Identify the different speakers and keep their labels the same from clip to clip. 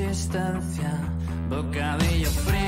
Speaker 1: resistencia, bocadillo frío.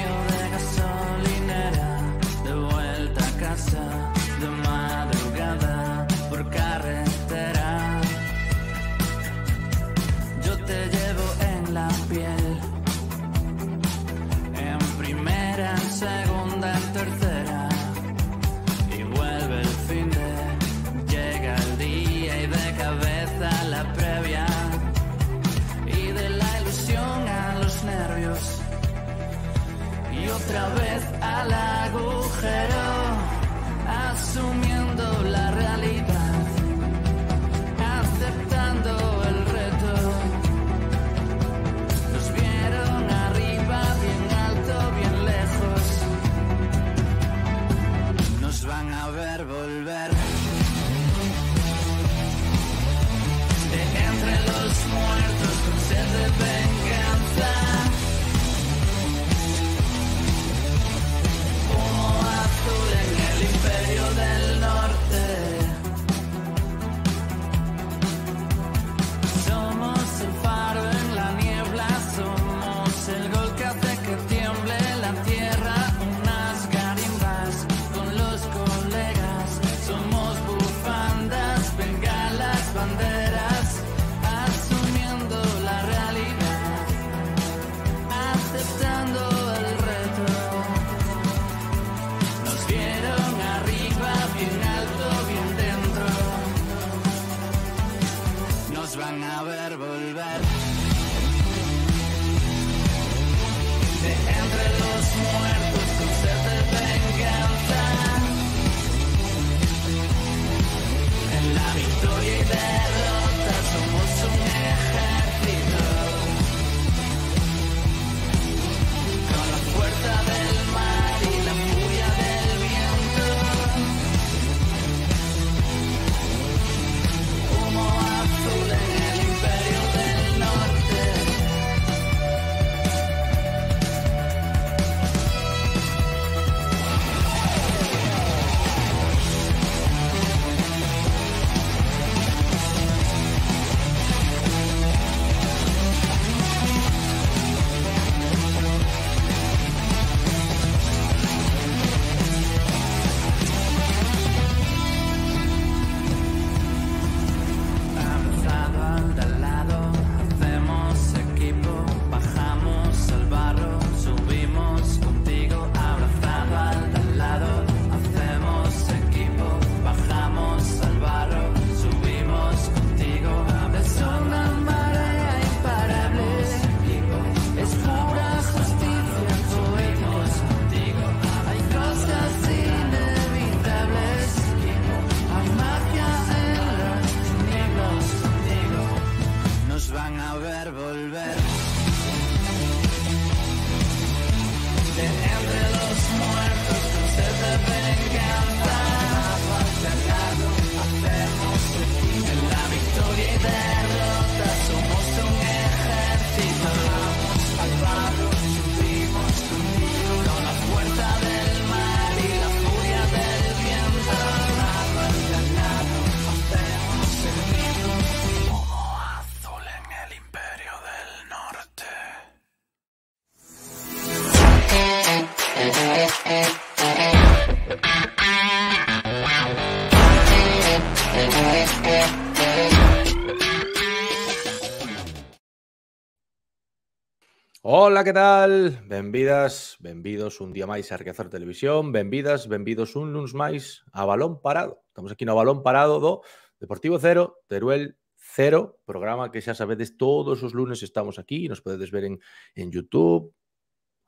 Speaker 2: Ola, que tal? Benvidas, benvidos un día máis a Riquezar Televisión, benvidas, benvidos un luns máis a Balón Parado. Estamos aquí no Balón Parado do Deportivo Cero, Teruel Cero, programa que xa sabedes todos os lunes estamos aquí, nos podedes ver en, en YouTube.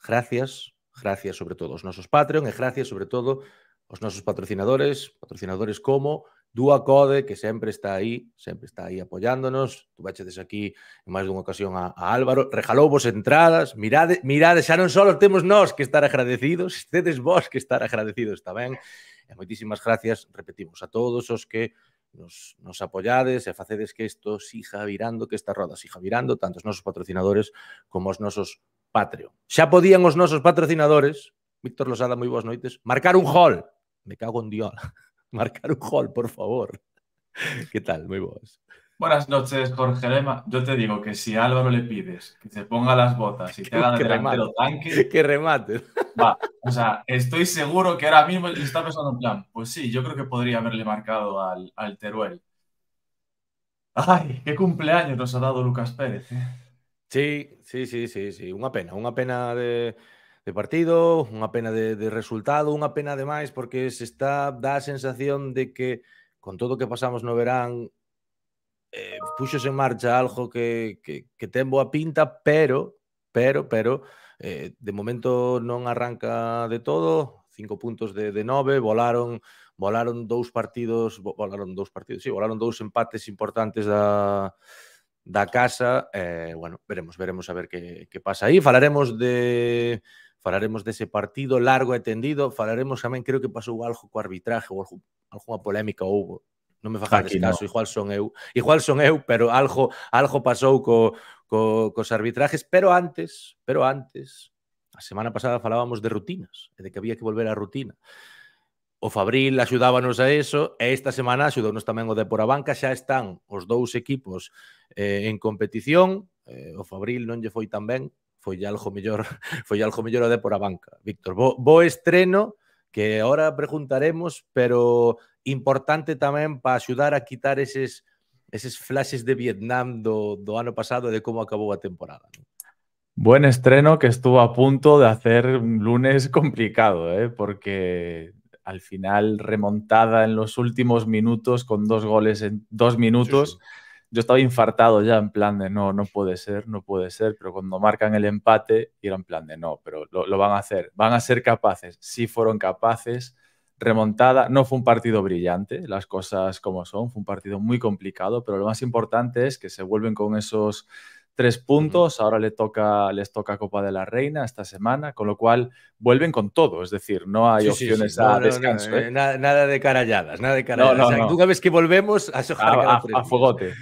Speaker 2: Gracias, gracias sobre todo aos nosos Patreon e gracias sobre todo aos nosos patrocinadores, patrocinadores como Dúa Code, que sempre está aí, sempre está aí apoiándonos. Tu bachedes aquí en máis dunha ocasión a, a Álvaro, regalou vos entradas. Mirade, mirade, xa non só temos nós que estar agradecidos, tedes vos que estar agradecidos tamén. E moitísimas gracias, repetimos, a todos os que nos, nos apoiades e facedes que isto siga virando, que esta roda siga virando, tanto os nosos patrocinadores como os nosos Patreon. Xa podían os nosos patrocinadores, Víctor Losada, moi boas noites, marcar un gol. Me cago en Dios. marcar un gol, por favor. ¿Qué tal? Muy buenas.
Speaker 3: Buenas noches, Jorge Lema. Yo te digo que si a Álvaro le pides que se ponga las botas y te haga de delantero tanque.
Speaker 2: Que remate.
Speaker 3: Va. O sea, estoy seguro que ahora mismo está pensando en plan. Pues sí, yo creo que podría haberle
Speaker 2: marcado al, Teruel. ¡Ay! ¡Qué cumpleaños nos ha dado Lucas Pérez! Eh. Sí, sí, sí, sí, sí. Una pena, una pena de de partido, unha pena de, de resultado, unha pena ademais porque se está dá a sensación de que con todo o que pasamos no verán eh, puxos en marcha algo que, que, que ten boa pinta, pero pero, pero eh, de momento non arranca de todo, cinco puntos de, de nove, volaron volaron dous partidos, volaron dous partidos, sí, volaron dous empates importantes da, da casa, eh, bueno, veremos, veremos a ver que, que pasa aí, falaremos de falaremos dese partido largo e tendido, falaremos tamén, creo que pasou algo co arbitraje ou algo, algunha polémica houbo. Non me fajades Aquí caso, no. igual son eu. Igual son eu, pero algo algo pasou co, co, cos arbitrajes, pero antes, pero antes, a semana pasada falábamos de rutinas, e de que había que volver á rutina. O Fabril axudábanos a eso e esta semana axudounos tamén o de por a banca, xa están os dous equipos eh, en competición, eh, o Fabril non lle foi tan ben, foi algo mellor, foi algo mejor de por banca. Víctor, bo, estreno que ahora preguntaremos, pero importante también para ayudar a quitar esos esos flashes de Vietnam do, año ano pasado de cómo acabó la temporada.
Speaker 3: Buen estreno que estuvo a punto de hacer un lunes complicado, ¿eh? porque al final remontada en los últimos minutos con dos goles en dos minutos yo estaba infartado ya en plan de no, no puede ser, no puede ser, pero cuando marcan el empate era en plan de no, pero lo, van a hacer, van a ser capaces, sí fueron capaces, remontada, no fue un partido brillante, las cosas como son, fue un partido muy complicado, pero lo más importante es que se vuelven con esos tres puntos, ahora le toca, les toca Copa de la Reina esta semana, con lo cual vuelven con todo, es decir, no hay opciones a descanso. Eh, ¿eh?
Speaker 2: nada, de caralladas, nada de caralladas. Una vez que volvemos a, Fogote.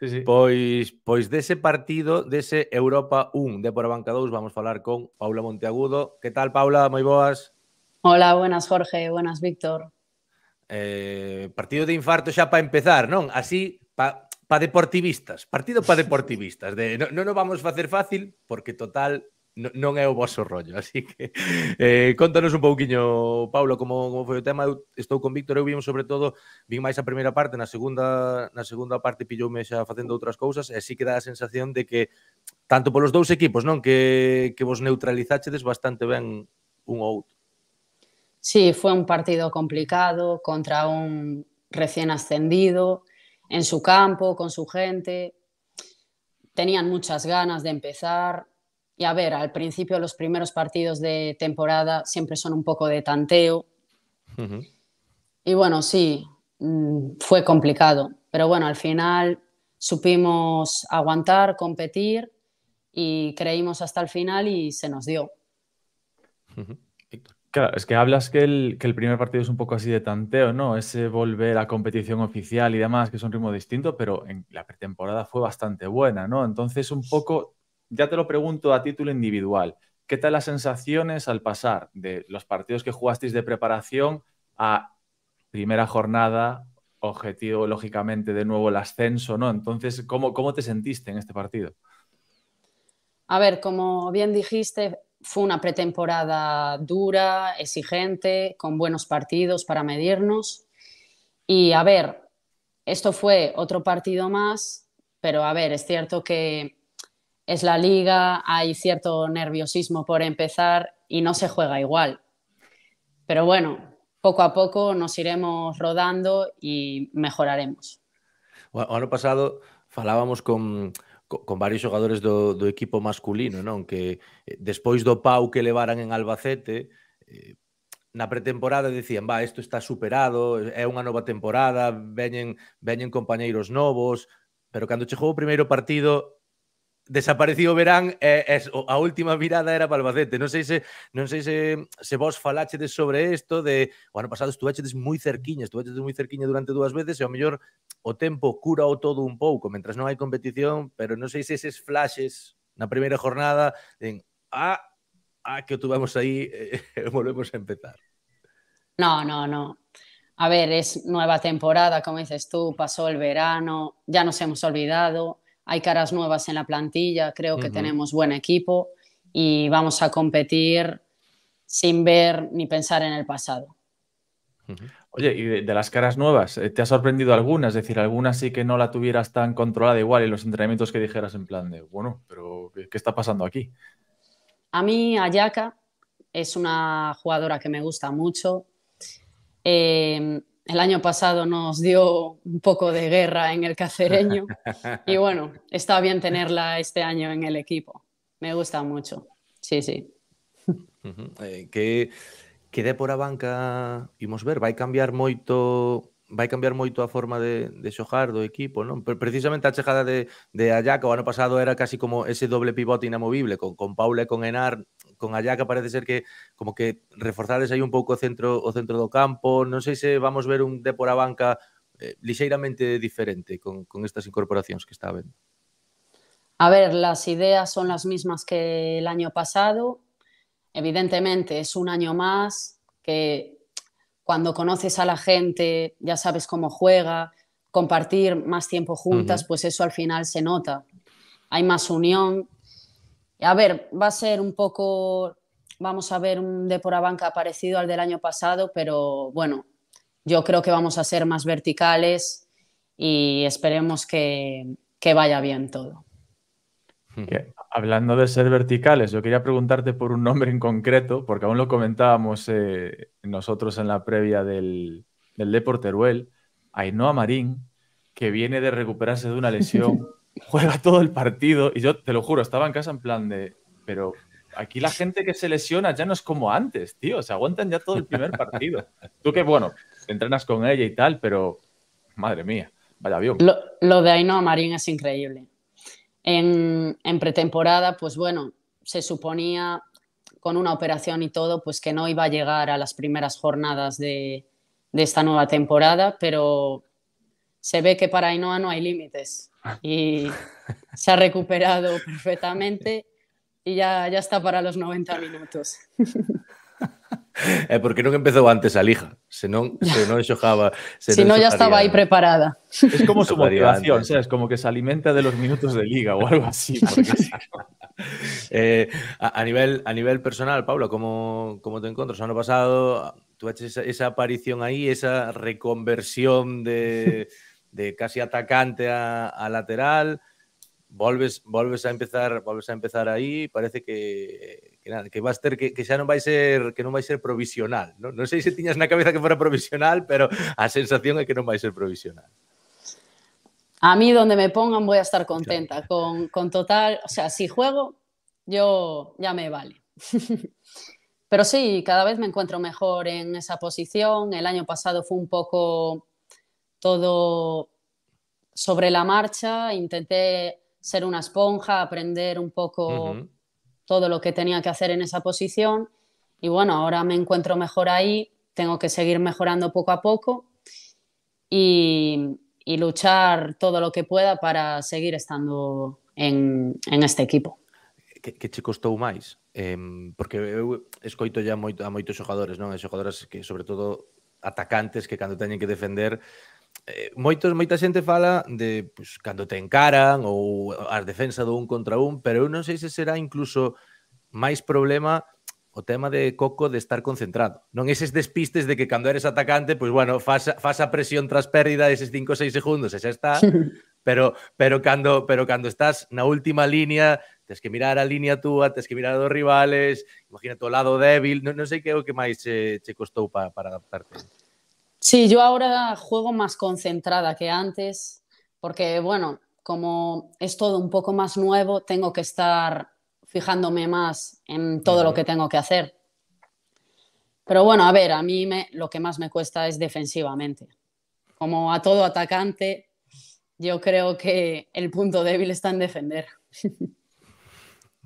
Speaker 2: Sí, sí. Pois, pois dese partido, dese Europa 1 de Por Banca 2, vamos falar con Paula Monteagudo. Que tal, Paula? Moi boas.
Speaker 4: Hola, buenas, Jorge. Buenas, Víctor.
Speaker 2: Eh, partido de infarto xa para empezar, non? Así, pa, pa deportivistas. Partido pa deportivistas. De, non no, no vamos facer fácil, porque total, non é o vosso rollo, así que eh, contanos un pouquiño, Paulo, como, como foi o tema, eu estou con Víctor, eu vim sobre todo, vim máis a primeira parte, na segunda na segunda parte pilloume xa facendo outras cousas, e sí que dá a sensación de que, tanto polos dous equipos, non que, que vos neutralizachedes bastante ben un ou outro.
Speaker 4: Sí, foi un partido complicado contra un recién ascendido, en su campo, con su gente. Tenían muchas ganas de empezar, Y a ver, al principio los primeros partidos de temporada siempre son un poco de tanteo. Y bueno, sí, mm, fue complicado, pero bueno, al final supimos aguantar, competir y creímos hasta el final y se nos dio.
Speaker 3: Claro, es que hablas que el, que el, primer partido es un poco así de tanteo, ¿no? Ese volver a competición oficial y demás, que es un ritmo distinto, pero en la pretemporada fue bastante buena, ¿no? Entonces, un poco ya te lo pregunto a título individual. ¿Qué tal las sensaciones al pasar de los partidos que jugasteis de preparación a primera jornada, objetivo lógicamente de nuevo el ascenso, ¿no? Entonces, ¿cómo, cómo te sentiste en este partido?
Speaker 4: A ver, como bien dijiste, fue una pretemporada dura, exigente, con buenos partidos para medirnos. Y a ver, esto fue otro partido más, pero a ver, es cierto que es la liga, hay cierto nerviosismo por empezar y no se juega igual. Pero bueno, poco a poco nos iremos rodando y mejoraremos.
Speaker 2: O ano pasado falábamos con, con varios xogadores do, do equipo masculino, non? Que eh, despois do pau que levaran en Albacete, eh, na pretemporada decían, va, isto está superado, é unha nova temporada, veñen, veñen compañeiros novos, pero cando chegou o primeiro partido desaparecido o verán e, e a última virada era para Albacete. Non sei se non sei se, se vos falachedes sobre isto de o ano pasado estuvechedes moi cerquiña, estuvechedes moi cerquiña durante dúas veces e ao mellor o tempo cura o todo un pouco, mentras non hai competición, pero non sei se eses flashes na primeira jornada en ah, ah que o tuvamos aí e eh, volvemos a empezar.
Speaker 4: No, no, no. A ver, es nueva temporada, como dices tú, pasó el verano, ya nos hemos olvidado hay caras nuevas en la plantilla, creo que tenemos buen equipo y vamos a competir sin ver ni pensar en el pasado.
Speaker 3: Oye, y de, las caras nuevas, eh, ¿te ha sorprendido alguna? Es decir, alguna sí que no la tuvieras tan controlada igual y los entrenamientos que dijeras en plan de, bueno, pero ¿qué, está pasando aquí?
Speaker 4: A mí, Ayaka es una jugadora que me gusta mucho. Eh, el año pasado nos dio un poco de guerra en el cacereño y bueno, está bien tenerla este año en el equipo. Me gusta mucho. Sí, sí.
Speaker 2: Eh, ¿Qué, que de por a banca ¿Va ver? va a cambiar mucho vai cambiar moito a forma de, de xogar do equipo, non? Pero precisamente a chegada de, de Ayaka o ano pasado era casi como ese doble pivote inamovible, con, con Paula e con Enar, con Ayaka parece ser que como que reforzades aí un pouco o centro o centro do campo, non sei se vamos ver un de por a banca eh, lixeiramente diferente con, con estas incorporacións que está vendo.
Speaker 4: A ver, las ideas son las mismas que el año pasado. Evidentemente es un año más que cuando conoces a la gente, ya sabes cómo juega, compartir más tiempo juntas, pues eso al final se nota. Hay más unión. A ver, va a ser un poco, vamos a ver un de banca parecido al del año pasado, pero bueno, yo creo que vamos a ser más verticales y esperemos que, vaya bien todo
Speaker 3: hablando de ser verticales, yo quería preguntarte por un nombre en concreto, porque aún lo comentábamos eh, nosotros en la previa del, del Deporteruel, Ainhoa Marín, que viene de recuperarse de una lesión, juega todo el partido, y yo te lo juro, estaba en casa en plan de, pero aquí la gente que se lesiona ya no es como antes, tío, se aguantan ya todo el primer partido. Tú que, bueno, entrenas con ella y tal, pero madre mía, vaya avión. Lo,
Speaker 4: lo de Ainhoa Marín es increíble. En, pretemporada, pues bueno, se suponía con una operación y todo, pues que no iba a llegar a las primeras jornadas de, esta nueva temporada, pero se ve que para Ainoa no hay límites y se ha recuperado perfectamente y ya, ya está para los 90 minutos.
Speaker 2: Eh, porque no empezó antes a lija? se no Se no ya estaba
Speaker 4: ahí preparada. Es como su motivación,
Speaker 3: es Como que se alimenta de los minutos de liga o algo así.
Speaker 2: Eh, a, nivel, a nivel personal, Pablo, ¿cómo, te encuentras? ano pasado, tú haces esa, aparición ahí, esa reconversión de, casi atacante a, lateral... vuelves a empezar, volves a empezar ahí, parece que, que va a ser que, no va a ser que va a ser provisional, No sé si se tiñas cabeza que fuera provisional, pero a sensación es que no va a ser provisional.
Speaker 4: A mí donde me pongan voy a estar contenta. Con, con, total, o sea, si juego, yo ya me vale. Pero sí, cada vez me encuentro mejor en esa posición. El año pasado fue un poco todo sobre la marcha. Intenté ser una esponja, aprender un poco todo lo que tenía que hacer en esa posición y bueno, ahora me encuentro mejor ahí, tengo que seguir mejorando poco a poco y, luchar todo lo que pueda para seguir estando en, este equipo.
Speaker 2: ¿Qué chicos che em, porque he escoito ya a muchos jugadores, no Hay e jugadores que, sobre todo, atacantes que cuando tienen que defender Eh, moitos, moita xente fala de pues, cando te encaran ou as defensa do un contra un, pero eu non sei se será incluso máis problema o tema de Coco de estar concentrado. Non eses despistes de que cando eres atacante, pois pues, bueno, faz, faz a presión tras pérdida eses 5 ou 6 segundos, e xa está. Pero pero cando pero cando estás na última línea, tens que mirar a línea túa, tens que mirar os dos rivales, imagínate o lado débil, non, non sei que é o que máis che, che costou pa, para adaptarte.
Speaker 4: Sí, yo ahora juego más concentrada que antes, porque bueno, como es todo un poco más nuevo, tengo que estar fijándome más en todo lo que tengo que hacer. Pero bueno, a ver, a mí me, lo que más me cuesta es defensivamente. Como a todo atacante, yo creo que el punto débil está en defender.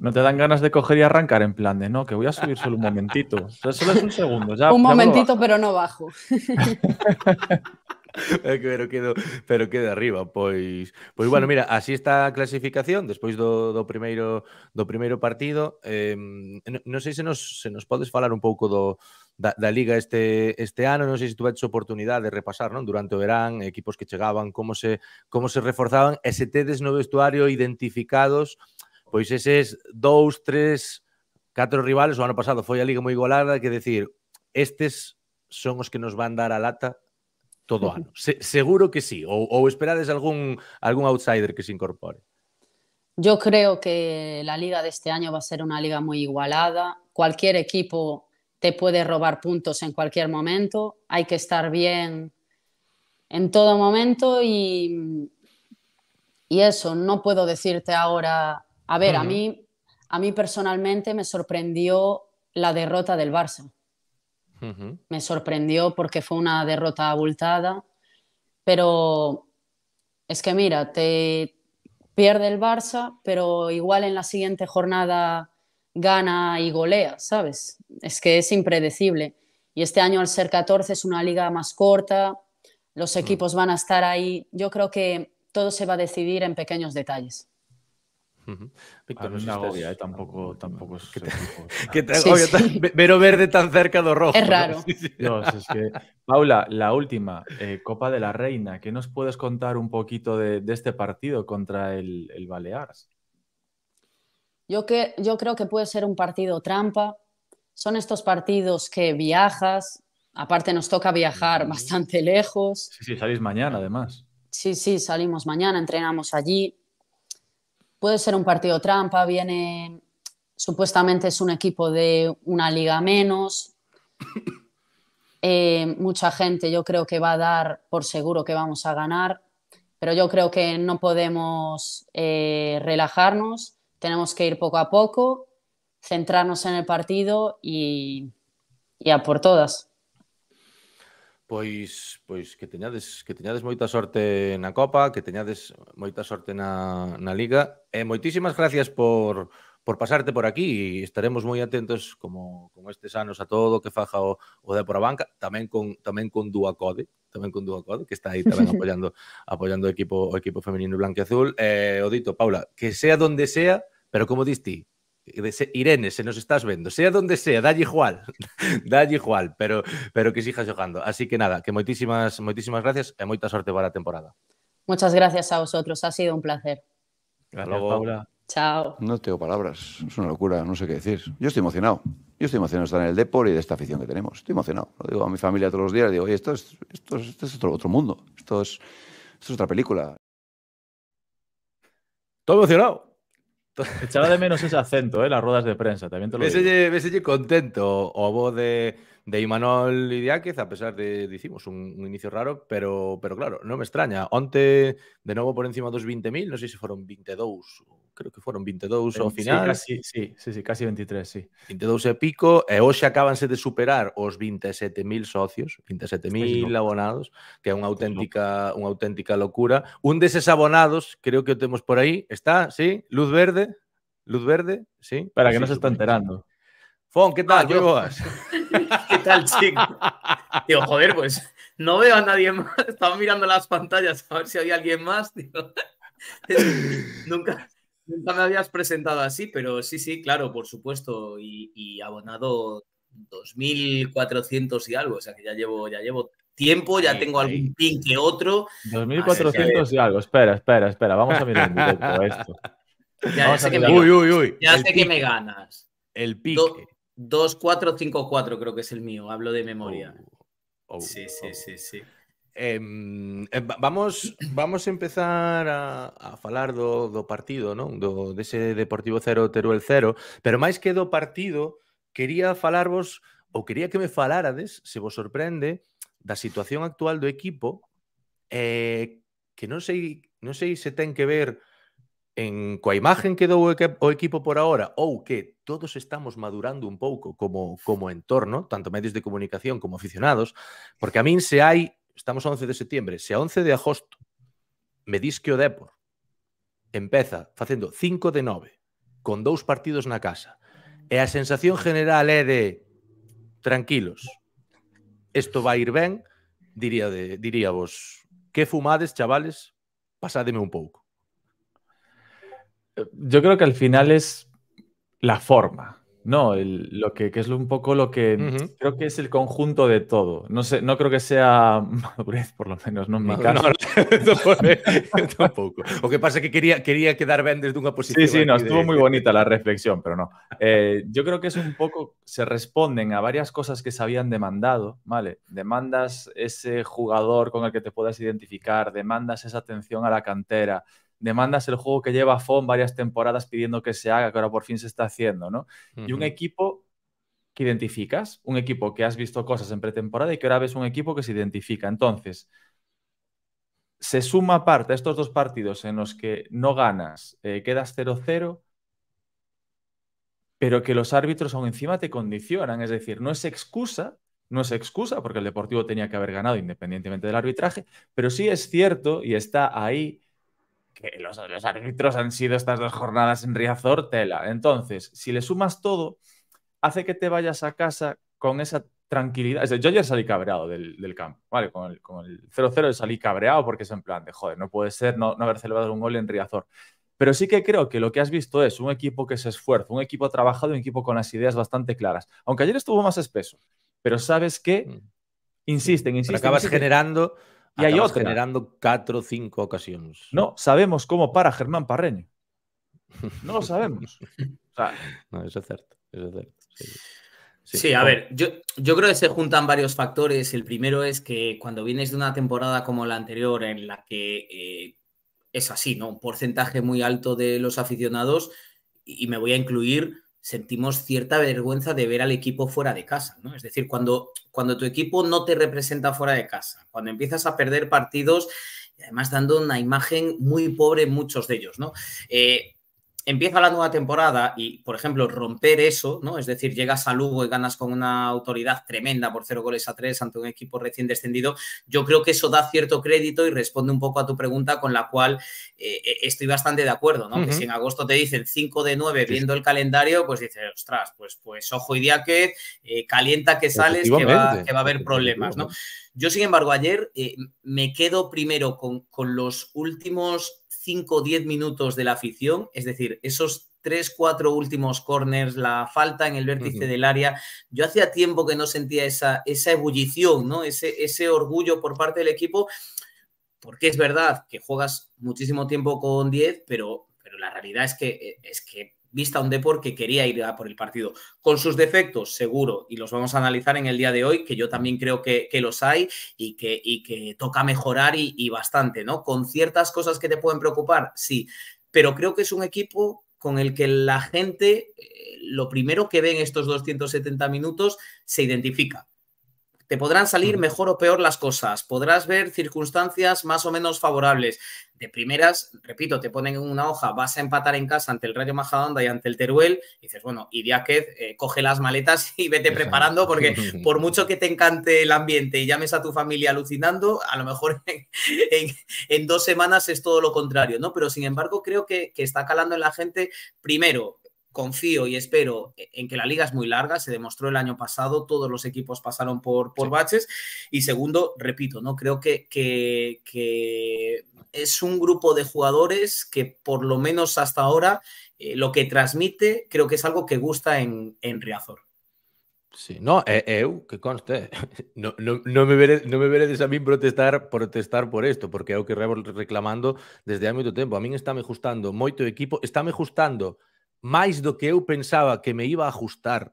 Speaker 3: No te dan ganas de coger y arrancar en plan de no, que voy a subir solo un momentito. O sea,
Speaker 2: solo es un segundo. Ya, un ya momentito,
Speaker 4: pero no bajo.
Speaker 2: pero quedo, pero quedo arriba, pois pois bueno, mira, así está a clasificación despois do, do primeiro do primeiro partido. Eh, non sei se nos se nos podes falar un pouco do da, da liga este este ano, non sei se tuveches oportunidade de repasar, non, durante o verán, equipos que chegaban, como se como se reforzaban e se tedes no vestuario identificados ese es dos, tres, cuatro rivales o ano pasado fue a Liga muy igualada, Hay que decir, estos son los que nos van a dar a lata todo ano. seguro que sí, O esperades algún, algún outsider que se incorpore.
Speaker 4: Yo creo que la liga de este año va a ser una liga muy igualada. Cualquier equipo te puede robar puntos en cualquier momento. Hay que estar bien en todo momento y, y eso, no puedo decirte ahora a ver, a, mí, a mí personalmente me sorprendió la derrota del Barça. Me sorprendió porque fue una derrota abultada, pero es que mira, te pierde el Barça, pero igual en la siguiente jornada gana y golea, ¿sabes? Es que es impredecible. Y este año al ser 14 es una liga más corta, los equipos van a estar ahí. Yo creo que todo se va a decidir en pequeños detalles.
Speaker 3: Víctor, no ¿eh? tampoco, tampoco es... Que que verde tan cerca de rojo. Es raro. es que... Paula, la última, eh, Copa de la Reina, ¿qué nos puedes contar un poquito de, este partido contra el, el Balears?
Speaker 4: Yo, que, yo creo que puede ser un partido trampa. Son estos partidos que viajas, aparte nos toca viajar bastante lejos.
Speaker 3: Sí, sí, salís mañana además.
Speaker 4: Sí, sí, salimos mañana, entrenamos allí puede ser un partido trampa, viene, supuestamente es un equipo de una liga menos. Eh, mucha gente yo creo que va a dar por seguro que vamos a ganar, pero yo creo que no podemos eh, relajarnos, tenemos que ir poco a poco, centrarnos en el partido y, y a por todas.
Speaker 2: Pois, pois que teñades que teñades moita sorte na Copa, que teñades moita sorte na, na Liga. E moitísimas gracias por, por pasarte por aquí e estaremos moi atentos como como estes anos a todo o que faja o, o de por a banca, tamén con tamén con Dúa Code, tamén con Dúa Code que está aí tamén apoiando apoiando o equipo o equipo femenino blanco e azul. Eh, o dito, Paula, que sea donde sea, pero como diste, Irene, se nos estás viendo, sea donde sea, da igual, da igual, pero, pero que sigas jugando Así que nada, que muchísimas gracias y mucha suerte para la temporada.
Speaker 4: Muchas gracias a vosotros, ha sido un placer.
Speaker 2: Hasta Paula. Chao. No tengo palabras, es una locura, no sé qué decir. Yo estoy emocionado. Yo estoy emocionado de estar en el Depor y de esta afición que tenemos. Estoy emocionado. Lo digo a mi familia todos los días, digo, oye, esto es, esto es, otro, otro mundo, esto es, esto es otra película. Estoy emocionado.
Speaker 3: Echaba de menos ese acento, ¿eh? las ruedas de prensa, también te lo
Speaker 2: digo. contento, o voz de, de Imanol Lidiaquez, a pesar de, decimos, un, inicio raro, pero, pero claro, no me extraña. Onte, de nuevo por encima de los 20.000, no sé si fueron 22 creo que fueron 22 o final. Sí, sí, sí, casi 23, sí. 22 e pico, e eh, hoxe acabanse de superar os 27.000 socios, 27.000 abonados, que es una auténtica auténtica locura. Un esos abonados, creo que tenemos por ahí. está, sí, luz verde, luz verde, sí. Para que no se está enterando. Fon, ¿qué tal? Ah,
Speaker 5: ¿Qué tal, chico? Digo, joder, pues no veo a nadie más. Estaba mirando las pantallas a ver si había alguien más, nunca, Nunca me habías presentado así, pero sí, sí, claro, por supuesto. Y, y abonado 2.400 y algo, o sea que ya llevo, ya llevo tiempo, ya tengo algún pin que otro.
Speaker 3: 2.400 y algo, espera, espera, espera, vamos a mirar esto.
Speaker 5: Ya, sé, que me, uy, uy, uy. Ya sé que me ganas. El pique. 2454 creo que es el mío, hablo de memoria. Oh, oh, sí, sí, oh. sí, sí.
Speaker 2: Eh, eh, vamos, vamos empezar a, a falar do, do partido, non? Do, dese Deportivo 0, Teruel 0, pero máis que do partido, quería falarvos, ou quería que me falarades, se vos sorprende, da situación actual do equipo, eh, que non sei, non sei se ten que ver en coa imagen que dou o equipo por ahora ou que todos estamos madurando un pouco como como entorno, tanto medios de comunicación como aficionados, porque a min se hai estamos a 11 de setiembre, se a 11 de agosto me dis que o Depor empeza facendo 5 de 9 con dous partidos na casa e a sensación general é de tranquilos, isto vai ir ben, diría de, diría vos, que fumades, chavales, pasádeme un pouco.
Speaker 3: Yo creo que al final es la forma. No, lo que, es un poco lo que creo que es el conjunto de todo. No sé, no creo que sea madurez, por lo menos, no en mi no, tampoco.
Speaker 2: O que pasa que quería, quedar bien desde una posición. Sí, sí, no, estuvo muy
Speaker 3: bonita la reflexión, pero no. Eh, yo creo que es un poco, se responden a varias cosas que se habían demandado, ¿vale? Demandas ese jugador con el que te puedas identificar, demandas esa atención a la cantera, demandas el juego que lleva FON varias temporadas pidiendo que se haga, que ahora por fin se está haciendo, ¿no? Y un equipo que identificas, un equipo que has visto cosas en pretemporada y que ahora ves un equipo que se identifica. Entonces, se suma parte a estos dos partidos en los que no ganas, eh, quedas 0-0, pero que los árbitros aún encima te condicionan. Es decir, no es excusa, no es excusa, porque el Deportivo tenía que haber ganado independientemente del arbitraje, pero sí es cierto y está ahí
Speaker 5: que los, árbitros
Speaker 3: han sido estas dos jornadas en Riazor, tela. Entonces, si le sumas todo, hace que te vayas a casa con esa tranquilidad. O yo ya salí cabreado del, campo, ¿vale? Con el 0-0 salí cabreado porque es en plan de, joder, no puede ser no, no haber celebrado un gol en Riazor. Pero sí que creo que lo que has visto es un equipo que se esfuerza, un equipo trabajado, un equipo con las ideas bastante claras. Aunque ayer estuvo más espeso,
Speaker 2: pero sabes que mm. insisten, insisten. acabas generando y hay generando cuatro o cinco ocasiones.
Speaker 3: No sabemos cómo para Germán Parreño.
Speaker 2: No lo
Speaker 5: sabemos.
Speaker 2: no, eso es cierto. Sí. a ver, yo,
Speaker 5: yo, creo que se juntan varios factores. El primero es que cuando vienes de una temporada como la anterior, en la que eh, es así, ¿no? Un porcentaje muy alto de los aficionados, y me voy a incluir, sentimos cierta vergüenza de ver al equipo fuera de casa, ¿no? Es decir, cuando, cuando tu equipo no te representa fuera de casa, cuando empiezas a perder partidos, y además dando una imagen muy pobre en muchos de ellos, ¿no? Eh, empieza la nueva temporada y, por ejemplo, romper eso, ¿no? Es decir, llegas a Lugo y ganas con una autoridad tremenda por cero goles a tres ante un equipo recién descendido, yo creo que eso da cierto crédito y responde un poco a tu pregunta con la cual eh, eh, estoy bastante de acuerdo, ¿no? Que si en agosto te dicen 5 de 9 viendo el calendario, pues dices, ostras, pues, pues ojo y día que eh, calienta que sales, que va, a haber problemas, ¿no? Yo, sin embargo, ayer me quedo primero con, con los últimos 5 o 10 minutos de la afición, es decir, esos tres, cuatro últimos corners, la falta en el vértice del área. Yo hacía tiempo que no sentía esa, esa ebullición, ¿no? Ese, ese orgullo por parte del equipo, porque es verdad que juegas muchísimo tiempo con 10, pero, pero la realidad es que, eh, es que vista un deporte que quería ir a por el partido. Con sus defectos, seguro, y los vamos a analizar en el día de hoy, que yo también creo que, los hay y que, y que toca mejorar y, bastante, ¿no? Con ciertas cosas que te pueden preocupar, sí, pero creo que es un equipo con el que la gente, eh, lo primero que ve en estos 270 minutos, se identifica te podrán salir mejor o peor las cosas, podrás ver circunstancias más o menos favorables. De primeras, repito, te ponen en una hoja, vas a empatar en casa ante el Rayo Majadonda y ante el Teruel, y dices, bueno, y eh, coge las maletas y vete preparando, porque por mucho que te encante el ambiente y llames a tu familia alucinando, a lo mejor en, dos semanas es todo lo contrario, ¿no? Pero sin embargo, creo que, que está calando en la gente, primero, confío y espero e-, en que la liga es muy larga, se demostró el año pasado, todos los equipos pasaron por, por baches y segundo, repito, ¿no? creo que, que, que, es un grupo de jugadores que por lo menos hasta ahora eh, lo que transmite creo que es algo que gusta en,
Speaker 2: en Riazor. Sí, no, eh, eu, que conste, no, me veréis no me a mí protestar protestar por esto, porque eu que reclamando desde hace mucho tiempo, A mí está me gustando tu equipo, está me ajustando. máis do que eu pensaba que me iba a ajustar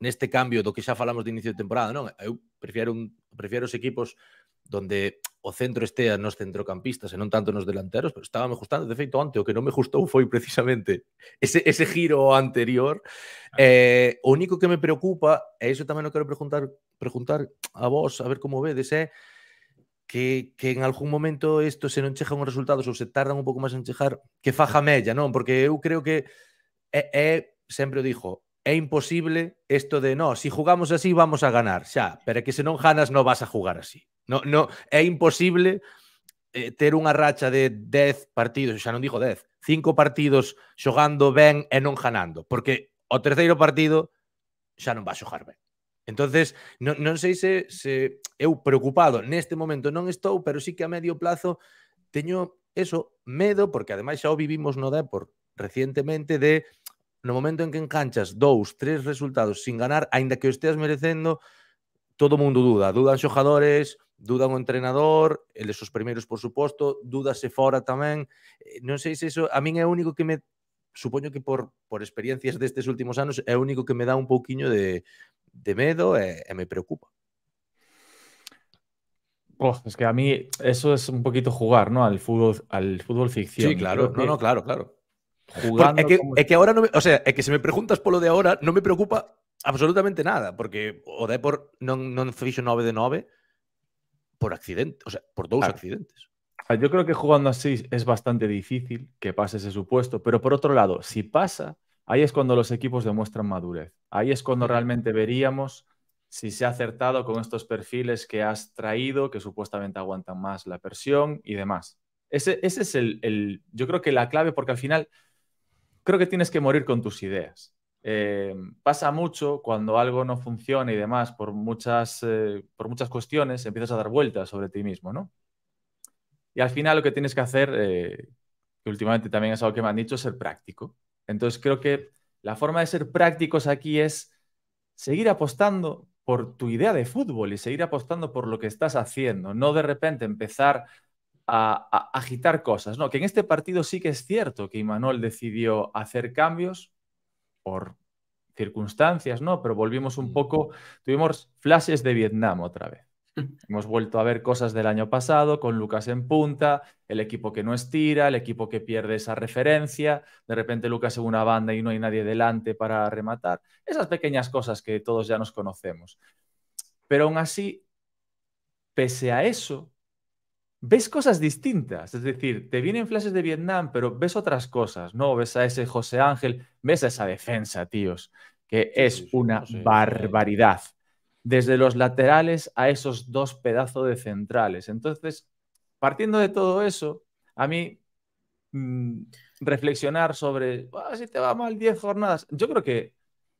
Speaker 2: neste cambio do que xa falamos de inicio de temporada, non? Eu prefiero, un, prefiero os equipos donde o centro estea nos centrocampistas e non tanto nos delanteros, pero estaba me ajustando. De feito, ante o que non me ajustou foi precisamente ese, ese giro anterior. Ah. Eh, o único que me preocupa, e iso tamén o quero preguntar, preguntar a vos, a ver como vedes, é eh, que, que en algún momento isto se non chexan os resultados ou se tardan un pouco máis en chexar, que faja mella, non? Porque eu creo que é, é sempre o dixo, é imposible isto de, no, si jugamos así vamos a ganar, xa, pero que se non ganas non vas a jugar así. No, no, é imposible eh, ter unha racha de 10 partidos, xa non dixo 10, 5 partidos xogando ben e non ganando, porque o terceiro partido xa non vas a xogar ben. Entonces, non, non sei se, se eu preocupado neste momento non estou, pero sí que a medio plazo teño eso, medo, porque ademais xa o vivimos no Depor recientemente de no momento en que enganchas dous, tres resultados sin ganar, aínda que o esteas merecendo, todo mundo duda. Dudan xogadores, dudan o entrenador, eles os primeiros, por suposto, dúdase fora tamén. Eh, non sei se iso, a min é o único que me supoño que por, por experiencias destes últimos anos é o único que me dá un pouquiño de, de medo e, e me preocupa. Oh, es que a mí eso es un poquito jugar, ¿no? Al fútbol, al fútbol ficción. Sí, claro, no, no, claro, claro. es, que, es que, ahora no o sea, es que si me preguntas por lo de ahora, no me preocupa absolutamente nada, porque de por no non 9 de 9 por accidente, o sea, por dos accidentes.
Speaker 3: Yo creo que jugando así es bastante difícil que pase ese supuesto, pero por otro lado, si pasa, ahí es cuando los equipos demuestran madurez. Ahí es cuando realmente veríamos si se ha acertado con estos perfiles que has traído, que supuestamente aguantan más la presión y demás. Ese, ese es el, el, yo creo que la clave, porque al final creo que tienes que morir con tus ideas. Eh, pasa mucho cuando algo no funciona y demás, por muchas, eh, por muchas cuestiones, empiezas a dar vueltas sobre ti mismo, ¿no? Y al final lo que tienes que hacer, eh, que últimamente también es algo que me han dicho, es ser práctico. Entonces creo que la forma de ser prácticos aquí es seguir apostando por tu idea de fútbol y seguir apostando por lo que estás haciendo, no de repente empezar a, agitar cosas, ¿no? Que en este partido sí que es cierto que Imanol decidió hacer cambios por circunstancias, ¿no? Pero volvimos un poco, tuvimos flashes de Vietnam otra vez. Hemos vuelto a ver cosas del año pasado con Lucas en punta, el equipo que no estira, el equipo que pierde esa referencia, de repente Lucas en una banda y no hay nadie delante para rematar, esas pequeñas cosas que todos ya nos conocemos. Pero aún así, pese a eso, ves cosas distintas. Es decir, te vienen flashes de Vietnam, pero ves otras cosas, ¿no? Ves a ese José Ángel, ves a esa defensa, tíos, que es una barbaridad. Desde los laterales a esos dos pedazos de centrales. Entonces, partiendo de todo eso, a mí mm, reflexionar sobre si te va mal 10 jornadas. Yo creo que,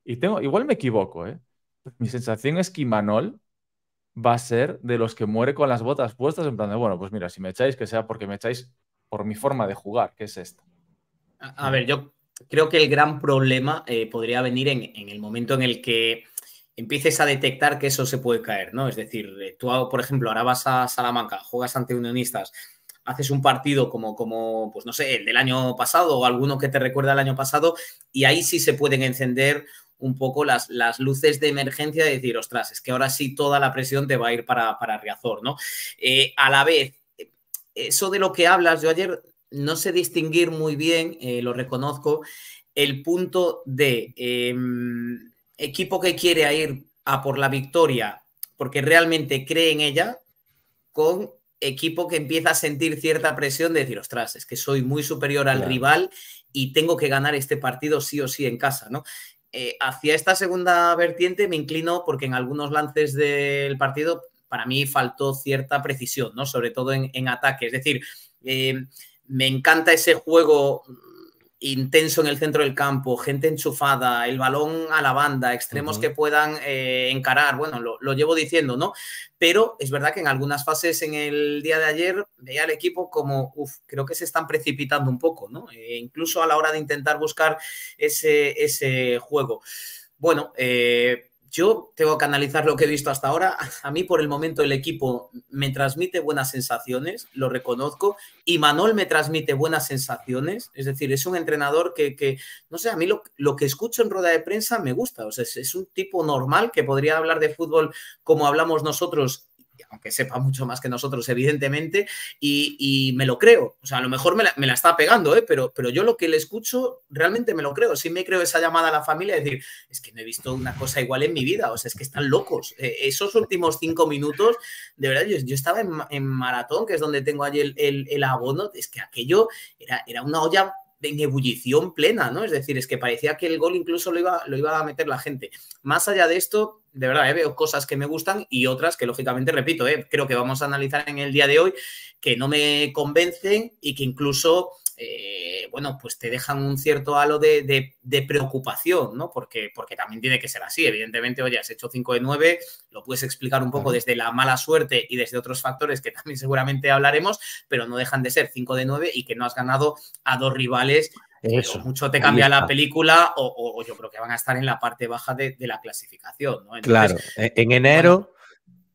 Speaker 3: y tengo, igual me equivoco, ¿eh? mi sensación es que Imanol va a ser de los que muere con las botas puestas, en plan de, bueno, pues mira, si me echáis, que
Speaker 5: sea porque me echáis por mi forma de jugar, que es esta. A, ver, yo creo que el gran problema eh, podría venir en, el momento en el que empieces a detectar que eso se puede caer, ¿no? Es decir, eh, tú, ah, por ejemplo, ahora vas a Salamanca, juegas ante unionistas, haces un partido como, como, pues no sé, el del año pasado o alguno que te recuerda el año pasado, y ahí sí se pueden encender un poco las, las luces de emergencia de decir, ostras, es que ahora sí toda la presión te va a ir para, para Riazor, ¿no? Eh, a la vez, eso de lo que hablas, yo ayer no sé distinguir muy bien, eh, lo reconozco, el punto de em, equipo que quiere ir a por la victoria porque realmente cree en ella con equipo que empieza a sentir cierta presión de decir, ostras, es que soy muy superior al rival y tengo que ganar este partido sí o sí en casa, ¿no? Eh, hacia esta segunda vertiente me inclino porque en algunos lances del partido para mí faltó cierta precisión, ¿no? Sobre todo en, en ataque. Es decir, eh, me encanta ese juego intenso en el centro del campo, gente enchufada, el balón a la banda, extremos que puedan eh, encarar, bueno, lo, llevo diciendo, ¿no? Pero es verdad que en algunas fases en el día de ayer veía al equipo como, uff, creo que se están precipitando un poco, ¿no? E incluso a la hora de intentar buscar ese, ese juego. Bueno, eh, yo tengo que analizar lo que he visto hasta ahora. A mí por el momento el equipo me transmite buenas sensaciones, lo reconozco, y Manuel me transmite buenas sensaciones. Es decir, es un entrenador que, no sé, a mí lo, que escucho en rueda de prensa me gusta. O sea, es un tipo normal que podría hablar de fútbol como hablamos nosotros aunque sepa mucho más que nosotros, evidentemente, y, me lo creo. O sea, a lo mejor me la, está pegando, ¿eh? pero, pero yo lo que le escucho realmente me lo creo. Sí me creo esa llamada a la familia Es decir, es que no he visto una cosa igual en mi vida, o sea, es que están locos. E, esos últimos cinco minutos, de verdad, yo, estaba en, Maratón, que es donde tengo allí el, el, abono, es que aquello era, era una olla en ebullición plena, ¿no? Es decir, es que parecía que el gol incluso lo iba, lo iba a meter la gente. Más allá de esto, de verdad, eh, veo cosas que me gustan y otras que, lógicamente, repito, eh, creo que vamos a analizar en el día de hoy, que no me convencen y que incluso eh, bueno, pues te dejan un cierto halo de, de, preocupación, ¿no? Porque, porque también tiene que ser así. Evidentemente, oye, has hecho 5 de 9, lo puedes explicar un poco desde la mala suerte y desde otros factores que también seguramente hablaremos, pero no dejan de ser 5 de 9 y que no has ganado a dos rivales eso, mucho te cambia la película o, yo creo que van a estar en la parte baja de, la clasificación. ¿no? claro,
Speaker 2: e, en enero,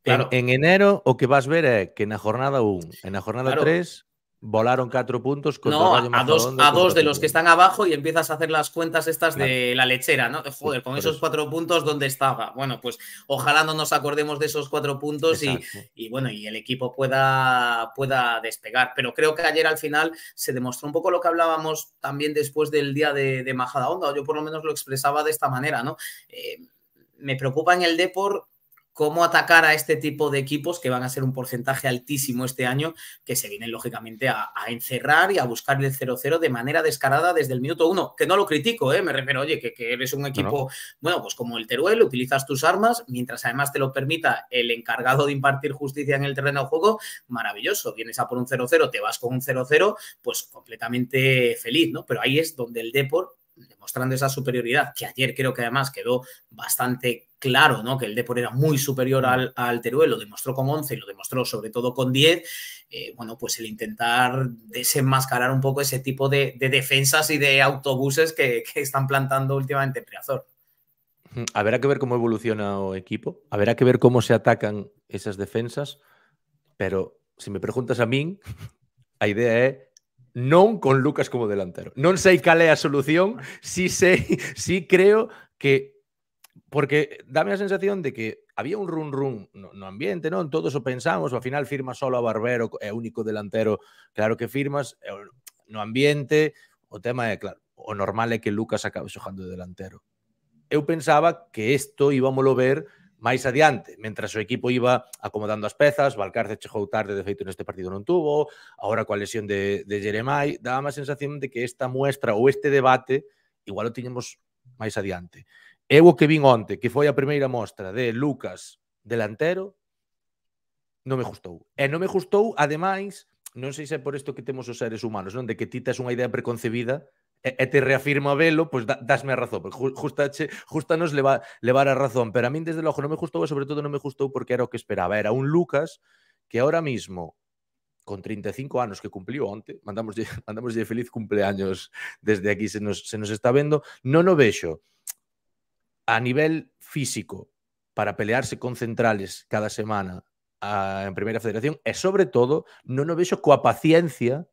Speaker 2: En, enero o que vas a ver eh, que en la jornada 1, en la jornada 3, volaron cuatro puntos. con no, a dos, a dos de
Speaker 5: los que están abajo y empiezas a hacer las cuentas estas de la lechera, ¿no? Joder, con esos cuatro puntos, ¿dónde estaba? Bueno, pues ojalá no nos acordemos de esos cuatro puntos y, bueno, y el equipo pueda, pueda despegar. Pero creo que ayer al final se demostró un poco lo que hablábamos también después del día de, de Majada Onda, yo por lo menos lo expresaba de esta manera, ¿no? Eh, me preocupa en el Depor cómo atacar a este tipo de equipos que van a ser un porcentaje altísimo este año, que se vienen lógicamente a, encerrar y a buscar el 0-0 de manera descarada desde el minuto uno, que no lo critico, ¿eh? me refiero, oye, que, eres un equipo, bueno, pues como el Teruel, utilizas tus armas, mientras además te lo permita el encargado de impartir justicia en el terreno de juego, maravilloso, vienes a por un 0-0, te vas con un 0-0, pues completamente feliz, ¿no? Pero ahí es donde el Deport demostrando esa superioridad, que ayer creo que además quedó bastante claro, ¿no? Que el Depor era muy superior mm. al, al Teruel, lo demostró con 11 y lo demostró sobre todo con 10, eh, bueno, pues el intentar desenmascarar un poco ese tipo de, defensas y de autobuses que, están plantando últimamente en Priazor.
Speaker 2: Mm, habrá que ver cómo evoluciona el equipo, habrá que ver cómo se atacan esas defensas, pero si me preguntas a mí, la idea es... non con Lucas como delantero. Non sei cal é a solución, si sei, si creo que porque dame a sensación de que había un run run no, ambiente, non? Todos o pensamos, ao final firma solo a Barbero, é o único delantero, claro que firmas, no ambiente, o tema é, claro, o normal é que Lucas acabe xojando de delantero. Eu pensaba que isto íbamoslo ver máis adiante, mentras o equipo iba acomodando as pezas, Valcarce chegou tarde, de feito, neste partido non tuvo, agora coa lesión de, de Jeremai, daba má sensación de que esta muestra ou este debate igual o tiñemos máis adiante. Eu o que vin onte, que foi a primeira mostra de Lucas delantero, non me gustou. E non me gustou, ademais, non sei se é por isto que temos os seres humanos, non? De que ti tes unha idea preconcebida e, e te reafirma velo, pois pues, da, dasme a razón, porque justa, che, justa nos leva, levar a razón, pero a min desde logo non me gustou sobre todo non me gustou porque era o que esperaba, era un Lucas que ahora mismo con 35 anos que cumpliu onte, mandámoslle mandámoslle feliz cumpleaños desde aquí, se nos, se nos está vendo, non o vexo a nivel físico para pelearse con centrales cada semana a, en Primeira Federación e, sobre todo, non o vexo coa paciencia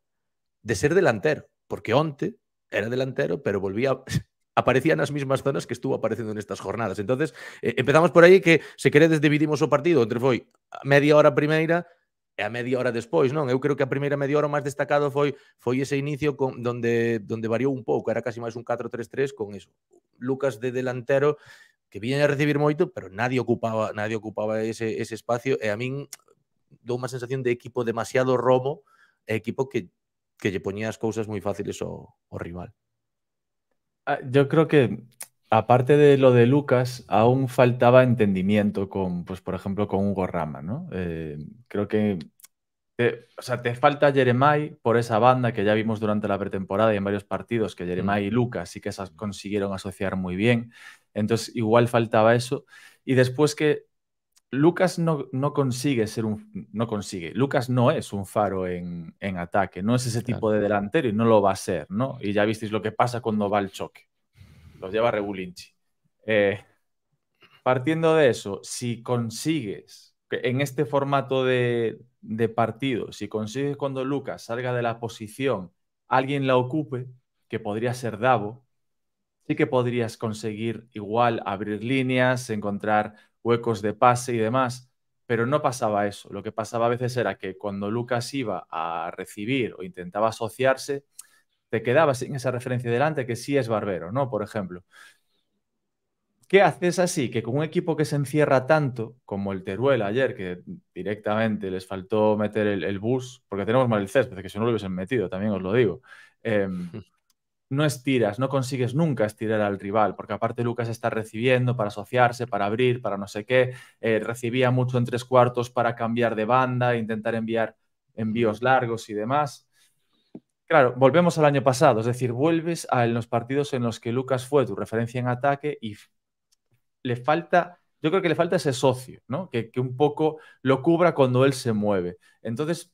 Speaker 2: de ser delantero, porque onte era delantero, pero volvía, aparecía nas mismas zonas que estuvo aparecendo nestas jornadas. Entonces, eh, empezamos por aí que, se queredes, dividimos o partido entre foi a media hora primeira e a media hora despois, non? Eu creo que a primeira media hora máis destacado foi foi ese inicio con donde donde variou un pouco, era casi máis un 4-3-3 con eso. Lucas de delantero que viña a recibir moito, pero nadie ocupaba nadie ocupaba ese, ese espacio e a min dou unha sensación de equipo demasiado romo, equipo que que le ponías cosas muy fáciles o rival.
Speaker 3: Ah, yo creo que aparte de lo de Lucas, aún faltaba entendimiento con, pues, por ejemplo, con Hugo Rama, ¿no? Eh, creo que, o sea, te falta Jeremai por esa banda que ya vimos durante la pretemporada y en varios partidos, que Jeremai mm. y Lucas sí que esas mm. consiguieron asociar muy bien. Entonces, igual faltaba eso. Y después que Lucas no, no, consigue ser un. No consigue. Lucas no es un faro en, ataque. No es ese tipo de delantero y no lo va a ser, ¿no? Y ya visteis lo que pasa cuando va al choque. Lo lleva Regulinci. Eh, partiendo de eso, si consigues en este formato de, de partido, si consigues cuando Lucas salga de la posición, alguien la ocupe, que podría ser Davo, sí que podrías conseguir igual abrir líneas, encontrar huecos de pase y demás, pero no pasaba eso. Lo que pasaba a veces era que cuando Lucas iba a recibir o intentaba asociarse, te quedabas sin esa referencia delante que sí es Barbero, ¿no? Por ejemplo. ¿Qué haces así? Que con un equipo que se encierra tanto, como el Teruel ayer, que directamente les faltó meter el, bus, porque tenemos mal el césped, que si no lo hubiesen metido, también os lo digo. Em, no estiras, no consigues nunca estirar al rival, porque aparte Lucas está recibiendo para asociarse, para abrir, para no sé qué, eh, recibía mucho en tres cuartos para cambiar de banda, intentar enviar envíos largos y demás. Claro, volvemos al año pasado, es decir, vuelves a los partidos en los que Lucas fue tu referencia en ataque y le falta, yo creo que le falta ese socio, ¿no? que un poco lo cubra cuando él se mueve. Entonces,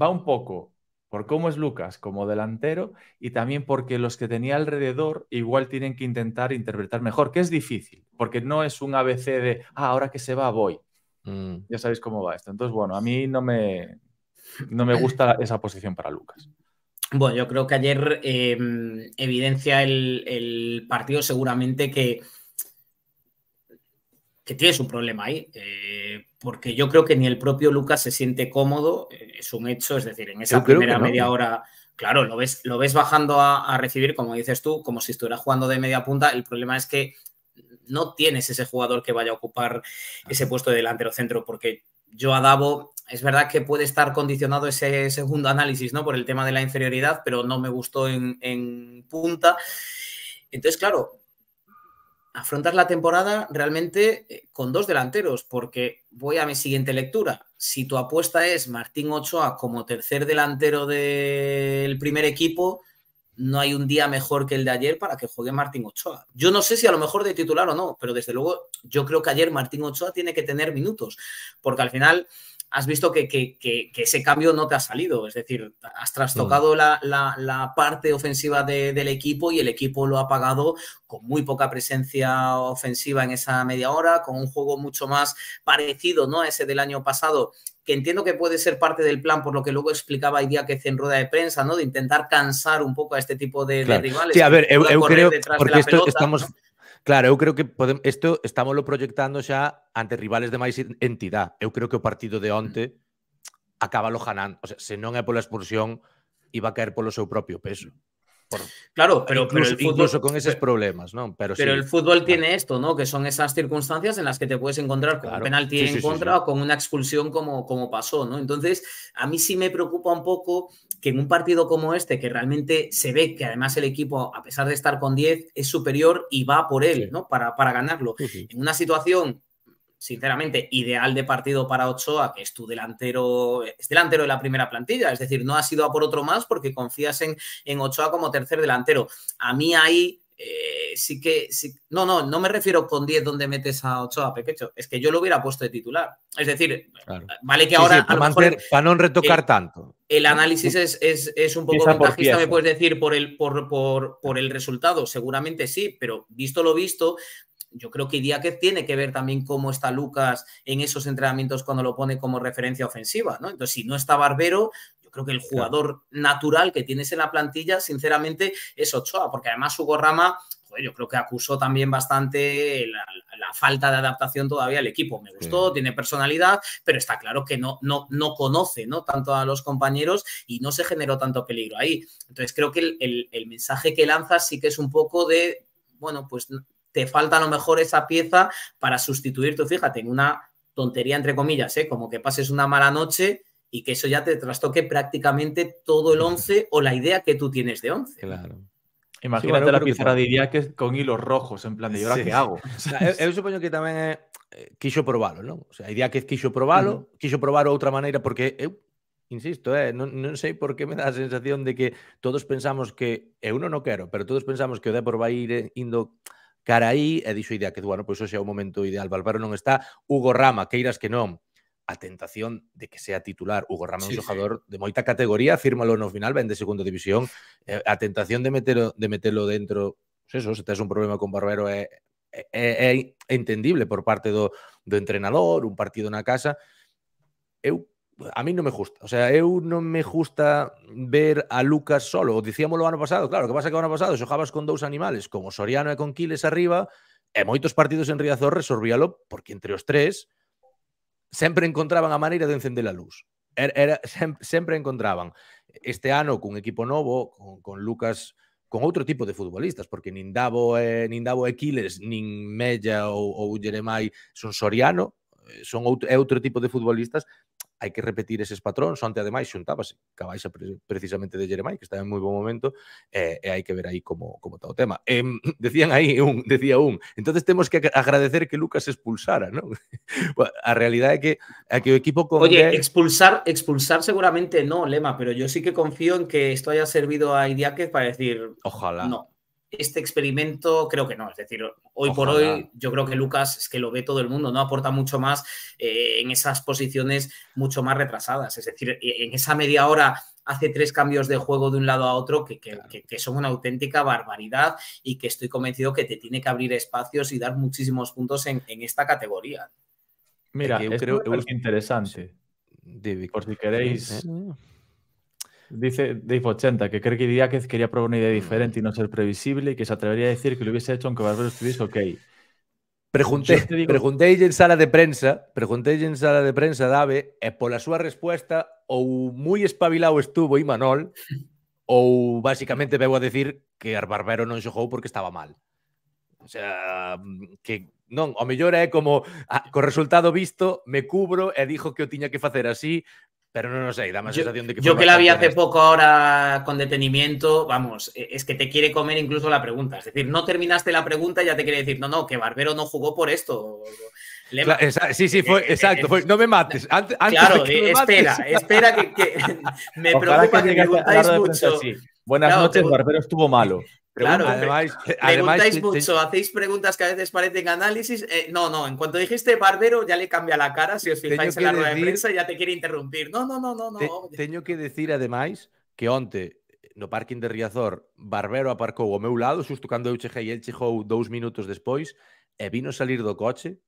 Speaker 3: va un poco por cómo es Lucas como delantero y también porque los que tenía alrededor igual tienen que intentar interpretar mejor, que es difícil, porque no es un ABC de, ah, ahora que se va, voy. Mm. Ya sabéis cómo va esto. Entonces, bueno, a mí no me, no me gusta esa posición para Lucas.
Speaker 5: Bueno, yo creo que ayer em, evidencia el partido seguramente que que tienes un problema ahí, eh, porque yo creo que ni el propio Lucas se siente cómodo, eh, es un hecho, es decir, en esa primera media hora, claro, lo ves, lo ves bajando a, recibir, como dices tú, como si estuviera jugando de media punta, el problema es que no tienes ese jugador que vaya a ocupar ese puesto de delantero centro, porque yo a Davo, es verdad que puede estar condicionado ese segundo análisis, ¿no? Por el tema de la inferioridad, pero no me gustó en punta. Entonces, claro, afrontar la temporada realmente eh, con dos delanteros, porque voy a mi siguiente lectura. Si tu apuesta es Martín Ochoa como tercer delantero del primer equipo, no hay un día mejor que el de ayer para que juegue Martín Ochoa. Yo no sé si a lo mejor de titular o no, pero desde luego yo creo que ayer Martín Ochoa tiene que tener minutos, porque al final has visto que, ese cambio no te ha salido. Es decir, has trastocado la, parte ofensiva del equipo y el equipo lo ha pagado con muy poca presencia ofensiva en esa media hora, con un juego mucho más parecido ¿no? a ese del año pasado, que entiendo que puede ser parte del plan, por lo que luego explicaba que en rueda de prensa, ¿no? de intentar cansar un poco a este tipo de, rivales. Sí, a ver, yo creo, porque estamos...
Speaker 2: Claro, eu creo que podemos, isto estámoslo proyectando xa ante rivales de máis entidade. Eu creo que o partido de onte mm. acaba lo ganando. O sea, se non é pola expulsión, iba a caer polo seu propio peso.
Speaker 5: claro, pero, el fútbol, con
Speaker 2: esos problemas, ¿no? Pero, el
Speaker 5: fútbol tiene esto, ¿no? Que son esas circunstancias en las que te puedes encontrar con un penalti en contra o con una expulsión como, como pasó, ¿no? Entonces, a mí sí me preocupa un poco que en un partido como este, que realmente se ve que además el equipo, a pesar de estar con 10, es superior y va por él, ¿no? Para, para ganarlo. En una situación sinceramente, ideal de partido para Ochoa, que es tu delantero, es delantero de la primera plantilla, es decir, no has ido a por otro más porque confías en, en Ochoa como tercer delantero. A mí ahí eh, sí que. Sí, no, no, no me refiero con 10 donde metes a Ochoa, Pequecho. Es que yo lo hubiera puesto de titular. Es decir,
Speaker 2: vale que ahora. para, no retocar tanto.
Speaker 5: El análisis es, un poco ventajista, me puedes decir, por el, por, por el resultado. Seguramente sí, pero visto lo visto, yo creo que que tiene que ver también cómo está Lucas en esos entrenamientos cuando lo pone como referencia ofensiva, ¿no? Entonces, si no está Barbero, yo creo que el jugador natural que tienes en la plantilla, sinceramente, es Ochoa, porque además Hugo Rama yo creo que acusó también bastante la, falta de adaptación todavía al equipo. Me gustó, tiene personalidad, pero está claro que no, no, no conoce ¿no? tanto a los compañeros y no se generó tanto peligro ahí. Entonces creo que el, mensaje que lanza sí que es un poco de, bueno, pues te falta a lo mejor esa pieza para sustituir tú, fíjate, en una tontería entre comillas, ¿eh? como que pases una mala noche y que eso ya te trastoque prácticamente todo el 11 o la idea que tú tienes de 11.
Speaker 3: Claro. Imagínate la pizarra que... de con hilos rojos,
Speaker 2: en plan de, ¿y ahora qué hago? Yo supongo que también eh, quiso probarlo, ¿no? O sea, que quiso probarlo, quiso probar otra manera porque eh, insisto, eh, no sé por qué me da la sensación de que todos pensamos que, uno no quiero, pero todos pensamos que o va a ir indo cara aí e dixo idea que, bueno, pois hoxe é o momento ideal. Valvaro non está, Hugo Rama, queiras que non, a tentación de que sea titular. Hugo Rama é sí, un xogador sí. de moita categoría, fírmalo no final, vende segunda división. Eh, a tentación de metelo, de metelo dentro, pues pois eso, se tes un problema con Barbero é, é, é entendible por parte do, do entrenador, un partido na casa. Eu a mí non me gusta. O sea, eu non me gusta ver a Lucas solo. O dicíamolo ano pasado, claro, que pasa que o ano pasado xojabas con dous animales, como Soriano e con Quiles arriba, e moitos partidos en Riazor resolvíalo porque entre os tres sempre encontraban a maneira de encender a luz. Er, era, era sempre, sempre encontraban. Este ano cun equipo novo, con, con Lucas con outro tipo de futbolistas, porque nin Davo e, nin Davo e Quiles, nin Mella ou, ou Jeremai son Soriano, eh, son outro, é outro tipo de futbolistas hay que repetir ese patróns, onte además si un tapas precisamente de Jeremai, que estaba en muy buen momento, eh, eh, Hay que ver ahí como, como está tema. Em, decían ahí, un, decía un, entonces tenemos que agradecer que Lucas expulsara, ¿no? a realidad é que, é que equipo... Con Oye, expulsar, expulsar seguramente no, Lema, pero yo sí
Speaker 5: que confío en que esto haya servido a Idiáquez para decir... Ojalá. No este experimento creo que no. Es decir, hoy por hoy yo creo que Lucas es que lo ve todo el mundo, no aporta mucho más eh, en esas posiciones mucho más retrasadas. Es decir, e, en esa media hora hace tres cambios de juego de un lado a otro que, son una auténtica barbaridad y que estoy convencido que te tiene que abrir espacios y dar muchísimos puntos en, esta categoría.
Speaker 3: Mira, yo creo que es interesante. Por si queréis Dice Dave80 que cree que Diáquez quería probar una idea mm. diferente y no ser previsible y que se atrevería a decir que lo
Speaker 2: hubiese hecho aunque Barbero estuviese ok. Pregunté, digo... preguntei en sala de prensa, pregunté en sala de prensa Dave e eh, pola súa respuesta ou moi espabilado estuvo Imanol ou básicamente veu a decir que el Barbero non xogou porque estaba mal. O sea, que non, o mellor é como a, ah, co resultado visto me cubro e dixo que o tiña que facer así pero no, lo sé, da más yo, sensación de que... Yo que la vi hace poco
Speaker 5: ahora con detenimiento, vamos, e-, es que te quiere comer incluso la pregunta. Es decir, no terminaste la pregunta y ya te quiere decir, no, no, que Barbero no jugó por esto.
Speaker 2: sí, sí, eh, fue, eh, exacto. Eh, no me mates. Antes, claro, espera,
Speaker 5: espera que, me preocupa que, lo mucho.
Speaker 2: Buenas noches, Barbero estuvo malo. Claro, además, preguntáis además,
Speaker 5: mucho, te... hacéis preguntas que a veces parecen análisis. Eh, no, no, en cuanto dijiste barbero ya le cambia la cara, si os fijáis en la rueda decir... de prensa ya te quiere interrumpir. No, no, no, no, te, no.
Speaker 2: Teño que decir además, que onte no parking de Riazor Barbero aparcou ao meu lado, xusto cando eu chegei, el chegou dous minutos despois e vino salir do coche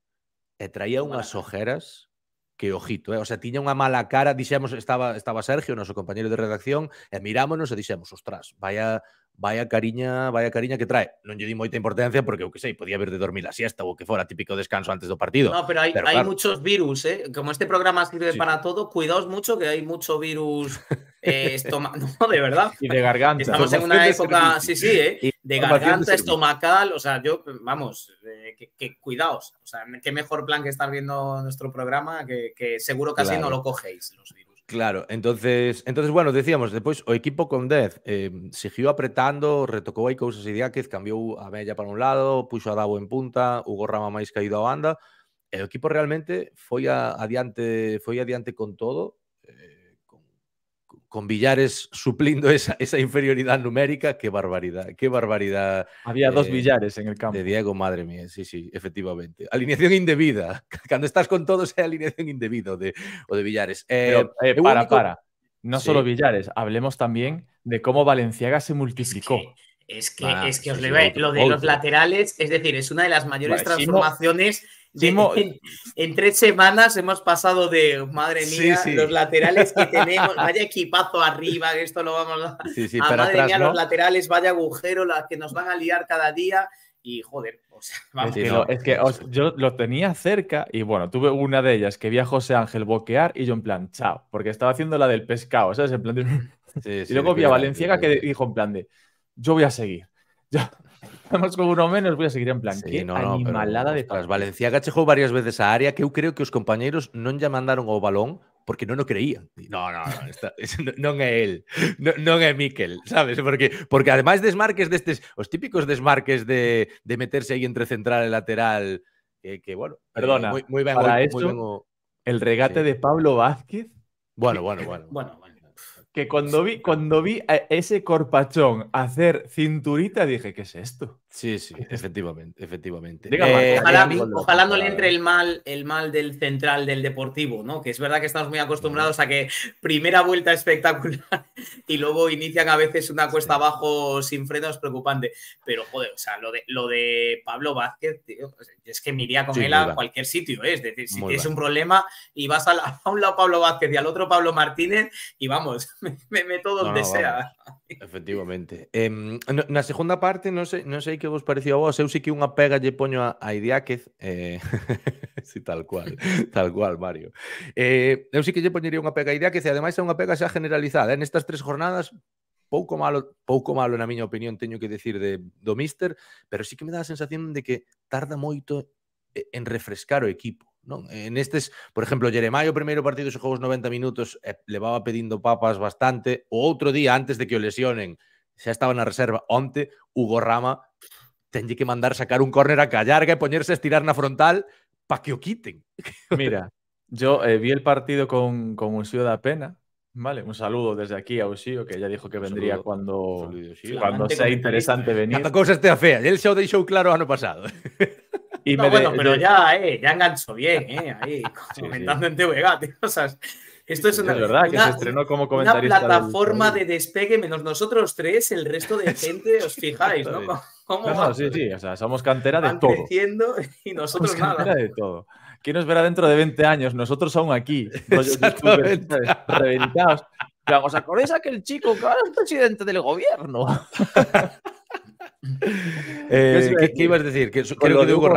Speaker 2: e traía unhas ojeras que ojito, eh? o sea, tiña unha mala cara, dixemos, estaba, estaba Sergio, noso compañeiro de redacción, e mirámonos e dixemos, ostras, vaya, vaya cariña, vaya cariña que trae. No yo di mucha importancia porque, o que sé, podía haber de dormir la siesta o que fuera típico descanso antes del partido. No, pero hay muchos
Speaker 5: virus, ¿eh? Como este programa sirve para todo, cuidaos mucho que hay mucho virus eh, estomacal. no, de verdad.
Speaker 3: Y de garganta. Estamos en una época, sí, sí, ¿eh? de garganta,
Speaker 5: estomacal, o sea, yo, vamos, eh, que, cuidaos. O sea, qué mejor plan que estar viendo nuestro programa, que, seguro casi no lo cogéis los virus.
Speaker 2: Claro, entonces, entonces bueno, decíamos, depois o equipo con 10 eh, siguió apretando, retocou aí cousas Diáquez, cambiou a Bella para un lado, puxo a Davo en punta, Hugo Rama máis caído a banda, e o equipo realmente foi a, adiante foi adiante con todo, eh, con Villares supliendo esa, inferioridad numérica, qué barbaridad, qué barbaridad. Había dos Villares eh, en el campo. De Diego, madre mía, sí, sí, efectivamente. Alineación indebida. Cuando estás con todos es alineación indebida de, o de Villares. Eh, eh, para, para. No solo Villares, hablemos
Speaker 3: también de cómo Valenciaga se multiplicó.
Speaker 5: Es que... Ah, es que, os le lo de los laterales, es decir, es una de las mayores transformaciones En, tres semanas hemos pasado de, madre mía, los laterales que tenemos, vaya equipazo arriba, que esto lo vamos a... Sí, a madre mía, los laterales, vaya agujero, las que nos van a liar cada día y joder, o sea, vamos.
Speaker 3: Es que, yo lo tenía cerca y bueno, tuve una de ellas que vi a José Ángel boquear y yo en plan, chao, porque estaba haciendo la del pescado, ¿sabes? plan y luego vi a Valenciaga que dijo en plan de, yo voy a seguir. Yo, más con uno
Speaker 2: menos, voy a seguir en plan. ¿Qué animalada de Las Valencia gachejó varias veces a área que yo creo que los compañeros no ya mandaron o balón porque no lo creían. No, no, no no no es él no Miquel, sabes? Porque porque desmarques de estos, los típicos desmarques de, meterse ahí entre central y e lateral, que bueno, eh, perdona, muy, bien el regate
Speaker 3: de Pablo Vázquez. Bueno, bueno, bueno.
Speaker 2: bueno, Que cuando vi,
Speaker 3: cuando vi ese corpachón hacer cinturita, dije, ¿qué es esto? Sí, sí,
Speaker 2: efectivamente, efectivamente. Eh, ojalá,
Speaker 5: no le entre el mal, el mal del central del deportivo, ¿no? Que es verdad que estamos muy acostumbrados a que primera vuelta espectacular y luego inician a veces una cuesta abajo sin frenos preocupante. Pero joder, o sea, lo de, lo de Pablo Vázquez, es que miría con él a cualquier sitio, ¿eh? es decir, si tienes un problema y vas a, un lado Pablo Vázquez y al otro Pablo Martínez, y vamos, me, meto donde sea.
Speaker 2: Efectivamente. Em, la segunda parte, no sé, no sé que vos pareció a vos, eu sí que unha pega lle poño a, a Idiáquez, eh, sí, tal cual, tal cual, Mario. Eh, eu sí que lle poñería unha pega a Idiáquez e ademais é unha pega xa generalizada. En eh. estas tres jornadas pouco malo, pouco malo na miña opinión teño que decir de do míster, pero sí que me dá a sensación de que tarda moito en refrescar o equipo. Non? En estes, por exemplo, Jeremai o primeiro partido xogou os 90 minutos e eh, levaba pedindo papas bastante, o outro día antes de que o lesionen xa estaba la reserva onte, Hugo Rama tenía que mandar sacar un córner a Callarga y ponerse a estirar na frontal para que lo quiten. Mira,
Speaker 3: yo eh, vi el partido con, con Uxío da Pena, Vale, un saludo desde aquí a Uxío, que ya dijo que vendría cuando, cuando sea interesante venir. Tanta cosa esté fea, y el show de show
Speaker 5: claro ano pasado.
Speaker 3: Y bueno, pero ya,
Speaker 5: eh, ya engancho bien, eh, comentando en TVG, tío, esto es una, verdad, que se estrenó como comentarista plataforma de despegue, menos nosotros tres, el resto de gente, os fijáis, ¿no? ¿Cómo sí, sí, o
Speaker 3: sea, somos cantera de todo.
Speaker 5: creciendo y nosotros somos nada. cantera
Speaker 3: de todo. ¿Quién nos verá dentro de 20 años? Nosotros aún aquí, reventados. ¿Os acordáis aquel chico
Speaker 5: que ahora es presidente del gobierno?
Speaker 4: eh, ¿Qué, ¿Qué, ibas a decir? Que, creo que de Hugo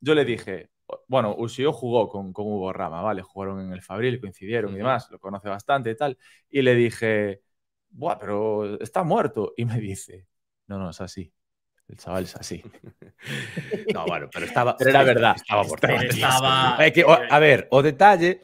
Speaker 3: Yo le dije, bueno, Ushio jugó con, Hugo Rama, ¿vale? Jugaron en el Fabril, coincidieron y demás, lo conoce bastante y tal. Y le dije, Buah, pero está muerto. Y me dice, no, no, es así. El chaval es así.
Speaker 4: no, bueno, pero estaba. Pero era verdad. Estaba por a
Speaker 2: ver, o detalle.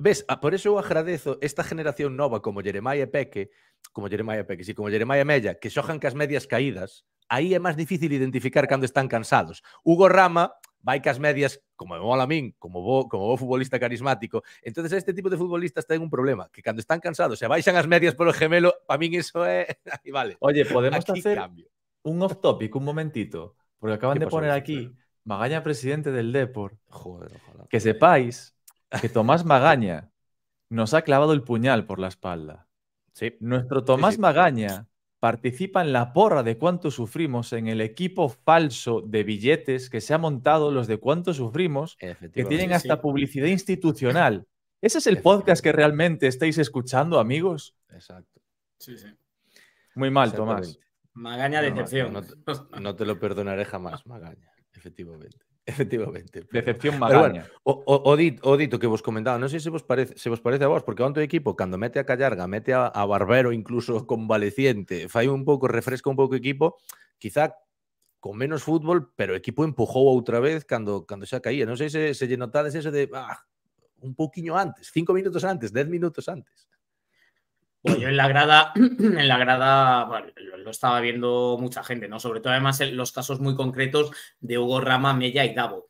Speaker 2: ¿Ves? Por eso agradezco esta generación nova como Jeremiah Peque, como Jeremiah Peque, sí, como Jeremiah Mella, que sojan cas medias caídas, ahí es más difícil identificar cuando están cansados. Hugo Rama vai cas medias como me mola a como como futbolista carismático. Entonces este tipo de futbolistas tienen un problema, que cuando están cansados se a las medias por el gemelo, para mí eso es... Oye, podemos hacer un off topic un momentito,
Speaker 3: porque acaban de poner aquí Magaña presidente del Depor. Joder, ojalá. Que sepáis que Tomás Magaña nos ha clavado el puñal por la espalda. Sí. Nuestro Tomás Magaña participa en la porra de cuánto sufrimos en el equipo falso de billetes que se ha montado los de cuánto sufrimos, que tienen hasta publicidad institucional. ¿Ese es el podcast que realmente estáis escuchando, amigos?
Speaker 2: Exacto. Sí, sí.
Speaker 3: Muy mal, Tomás.
Speaker 2: Magaña decepción. No, no te lo perdonaré jamás, Magaña, efectivamente. Efectivamente. Decepción magaña. Odito, que vos comentaba, no sé si vos parece, se vos parece a vos, porque cuando tu equipo, cuando mete a Callarga, mete a, Barbero incluso convaleciente, fai un poco refresca un poco equipo, quizá con menos fútbol, pero equipo empujó otra vez cuando se xa caía. No sé se, se lle notades eso de ah, un poquito antes, cinco minutos antes, diez minutos antes. Pues yo en la grada,
Speaker 5: en la grada, lo estaba viendo mucha gente, ¿no? Sobre todo además en los casos muy concretos de Hugo Rama, Mella y Davo.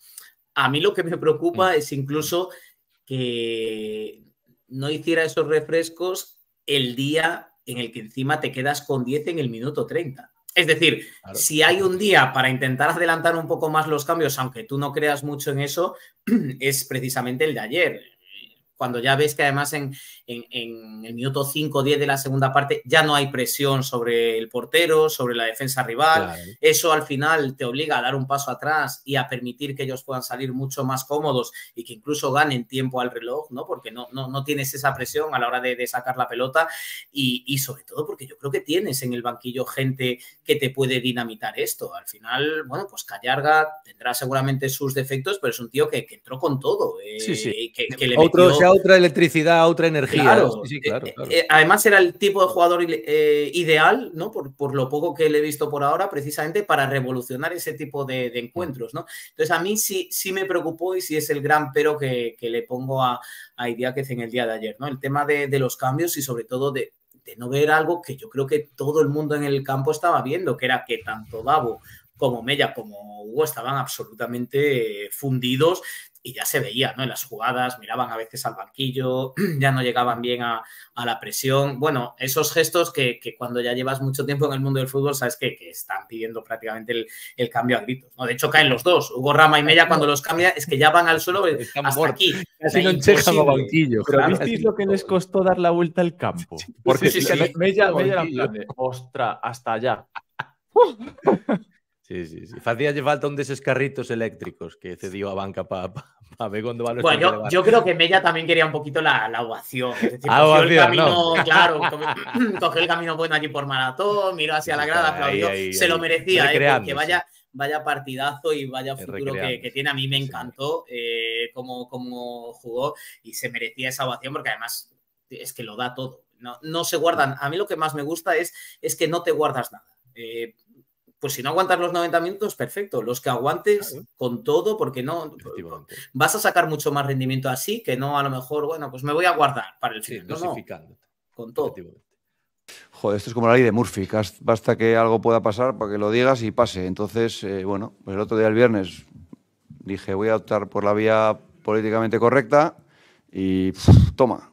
Speaker 5: A mí lo que me preocupa mm. es incluso que no hiciera esos refrescos el día en el que encima te quedas con 10 en el minuto 30. Es decir, si hay un día para intentar adelantar un poco más los cambios, aunque tú no creas mucho en eso, es precisamente el de ayer cuando ya ves que además en, el minuto 5 o 10 de la segunda parte ya no hay presión sobre el portero, sobre la defensa rival, eso al final te obliga a dar un paso atrás y a permitir que ellos puedan salir mucho más cómodos y que incluso ganen tiempo al reloj, ¿no? Porque no, no, tienes esa presión a la hora de, sacar la pelota y, y, sobre todo porque yo creo que tienes en el banquillo gente que te puede dinamitar esto. Al final, bueno, pues Callarga tendrá seguramente sus defectos, pero es un tío que, entró con todo, eh, que, le metió
Speaker 2: otra electricidad, otra energía. Eh, eh,
Speaker 5: eh, además, era el tipo de jugador ideal, ¿no? Por, lo poco que le he visto por ahora, precisamente para revolucionar ese tipo de, encuentros, ¿no? Entonces, a mí sí, sí me preocupó y sí es el gran pero que, le pongo a, a Idiáquez en el día de ayer, ¿no? El tema de, los cambios y sobre todo de, de no ver algo que yo creo que todo el mundo en el campo estaba viendo, que era que tanto Davo como Mella como Hugo estaban absolutamente fundidos y ya se veía, ¿no? En las jugadas miraban a veces al banquillo, ya no llegaban bien a, a la presión. Bueno, esos gestos que, que, cuando ya llevas mucho tiempo en el mundo del fútbol, sabes que, que están pidiendo prácticamente el, el, cambio a gritos. ¿no? De hecho, caen los dos. Hugo Rama y Mella, cuando los cambia, es que ya van al suelo hasta aquí. Así no enchejan banquillo. ¿visteis
Speaker 3: lo que les costó dar la vuelta al campo? Porque si se Mella, era
Speaker 2: ¡ostra, hasta allá! Sí, sí, sí. Facía falta un de esos carritos eléctricos que cedió a banca para ver cuando va los Bueno, yo,
Speaker 5: creo que Mella también quería un poquito la, la ovación.
Speaker 2: Es ah, el camino,
Speaker 5: claro, cogió el camino bueno allí por maratón, miró hacia la grada, aplaudió. se lo merecía, eh, que vaya, vaya partidazo y vaya futuro que, tiene. A mí me encantó eh, cómo, jugó y se merecía esa ovación porque además es que lo da todo. No, no se guardan. A mí lo que más me gusta es, es que no te guardas nada. Eh, pues si no aguantas los 90 minutos, perfecto. Los que aguantes con todo, porque no vas a sacar mucho más rendimiento así que no a lo mejor, bueno, pues me voy a guardar para el final. Con
Speaker 2: todo. Joder, esto es como la ley de Murphy, basta que algo pueda pasar para que lo digas y pase. Entonces, eh, bueno, pues el otro día, el viernes, dije, voy a optar por la vía políticamente correcta y toma.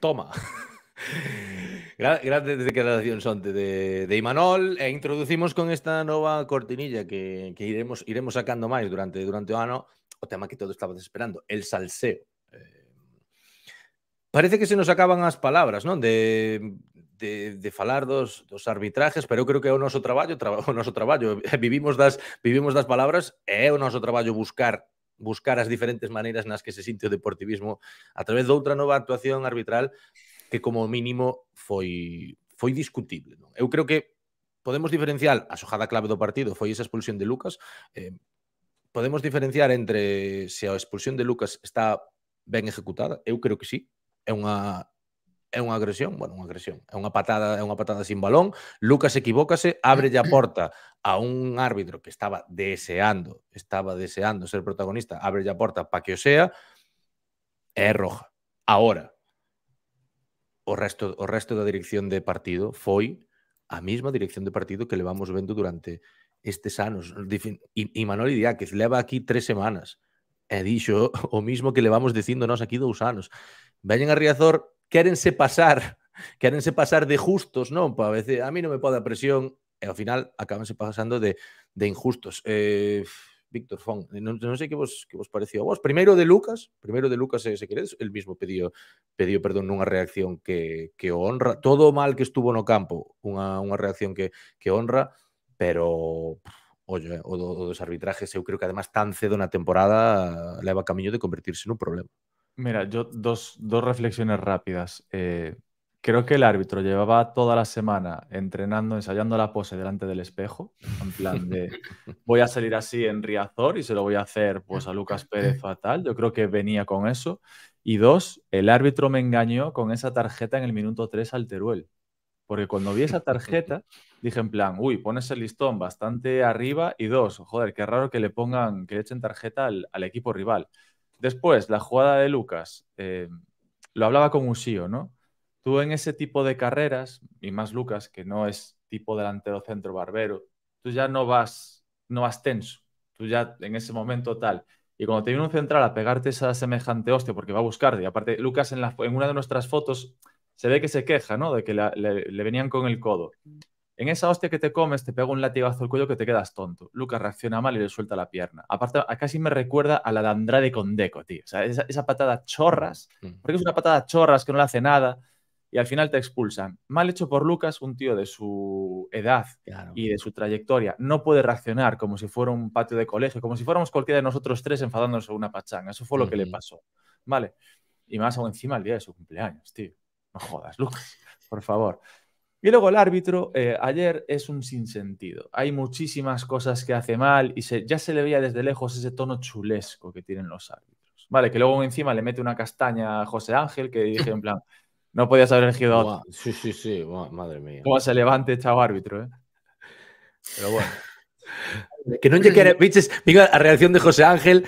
Speaker 2: Toma. Gra grandes declaracións onte de, de Imanol e introducimos con esta nova cortinilla que, que iremos iremos sacando máis durante durante o ano o tema que todos estabas esperando, el salseo. Eh, parece que se nos acaban as palabras, non? De, de, de falar dos, dos arbitrajes, pero eu creo que é o noso traballo, traba, o noso traballo, vivimos das vivimos das palabras, e é o noso traballo buscar buscar as diferentes maneiras nas que se sinte o deportivismo a través de outra nova actuación arbitral que como mínimo foi foi discutible. Non? Eu creo que podemos diferenciar a xojada clave do partido foi esa expulsión de Lucas. Eh, podemos diferenciar entre se a expulsión de Lucas está ben ejecutada. Eu creo que sí. É unha é unha agresión, bueno, unha agresión, é unha patada, é unha patada sin balón. Lucas equivócase, abre a porta a un árbitro que estaba deseando, estaba deseando ser protagonista, abre a porta para que o sea, é roja. Ahora, o resto, o resto da dirección de partido foi a mesma dirección de partido que levamos vendo durante estes anos. E, e Manoli Diáquez leva aquí tres semanas e dixo o mismo que levamos dicindo nós aquí dous anos. Veñen a Riazor, quérense pasar, quérense pasar de justos, non? Pa veces a mí non me pode a presión e ao final acabanse pasando de, de injustos. Eh, Víctor Fon. Eh, non, non sei que vos, que vos pareció a vos. Primeiro de Lucas, primeiro de Lucas, se, eh, se queredes, el mismo pediu, pediu perdón nunha reacción que, que honra. Todo o mal que estuvo no campo, unha, unha reacción que, que honra, pero... Oye, eh, o, do, o dos arbitrajes, eu creo que además tan cedo na temporada leva camiño de convertirse nun problema.
Speaker 3: Mira, yo dos, dos reflexiones rápidas. Eh, Creo que el árbitro llevaba toda la semana entrenando, ensayando la pose delante del espejo, en plan de voy a salir así en Riazor y se lo voy a hacer pues a Lucas Pérez fatal tal. Yo creo que venía con eso. Y dos, el árbitro me engañó con esa tarjeta en el minuto tres al Teruel. Porque cuando vi esa tarjeta, dije en plan, uy, pones el listón bastante arriba y dos, joder, qué raro que le pongan, que le echen tarjeta al, equipo rival. Después, la jugada de Lucas, eh, lo hablaba con Usío, ¿no? Tú en ese tipo de carreras, y más Lucas, que no es tipo delantero centro barbero, tú ya no vas, no vas tenso, tú ya en ese momento tal. Y cuando te viene un central a pegarte esa semejante hostia, porque va a buscar, y aparte Lucas en, la, en una de nuestras fotos se ve que se queja, ¿no? De que le, venían con el codo. En esa hostia que te comes, te pega un latigazo al cuello que te quedas tonto. Lucas reacciona mal y le suelta la pierna. Aparte, casi me recuerda a la de Andrade con Deco, tío. O sea, esa, esa patada chorras, mm. porque es una patada chorras que no le hace nada y al final te expulsan. Mal hecho por Lucas, un tío de su edad y de su trayectoria. No puede reaccionar como si fuera un patio de colegio, como si fuéramos cualquiera de nosotros tres enfadándonos en una pachanga. Eso fue lo que le pasó. Vale. Y más aún encima el día de su cumpleaños, tío. No jodas, Lucas, por favor. Y luego el árbitro eh, ayer es un sinsentido. Hay muchísimas cosas que hace mal y ya se le veía desde lejos ese tono chulesco que tienen los árbitros. Vale, que luego encima le mete una castaña a José Ángel que dice en plan,
Speaker 2: no podías haber elegido otro. Sí, sí, sí, madre mía. Cómo se levante echado árbitro, ¿eh? Pero bueno. que no llegue a mira a reacción de José Ángel,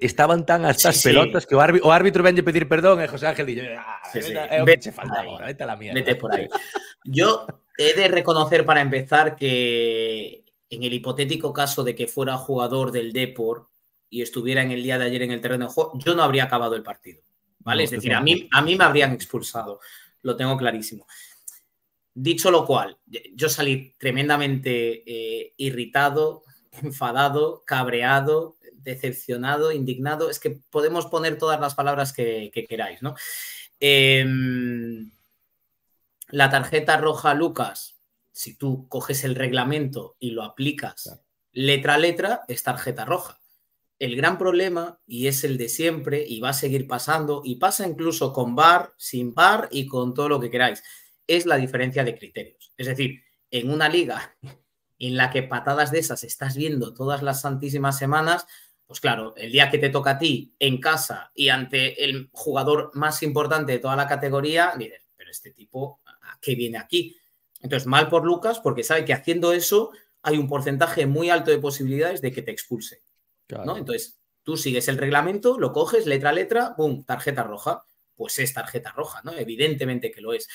Speaker 2: estaban tan hasta sí, pelotas que o, árbitro, o a pedir perdón, a eh, José Ángel y yo, vete, vete,
Speaker 5: vete a la mierda. Vete por ahí. Yo he de reconocer para empezar que en el hipotético caso de que fuera jugador del Depor y estuviera en el día de ayer en el terreno de juego, yo no habría acabado el partido es decir, a mí, a mí me habrían expulsado, lo tengo clarísimo. Dicho lo cual, eh, yo salí tremendamente eh, irritado, enfadado, cabreado, decepcionado, indignado. Es que podemos poner todas las palabras que, queráis, ¿no? Em, la tarjeta roja Lucas, si tú coges el reglamento y lo aplicas letra a letra, es tarjeta roja el gran problema, y es el de siempre, y va a seguir pasando, y pasa incluso con bar, sin bar y con todo lo que queráis, es la diferencia de criterios. Es decir, en una liga en la que patadas de esas estás viendo todas las santísimas semanas, pues claro, el día que te toca a ti en casa y ante el jugador más importante de toda la categoría, dices, pero este tipo, que viene aquí? Entonces, mal por Lucas, porque sabe que haciendo eso hay un porcentaje muy alto de posibilidades de que te expulse. Entonces, tú sigues el reglamento, lo coges letra a letra, ¡pum! Tarjeta roja. Pues es tarjeta roja, ¿no? Evidentemente que lo es.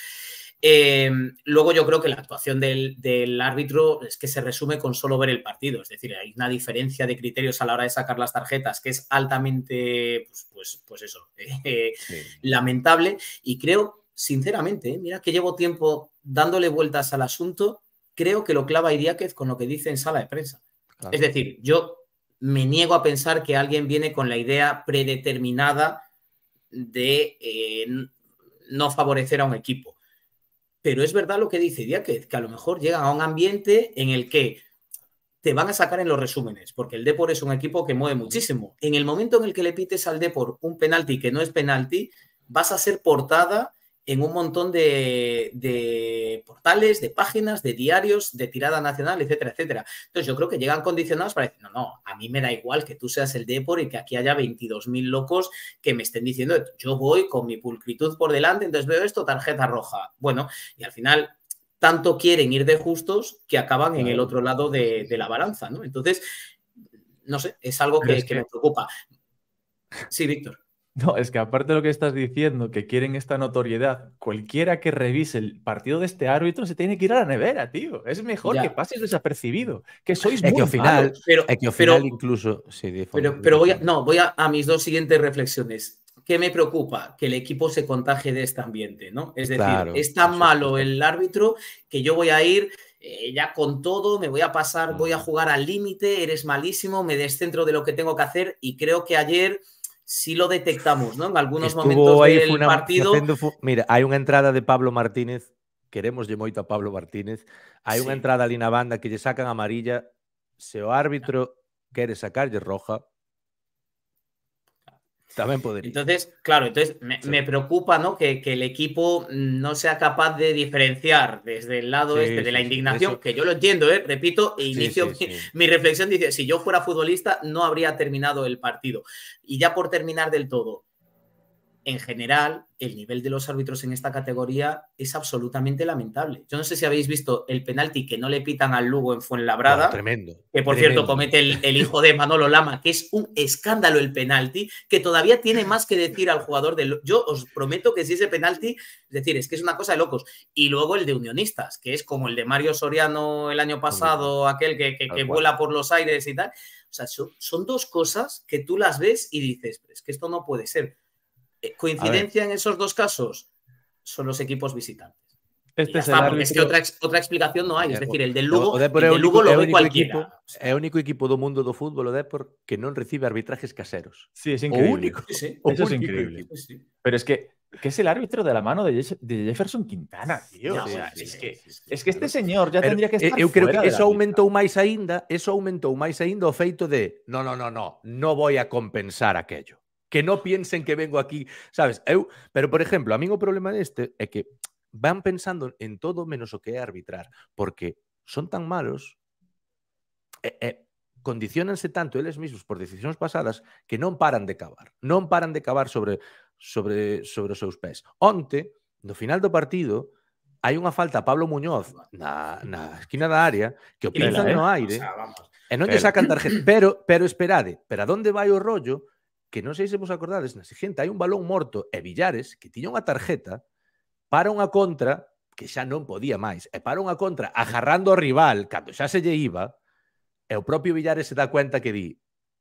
Speaker 5: Em, luego yo creo que la actuación del, árbitro es que se resume con solo ver el partido, es decir, hay una diferencia de criterios a la hora de sacar las tarjetas que es altamente, pues, pues, pues eso, eh, lamentable. Y creo, sinceramente, eh, mira que llevo tiempo dándole vueltas al asunto, creo que lo clava Iriáquez con lo que dice en sala de prensa. Es decir, yo me niego a pensar que alguien viene con la idea predeterminada de eh, no favorecer a un equipo. Pero es verdad lo que dice Diáquez, que a lo mejor llegan a un ambiente en el que te van a sacar en los resúmenes, porque el Depor es un equipo que mueve muchísimo. En el momento en el que le pites al Depor un penalti que no es penalti, vas a ser portada en un montón de, portales, de páginas, de diarios, de tirada nacional, etcétera, etcétera. Entonces yo creo que llegan condicionados para decir, no, no, a mí me da igual que tú seas el Depor y que aquí haya 22.000 locos que me estén diciendo, yo voy con mi pulcritud por delante, entonces veo esto, tarjeta roja. Bueno, y al final tanto quieren ir de justos que acaban en el otro lado de, la balanza, ¿no? Entonces, no sé, es algo que me preocupa. Sí, Víctor.
Speaker 3: No, es que aparte de lo que estás diciendo, que quieren esta notoriedad, cualquiera que revise el partido de este árbitro se tiene que ir a la nevera, tío. Es mejor que pases desapercibido,
Speaker 5: que sois muy final, pero, incluso... pero, voy, a, no, voy a, mis dos siguientes reflexiones. ¿Qué me preocupa? Que el equipo se contagie de este ambiente, ¿no? Es decir, es tan malo el árbitro que yo voy a ir eh, ya con todo, me voy a pasar, voy a mm. jugar al límite, eres malísimo, me descentro de lo que tengo que hacer y creo que ayer sí lo detectamos, ¿no? En algunos Estuvo momentos aí del una, partido. Haciendo,
Speaker 2: mira, hay unha entrada de Pablo Martínez, queremos de moito a Pablo Martínez, hai sí. unha entrada ali na banda que lle sacan amarilla, se o árbitro quere sacarlle roja, También podría.
Speaker 5: Entonces, claro, entonces me, preocupa ¿no? Que, el equipo no sea capaz de diferenciar desde el lado este de la indignación, que yo lo entiendo, ¿eh? repito, e inicio mi, mi, reflexión, dice, si yo fuera futbolista no habría terminado el partido. Y ya por terminar del todo, en general, el nivel de los árbitros en esta categoría es absolutamente lamentable. Yo no sé si habéis visto el penalti que no le pitan al Lugo en Fuenlabrada. tremendo. Que por cierto comete el, hijo de Manolo Lama, que es un escándalo el penalti, que todavía tiene más que decir al jugador del. Yo os prometo que si ese penalti, es decir, es que es una cosa de locos. Y luego el de Unionistas, que es como el de Mario Soriano el año pasado, aquel que, vuela por los aires y tal. O sea, son, son dos cosas que tú las ves y dices, es que esto no puede ser. Eh, ¿Coincidencia en esos dos casos? Son los equipos visitantes.
Speaker 2: Este es, que otra,
Speaker 5: explicación no hay. Es decir, el del Lugo, el lo ve
Speaker 2: Equipo, único equipo del mundo de fútbol o Depor que no recibe arbitrajes caseros. Sí, es increíble. Eso es increíble. Pero es que, es el árbitro de la mano de, Jefferson Quintana, tío. es, que, este señor ya tendría que eh, estar Yo creo que eso aumentó más ainda eso o feito de, no, no, no, no, no voy a compensar aquello. que no piensen que vengo aquí, sabes? Eu, pero, por exemplo, a min o problema deste é que van pensando en todo menos o que é arbitrar, porque son tan malos e, e condicionanse tanto eles mesmos por decisións pasadas que non paran de cavar, non paran de cavar sobre sobre sobre os seus pés. Onte, no final do partido, hai unha falta a Pablo Muñoz na, na esquina da área que o pinzan no aire o sea, vamos.
Speaker 4: e non lle sacan
Speaker 2: tarjeta. Pero, pero esperade, pero a donde vai o rollo que non sei se vos acordades, na xente, hai un balón morto e Villares que tiña unha tarjeta para unha contra que xa non podía máis, e para unha contra agarrando ao rival cando xa se lle iba, e o propio Villares se dá cuenta que di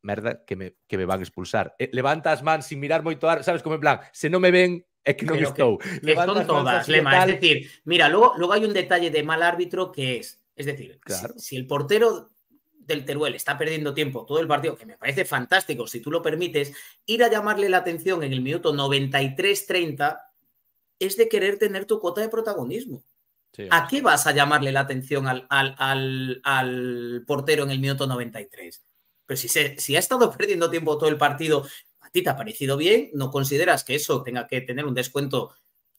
Speaker 2: merda, que me, que me van a expulsar. E levanta as mans sin mirar moito ar, sabes, como en plan, se non me ven, é que non Pero estou. Que, Levanta son todas, Lema, tal...
Speaker 5: es decir, mira, logo, logo hai un detalle de mal árbitro que es, es decir, claro. si, si el portero del Teruel está perdiendo tiempo todo el partido, que me parece fantástico, si tú lo permites, ir a llamarle la atención en el minuto 93-30 es de querer tener tu cuota de protagonismo. ¿A qué vas a llamarle la atención al, portero en el minuto 93? Pero si, se, si ha estado perdiendo tiempo todo el partido, a ti te ha parecido bien, no consideras que eso tenga que tener un descuento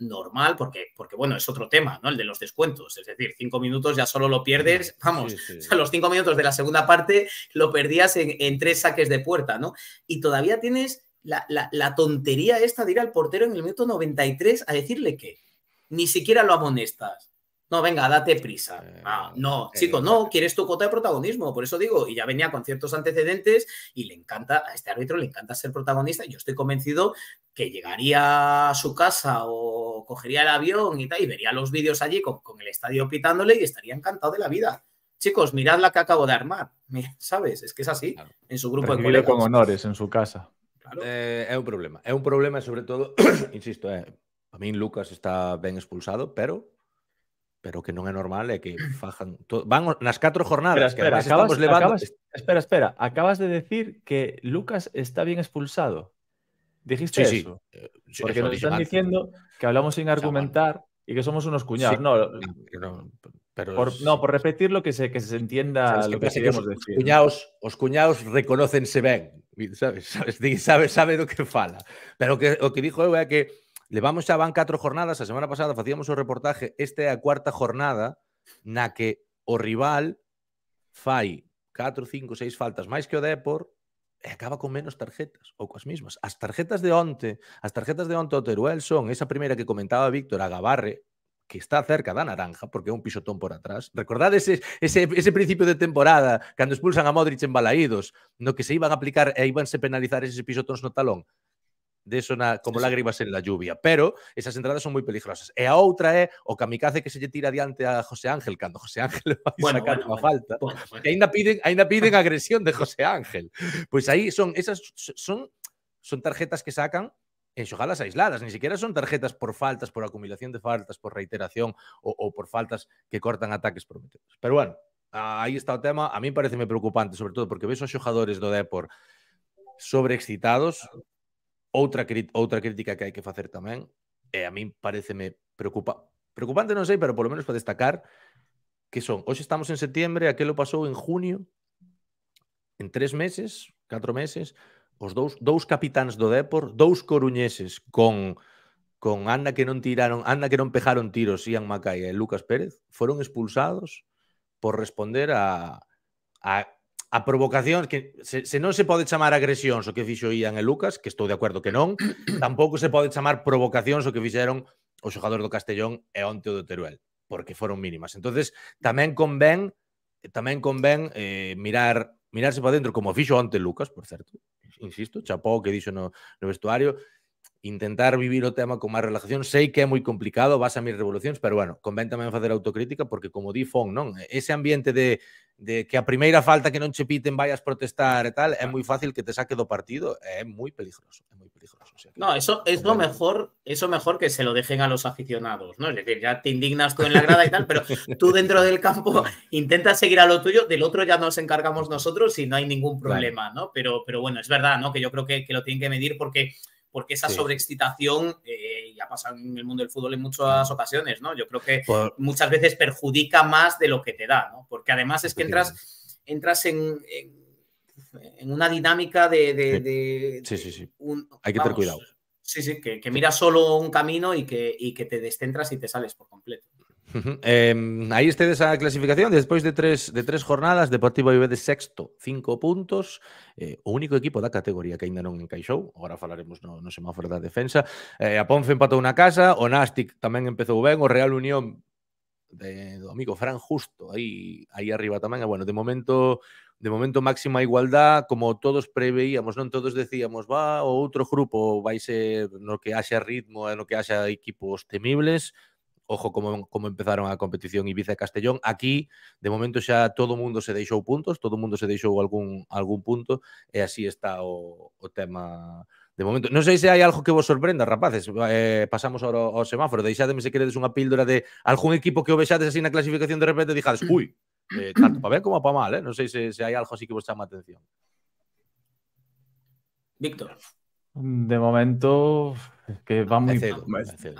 Speaker 5: normal, porque, porque bueno, es otro tema, ¿no? El de los descuentos. Es decir, cinco minutos ya solo lo pierdes, vamos, los cinco minutos de la segunda parte lo perdías en, tres saques de puerta, ¿no? Y todavía tienes la, la, tontería esta de ir al portero en el minuto 93 a decirle que ni siquiera lo amonestas. No, venga, date prisa. Eh, ah, no, eh, chico, no, quieres tu cuota de protagonismo, por eso digo, y ya venía con ciertos antecedentes y le encanta, a este árbitro le encanta ser protagonista. Yo estoy convencido que llegaría a su casa o cogería el avión y tal, y vería los vídeos allí con, el estadio pitándole y estaría encantado de la vida chicos, mirad la que acabo de armar.
Speaker 2: ¿Sabes? Es que es así. En su grupo de colegas.
Speaker 3: con honores en su casa.
Speaker 2: Eh, es un problema. Es un problema, sobre todo, insisto, a mí Lucas está bien expulsado, pero pero que no es normal que fajan van las cuatro jornadas que acabas, levando... espera, espera, acabas de decir que Lucas está bien expulsado.
Speaker 3: Dijiste eso. Sí. sí eh, Porque nos están diciendo que hablamos sin argumentar y que somos
Speaker 2: unos cuñados. no, pero, por, no, por repetir lo que se, que se entienda lo que, decir. cuñados, los cuñados reconócense ben, sabes, sabes, sabes, sabe lo que fala. Pero que, lo que dijo eu que levamos xa van catro jornadas, a semana pasada facíamos o reportaje, esta é a cuarta jornada na que o rival fai 4, 5, 6 faltas máis que o Depor e acaba con menos tarjetas, ou coas mismas. As tarjetas de onte, as tarjetas de onte ao Teruel son esa primeira que comentaba Víctor a Gabarre, que está cerca da naranja, porque é un pisotón por atrás. Recordad ese, ese, ese principio de temporada, cando expulsan a Modric en Balaídos, no que se iban a aplicar e ibanse penalizar eses pisotóns no talón de eso na, como lágrimas en la lluvia, pero esas entradas son moi peligrosas. E a outra é o kamikaze que se lle tira adiante a José Ángel cando José Ángel vai bueno, sacar bueno, bueno, falta. Bueno, bueno. Que aínda piden, aínda piden agresión de José Ángel. Pois pues aí son esas son son tarjetas que sacan en xogalas aisladas, ni siquiera son tarjetas por faltas, por acumulación de faltas, por reiteración o, o por faltas que cortan ataques prometidos. Pero bueno, aí está o tema, a mí me preocupante, sobre todo porque ves os xogadores do Depor sobreexcitados, Outra, outra crítica que hai que facer tamén, e a min pareceme preocupa preocupante non sei, pero polo menos para destacar que son, hoxe estamos en setembro, aquelo pasou en junio, en tres meses, catro meses, os dous, dous capitáns do Depor, dous coruñeses con con Anda que non tiraron, Anda que non pejaron tiros, Ian Macaia e Lucas Pérez, foron expulsados por responder a, a a provocación que se, se non se pode chamar agresións o que fixo Ian e Lucas, que estou de acordo que non, tampouco se pode chamar provocacións o que fixeron o xogador do Castellón e onte o do Teruel, porque foron mínimas. Entonces, tamén convén tamén convén eh, mirar mirarse para dentro como fixo onte Lucas, por certo. Insisto, chapó que dixo no, no vestuario, intentar vivir o tema con máis relajación. Sei que é moi complicado, vas a mil revolucións, pero bueno, convén tamén facer autocrítica porque como di Fon, non? Ese ambiente de de que a primera falta que no che piten vayas protestar y tal, es muy fácil que te saque do partido, es muy peligroso, peligroso.
Speaker 5: no, eso es lo mejor, eso mejor que se lo dejen a los aficionados, ¿no? Es decir, ya te indignas tú en la grada y tal, pero tú dentro del campo intentas seguir a lo tuyo, del otro ya nos encargamos nosotros y no hay ningún problema, ¿no? Pero, pero bueno, es verdad, ¿no? Que yo creo que, que lo tienen que medir porque porque esa sobreexcitación eh, ya pasa en el mundo del fútbol en muchas ocasiones, ¿no? Yo creo que muchas veces perjudica más de lo que te da, ¿no? Porque además es que entras, entras en, en, una dinámica
Speaker 2: de... sí, sí, sí. Hay que tener cuidado.
Speaker 5: Sí, sí, que, miras solo un camino y que, y que te descentras y te sales por completo.
Speaker 2: Uh -huh. eh, aí estedes a clasificación despois de tres, de tres jornadas Deportivo de sexto, cinco puntos eh, o único equipo da categoría que aínda non encaixou, agora falaremos no, no semáforo da defensa, eh, a Ponce empatou na casa o Nastic tamén empezou ben o Real Unión de, do amigo Fran Justo aí, aí arriba tamén e bueno, de momento de momento máxima igualdad, como todos preveíamos, non todos decíamos, va, o outro grupo vai ser no que haxa ritmo no que haxa equipos temibles, ojo como, como empezaron a competición Ibiza e Castellón. Aquí, de momento, xa todo mundo se deixou puntos, todo mundo se deixou algún, algún punto, e así está o, o tema De momento, non sei se hai algo que vos sorprenda, rapaces. Eh, pasamos ahora ao, ao semáforo. Deixademe se queredes unha píldora de algún equipo que o vexades así na clasificación de repente e dixades, ui, eh, tanto para ben como para mal, eh? non sei se, se hai algo así que vos chama a atención. Víctor.
Speaker 3: De momento, Es que va muy.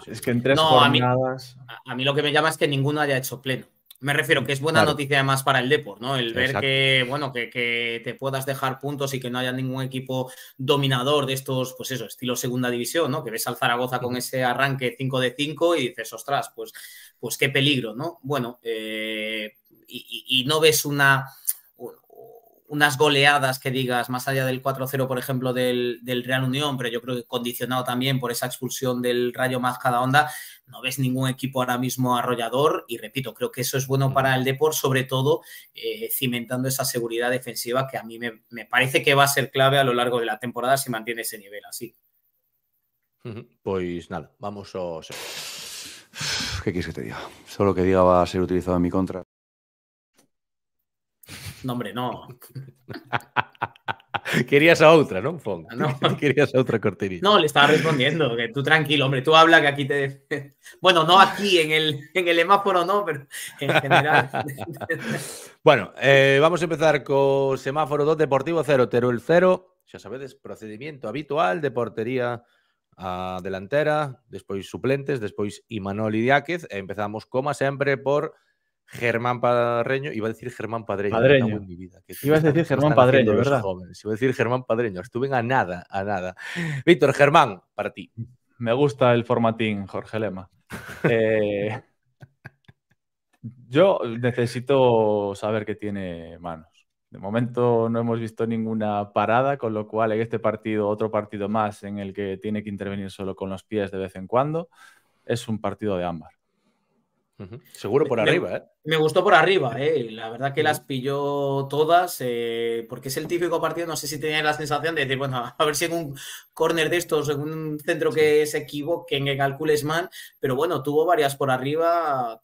Speaker 3: Es que en tres A
Speaker 2: mí,
Speaker 5: lo que me llama es que ninguno haya hecho pleno. Me refiero que es buena noticia además para el deporte ¿no? El ver que, bueno, que, te puedas dejar puntos y que no haya ningún equipo dominador de estos, pues eso, estilo segunda división, ¿no? Que ves al Zaragoza con ese arranque 5 de 5 y dices, ostras, pues, pues qué peligro, ¿no? Bueno, eh, y no ves una unas goleadas que digas, más allá del 4-0, por ejemplo, del, Real Unión, pero yo creo que condicionado también por esa expulsión del Rayo Más cada onda, no ves ningún equipo ahora mismo arrollador y repito, creo que eso es bueno mm. para el deporte sobre todo eh, cimentando esa seguridad defensiva que a mí me, me, parece que va a ser clave a lo largo de la temporada si mantiene ese nivel así.
Speaker 2: Pues nada, vamos a... ¿Qué quieres que te diga? Solo que diga va a ser utilizado en mi contra. No, hombre, no. Querías a otra, ¿no, No. Querías a otra cortinilla. No,
Speaker 5: le estaba respondiendo, que tú tranquilo, hombre, tú habla que aquí te... Bueno, no aquí, en el,
Speaker 2: en el semáforo no, pero en general. bueno, eh, vamos a empezar con semáforo 2, Deportivo 0, Teruel 0. Ya sabes, procedimiento habitual de portería a delantera, Después suplentes, después Imanol Idiáquez. empezamos, como siempre, por Germán Padreño, iba a decir Germán Padreño. Padreño. En mi vida, Ibas a decir Germán Padreño, ¿verdad? Iba a decir Germán Padreño, estuve a nada, a nada. Víctor, Germán, para ti. Me gusta el formatín, Jorge Lema. Eh,
Speaker 3: yo necesito saber que tiene manos. De momento no hemos visto ninguna parada, con lo cual en este partido, otro partido más en el que tiene que intervenir solo con los pies de vez en cuando, es un partido de ámbar.
Speaker 2: Seguro por arriba, ¿eh?
Speaker 5: Me gustó por arriba, ¿eh? La verdad que las pilló todas, eh, porque es el típico partido, no sé si tenía la sensación de decir, bueno, a ver si en un corner de estos, en un centro que se en que calcules mal, pero bueno, tuvo varias por arriba,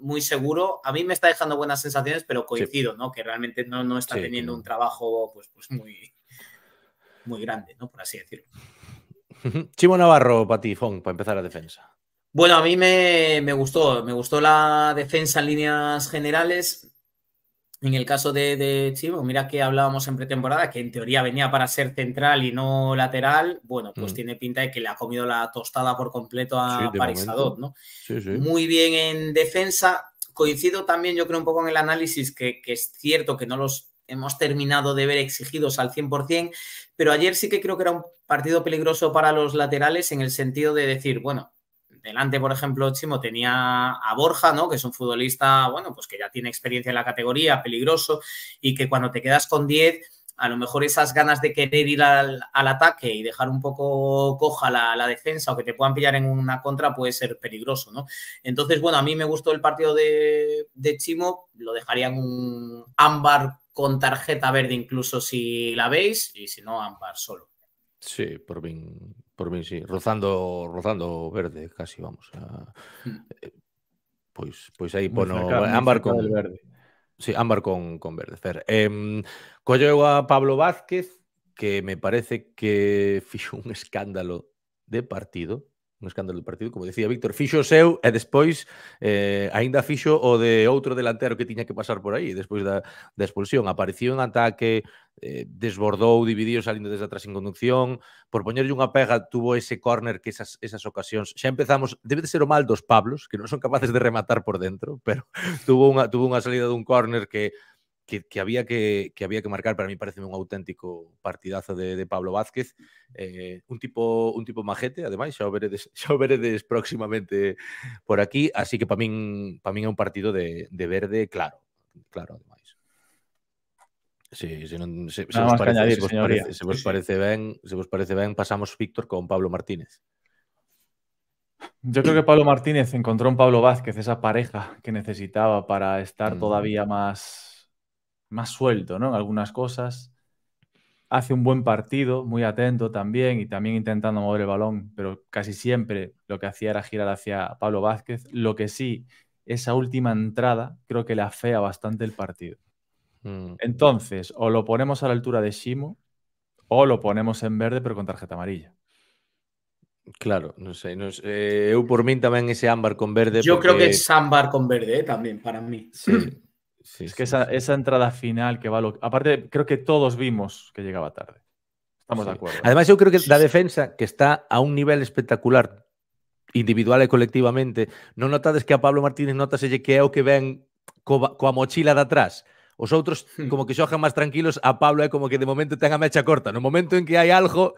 Speaker 5: muy seguro. A mí me está dejando buenas sensaciones, pero coincido, ¿no? Que realmente no, no está teniendo un trabajo, pues, pues muy, muy grande, ¿no? Por así decirlo.
Speaker 2: Chimo Navarro, Patifón, para empezar la defensa. Bueno, a mí me,
Speaker 5: gustó, me gustó la defensa en líneas generales. En el caso de, Chivo, mira que hablábamos en pretemporada, que en teoría venía para ser central y no lateral. Bueno, pues mm. tiene pinta de que le ha comido la tostada por completo a sí, ¿no?
Speaker 2: Sí, sí. Muy
Speaker 5: bien en defensa. Coincido también, yo creo, un poco en el análisis, que, que es cierto que no los hemos terminado de ver exigidos al 100%, pero ayer sí que creo que era un partido peligroso para los laterales en el sentido de decir, bueno, delante, por ejemplo, Chimo tenía a Borja, ¿no? Que es un futbolista, bueno, pues que ya tiene experiencia en la categoría, peligroso, y que cuando te quedas con 10, a lo mejor esas ganas de querer ir al, ataque y dejar un poco coja la, defensa o que te puedan pillar en una contra puede ser peligroso, ¿no? Entonces, bueno, a mí me gustó el partido de, Chimo, lo dejaría en un ámbar con tarjeta verde incluso si la veis y si no, ámbar solo.
Speaker 2: Sí, por bien, por mí sí, rozando, rozando verde, casi vamos. Hmm. Eh, pues, pues ahí pono ámbar con verde. Sí, ámbar con, verde. Fer. Em, a Pablo Vázquez, que me parece que fichó un escándalo de partido un escándalo do partido, como decía Víctor, fixo o seu e despois eh, aínda fixo o de outro delantero que tiña que pasar por aí despois da, da expulsión. Apareció un ataque, eh, desbordou, dividiu salindo desde atrás sin conducción, por poñerlle unha pega tuvo ese córner que esas, esas ocasións. Xa empezamos, debe de ser o mal dos Pablos, que non son capaces de rematar por dentro, pero tuvo unha, tuvo unha salida dun córner que que, había que, había que marcar. Para mí parece un auténtico partidazo de, Pablo Vázquez. Eh, un, tipo, un tipo majete, además. ya veredes, próximamente por aquí. Así que para mí para un partido de, verde claro. Claro, además Sí, se, no parece, añadir, se, parece, bien. pasamos Víctor con Pablo Martínez.
Speaker 3: Yo creo que Pablo Martínez encontró en Pablo Vázquez esa pareja que necesitaba para estar todavía más más suelto, ¿no? En algunas cosas. Hace un buen partido, muy atento también y también intentando mover el balón, pero casi siempre lo que hacía era girar hacia Pablo Vázquez. Lo que sí, esa última entrada creo que le afea bastante el partido. Mm. Entonces, o lo ponemos a la altura de Shimo o lo ponemos en verde pero con tarjeta amarilla.
Speaker 2: Claro, no sé. No sé. Eh, por mí también ese ámbar con verde.
Speaker 5: Yo creo que es ámbar con verde eh, también, para mí. Sí.
Speaker 2: es que esa, esa, entrada final
Speaker 3: que va lo... Aparte, creo que todos vimos que llegaba tarde. Estamos de acuerdo. ¿eh?
Speaker 2: Además, yo creo que la defensa, que está a un nivel espectacular, individual y colectivamente, no notades que a Pablo Martínez notas ese chequeo que ven con la mochila de atrás. Os hmm. como que xojan más tranquilos, a Pablo es como que de momento tenga mecha corta. En No momento en que hay algo,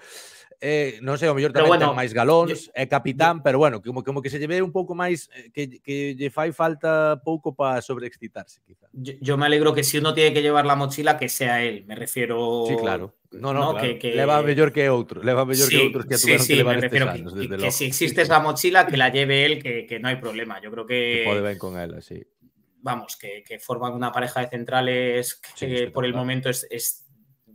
Speaker 2: eh, no sé, a o mellor tamén más bueno, eh, capitán, pero bueno, como, como que se lleve un poco más, eh, que, que falta poco para sobreexcitarse, Yo, me alegro que si uno tiene que llevar la mochila, que sea él, me refiero... Sí, claro. No, no, no que, que... va mellor que outro, que otros que sí, sí, que que, si
Speaker 5: existe esa mochila, que la lleve él, que, que no hay problema. Yo creo que... que pode
Speaker 2: con él, así
Speaker 5: Vamos, que, que forman una pareja de centrales que, por el momento es, es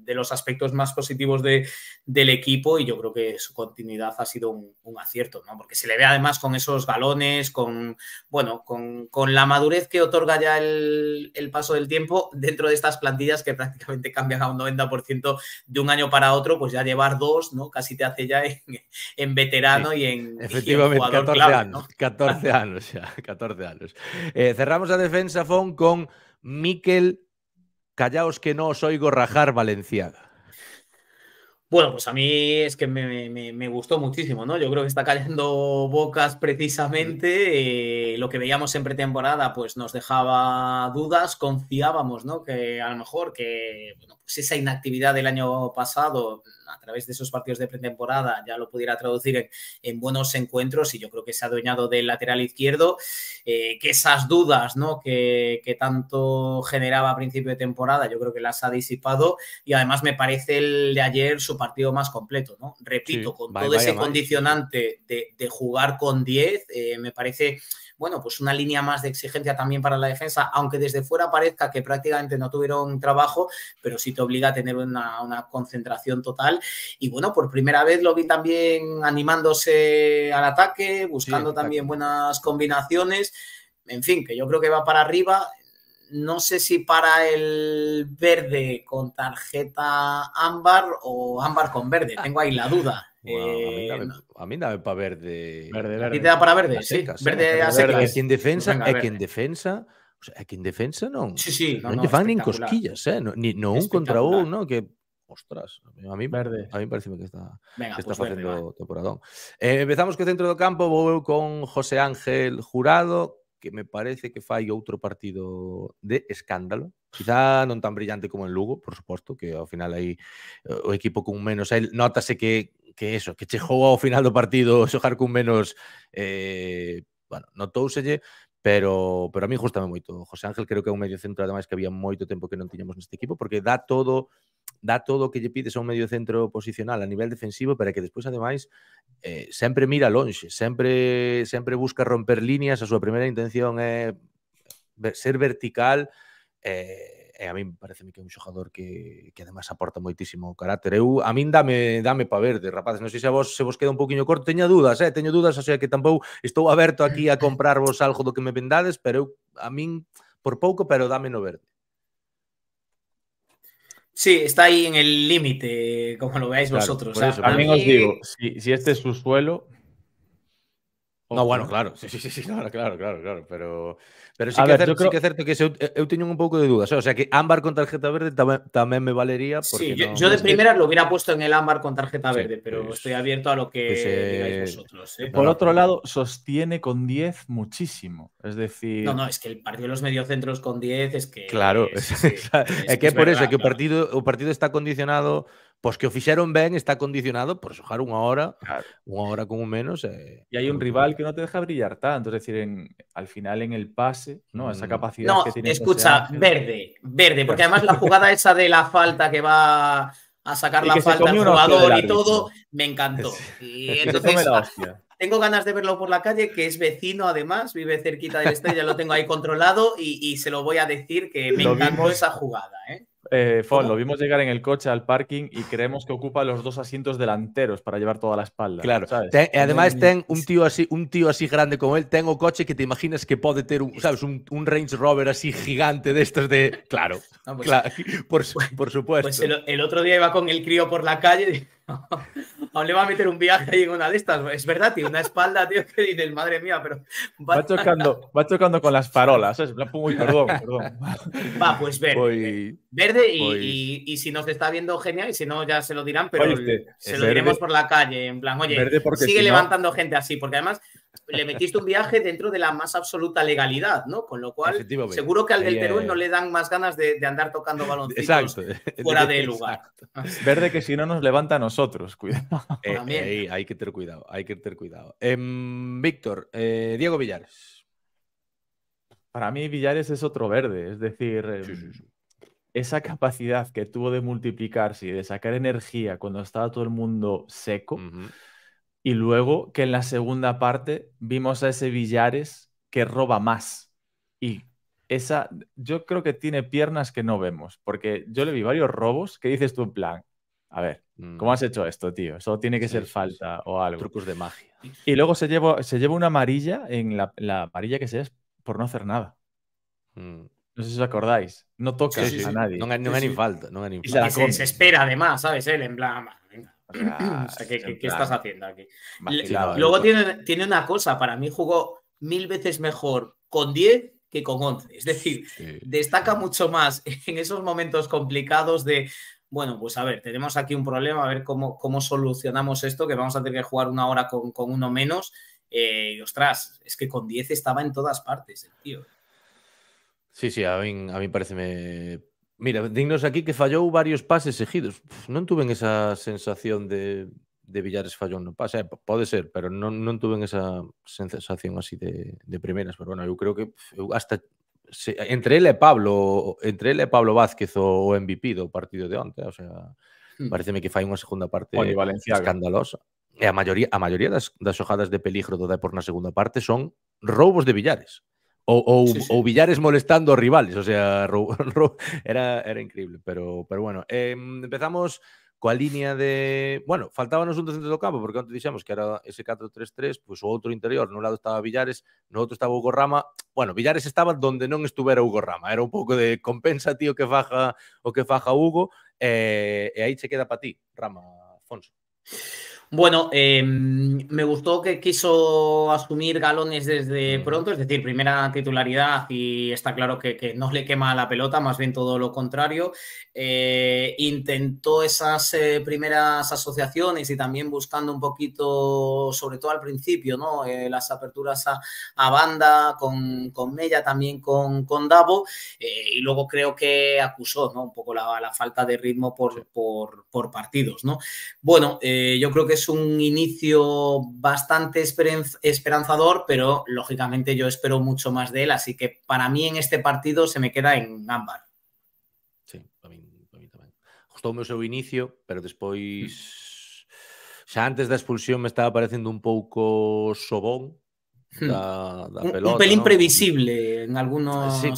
Speaker 5: de los aspectos más positivos de, del equipo y yo creo que su continuidad ha sido un, acierto, ¿no? Porque se le ve además con esos galones, con, bueno, con, la madurez que otorga ya el, paso del tiempo dentro de estas plantillas que prácticamente cambian a un 90% de un año para otro, pues ya llevar dos, ¿no? Casi te hace ya en, veterano y en... Efectivamente, 14 años,
Speaker 2: 14 años eh, cerramos la defensa, Fon, con Miquel Callaos que no os oigo rajar Valenciaga.
Speaker 5: Bueno, pues a mí es que me, gustó muchísimo, ¿no? Yo creo que está cayendo bocas precisamente. Eh, lo que veíamos en pretemporada, pues nos dejaba dudas, confiábamos, ¿no? Que a lo mejor que bueno, pues esa inactividad del año pasado a través de esos partidos de pretemporada ya lo pudiera traducir en, buenos encuentros y yo creo que se ha adueñado del lateral izquierdo, eh, que esas dudas ¿no? que, tanto generaba a principio de temporada, yo creo que las ha disipado y además me parece el de ayer su partido más completo, Repito, con todo ese condicionante de, jugar con 10, eh, me parece bueno, pues una línea más de exigencia también para la defensa, aunque desde fuera parezca que prácticamente no tuvieron trabajo, pero sí te obliga a tener una concentración total y bueno, por primera vez lo vi también animándose al ataque, buscando también buenas combinaciones. En fin, que yo creo que va para arriba. No sé si para el verde con tarjeta ámbar o ámbar con verde. Ah. Tengo ahí la duda.
Speaker 2: a, mí me da para verde. Verde, te da para verde? Sí, verde, en defensa, ¿Es en defensa. en defensa no, sí, sí, no, te no ni en cosquillas, eh? no un contra uno, que Ostras, a mí, Verde. a mí parece que está, Venga, que está pues facendo verde, temporadón. Eh, empezamos que centro do campo, vou eu con José Ángel Jurado, que me parece que fai outro partido de escándalo. Quizá non tan brillante como en Lugo, por suposto, que ao final aí o eh, equipo cun menos, aí notase que que eso, que chegou ao final do partido xogar cun menos eh, bueno, notouselle, pero pero a mí gustame moito. José Ángel creo que é un medio centro ademais que había moito tempo que non tiñamos neste equipo porque dá todo dá todo o que lle pides a un medio centro posicional a nivel defensivo para que despois ademais eh, sempre mira lonxe, sempre sempre busca romper líneas, a súa primeira intención é ser vertical eh, e a min parece que é un xogador que, que además aporta moitísimo carácter. Eu a min dame dame pa verde, rapaz, non sei se a vos se vos queda un poquinho corto, teño dúdas, eh, teño dúdas, o sea que tampou estou aberto aquí a comprarvos algo do que me vendades, pero eu a min por pouco, pero dame no verde. Sí, está ahí en el límite, como lo veáis vosotros. A mí os digo, si, este es su suelo, no, bueno, claro, sí, sí, sí, claro, claro, claro, claro, pero, pero sí, que ver, sí que he que eh, eh, un poco de dudas, ¿eh? o sea, que ámbar con tarjeta verde también me valería porque Sí, yo, de primera
Speaker 5: lo hubiera puesto en el ámbar con tarjeta verde, pero pues estoy abierto a lo que pues, digáis vosotros. Por otro
Speaker 3: lado, sostiene con 10 muchísimo,
Speaker 2: es decir... No, no, es
Speaker 5: que el partido de los mediocentros con 10 es que... Claro, es, que, es por
Speaker 2: eso, es que el partido, partido está condicionado... Pues que oficiaron ben está condicionado por sojar una hora, una hora como menos. E y hay e un rival
Speaker 3: que no te deja brillar tanto, es decir, en, al final en el pase, ¿no? Esa mm. capacidad que tiene. Escucha, verde,
Speaker 5: verde, porque además la jugada esa de la falta que va a sacar la falta al jugador y todo, me encantó. Y entonces, tengo ganas de verlo por la calle, que es vecino además, vive cerquita del estadio, ya lo tengo ahí controlado y, se lo voy a decir que me encantó esa jugada. ¿eh?
Speaker 3: Eh, Fon, lo vimos llegar en el coche al parking y creemos que ocupa los dos asientos delanteros para llevar toda la espalda. Claro. además, ten
Speaker 2: un tío así, un tío así grande como él, tengo coche que te imaginas que puede tener, un, Range Rover así gigante de estos de. Claro. Pues por, pues, pues supuesto. el,
Speaker 5: el, otro día iba con el crío por la calle Aún le va a meter un viaje ahí en una de estas. Es verdad, tío, una espalda, tío, que dices, madre mía, pero.
Speaker 2: Va, chocando,
Speaker 3: va chocando con las farolas, perdón, perdón.
Speaker 5: Va, pues verde. verde y, si nos está viendo, genial, y si no, ya se lo dirán, pero se lo diremos por la calle, en plan, oye, sigue levantando gente así, porque además le metiste un viaje dentro de la más absoluta legalidad, ¿no? Con
Speaker 2: lo cual, seguro que al del Perú no
Speaker 5: le dan más ganas de, andar tocando baloncitos
Speaker 3: fuera de lugar. Verde que si no nos levanta a nosotros, cuidado. Eh, eh,
Speaker 2: hay que tener cuidado, hay que tener cuidado.
Speaker 3: Em, Víctor, eh, Diego Villares. Para mí Villares es otro verde, es decir, em, esa capacidad que tuvo de multiplicarse y de sacar energía cuando estaba todo el mundo seco, y luego que en la segunda parte vimos a ese Villares que roba más. Y esa, yo creo que tiene piernas que no vemos, porque yo le vi varios robos que dices tú en plan, a ver, mm. ¿cómo has hecho esto, tío? Eso tiene que ser falta o algo. Trucos de magia. Y luego se lleva, se lleva una amarilla en la, la amarilla que se es por no hacer nada. Mm. No sé si os acordáis. No toca a nadie. No, no, no,
Speaker 2: falta. y se, se,
Speaker 5: espera además, ¿sabes? Él en plan, qué, estás haciendo aquí? Luego tiene, tiene, una cosa, para mí jugó mil veces mejor con 10 que con 11. Es decir, destaca mucho más en esos momentos complicados de, bueno, pues a ver, tenemos aquí un problema, a ver cómo, cómo solucionamos esto, que vamos a tener que jugar una hora con, uno menos. Eh, y ostras, es que con 10 estaba en todas
Speaker 1: partes el tío.
Speaker 2: Sí, sí, a mí, a mí parece, me Mira, dignos aquí que fallou varios pases seguidos. non tuven esa sensación de, de Villares fallou no pase. Eh, pode ser, pero non, non tuven esa sensación así de, de primeras. Pero bueno, eu creo que eu hasta se, entre ele e Pablo, entre ele e Pablo Vázquez o MVP do partido de onte, eh, o sea, mm. pareceme que fai unha segunda parte escandalosa. E a maioría a maioría das, das xogadas de peligro do Depor na segunda parte son roubos de Villares. Ou, ou, sí, sí. ou Villares molestando aos rivales, o sea, ro, ro, era, era increíble, pero, pero bueno, eh, empezamos coa liña de... Bueno, faltábanos un docente do campo, porque antes dixemos que era ese 4-3-3, pois pues, o outro interior, no lado estaba Villares, no outro estaba Hugo Rama, bueno, Villares estaba donde non estuvera Hugo Rama, era un pouco de compensa, tío, que faja o que faja Hugo, eh, e aí che queda para ti, Rama, Fonso. Bueno,
Speaker 5: em, me gustó que quiso asumir galones desde mm. pronto, es decir, primera titularidad y está claro que, no le quema la pelota, más bien todo lo contrario. Eh, intentó esas eh, primeras asociaciones y también buscando un poquito, sobre todo al principio, ¿no? Eh, las aperturas a, banda con, Mella, también con, con Davo y luego creo que acusó ¿no? un poco la, falta de ritmo por, partidos. ¿no? Bueno, yo creo que es un inicio bastante esperanzador, pero lógicamente yo espero mucho más de él, así que para mí en este partido se me queda en ámbar. Sí,
Speaker 2: para mí, justo me o inicio, pero después... O sea, antes de expulsión me estaba pareciendo un poco sobón, hmm. un, pelín previsible en
Speaker 5: algunos sí,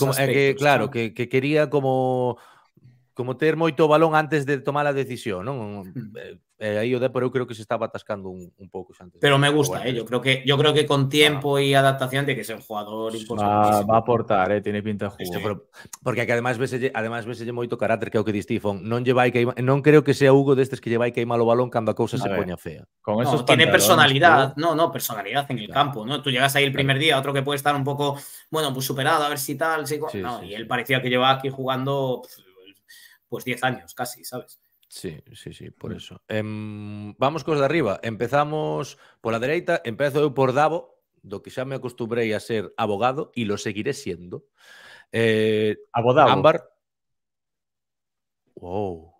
Speaker 5: claro, que,
Speaker 2: quería como como tener moito balón antes de tomar la decisión, ¿no? Ahí eh, eh, aí o creo que se estaba atascando un, poco. Pero me gusta, eh, yo creo que yo creo que con tiempo y adaptación de que ser un jugador pues importante. Va, a aportar, eh, tiene pinta de jugar. porque además ves además veselle moito carácter que que di Stephen, No que creo que sea Hugo de estos que lle que hay malo balón cando a cousa se pone fea. tiene personalidad,
Speaker 5: no, no, personalidad en el campo, ¿no? Tú llegas ahí el primer día, otro que puede estar un poco,
Speaker 2: bueno, pues superado, a ver si tal, si... no, y él parecía que llevaba aquí jugando pues 10 años casi, ¿sabes? Sí, sí, sí, por eso. Eh, vamos cos de arriba. Empezamos pola dereita, empezo eu por Davo, do que xa me acostumbrei a ser abogado e lo seguiré siendo. Eh, Abodavo. Ámbar. Wow.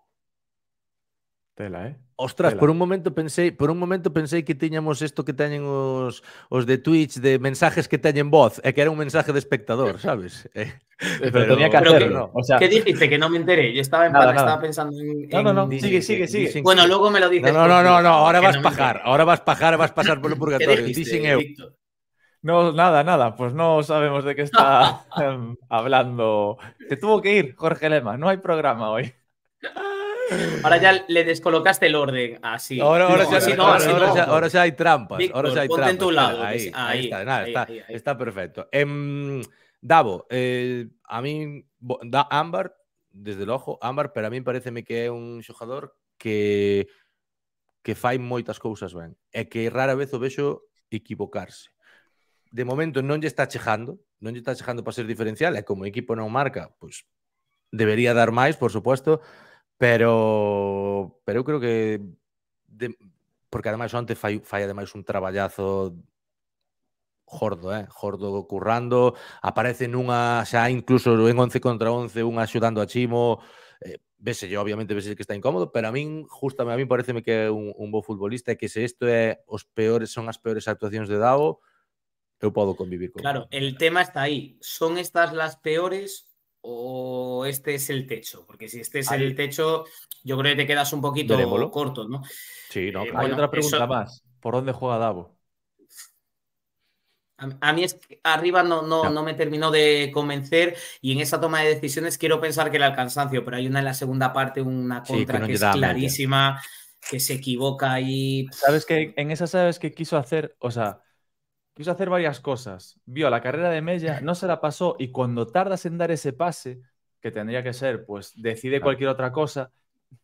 Speaker 2: Tela, eh? Ostras, por un momento pensé por un momento pensé que teníamos esto que teñen os, os de Twitch de mensajes que teñen voz, eh, que era un mensaje de espectador, sabes? Eh, pero, tenía que hacerlo, ¿Qué
Speaker 5: dijiste? Que no me enteré. Yo estaba, pensando en, No, no, no. Sigue,
Speaker 3: sigue, sigue. Bueno, luego me lo
Speaker 5: dices. No, no, no, no, ahora vas a pajar.
Speaker 2: Ahora
Speaker 3: vas a pajar, vas a pasar por el purgatorio. No, nada, nada. Pues no sabemos de qué está em, hablando. Te tuvo que ir Jorge Lema. No hay programa hoy.
Speaker 5: Ahora ya le descolocaste el orden. Así. Ahora, ahora, no, ya, así, no, ahora, así ahora ahora, ya, hay trampas. Víctor, ahora ya hay trampas. Tu lado, ahí, ahí, ahí, está, nada, ahí, está,
Speaker 2: está, perfecto. Eh, Davo, eh, a mí, da, Ámbar, desde el ojo, Ámbar, pero a mí parece que é un xogador que que fai moitas cousas ben e que rara vez o vexo equivocarse. De momento non lle está chejando, non lle está chejando para ser diferencial é como o equipo non marca, pois debería dar máis, por suposto, Pero, pero eu creo que de, porque ademais onte fai, fai ademais un traballazo jordo, eh? jordo currando, aparece nunha, xa incluso en 11 contra 11, un axudando a Chimo, eh, vese yo, obviamente, vese que está incómodo, pero a min, justa, a min pareceme que é un, un bo futbolista e que se isto é os peores, son as peores actuacións de Dago, eu podo convivir con
Speaker 5: Claro, el tema está aí. ¿Son estas las peores o este es el techo? Porque si este es el techo, yo creo que te quedas un poquito corto, ¿no?
Speaker 2: Sí, no, eh, Hay otra pregunta más.
Speaker 3: ¿Por dónde juega Davo?
Speaker 5: A mí es arriba no, no, me terminó de convencer y en esa toma de decisiones quiero pensar que el cansancio, pero hay una en la segunda parte, una contra que, es clarísima, que se equivoca y... ¿Sabes que
Speaker 3: en esa sabes que quiso hacer? O sea, quiso hacer varias cosas. Vio la carrera de Mella, no se la pasó y cuando tardas en dar ese pase, que tendría que ser, pues decide cualquier otra cosa,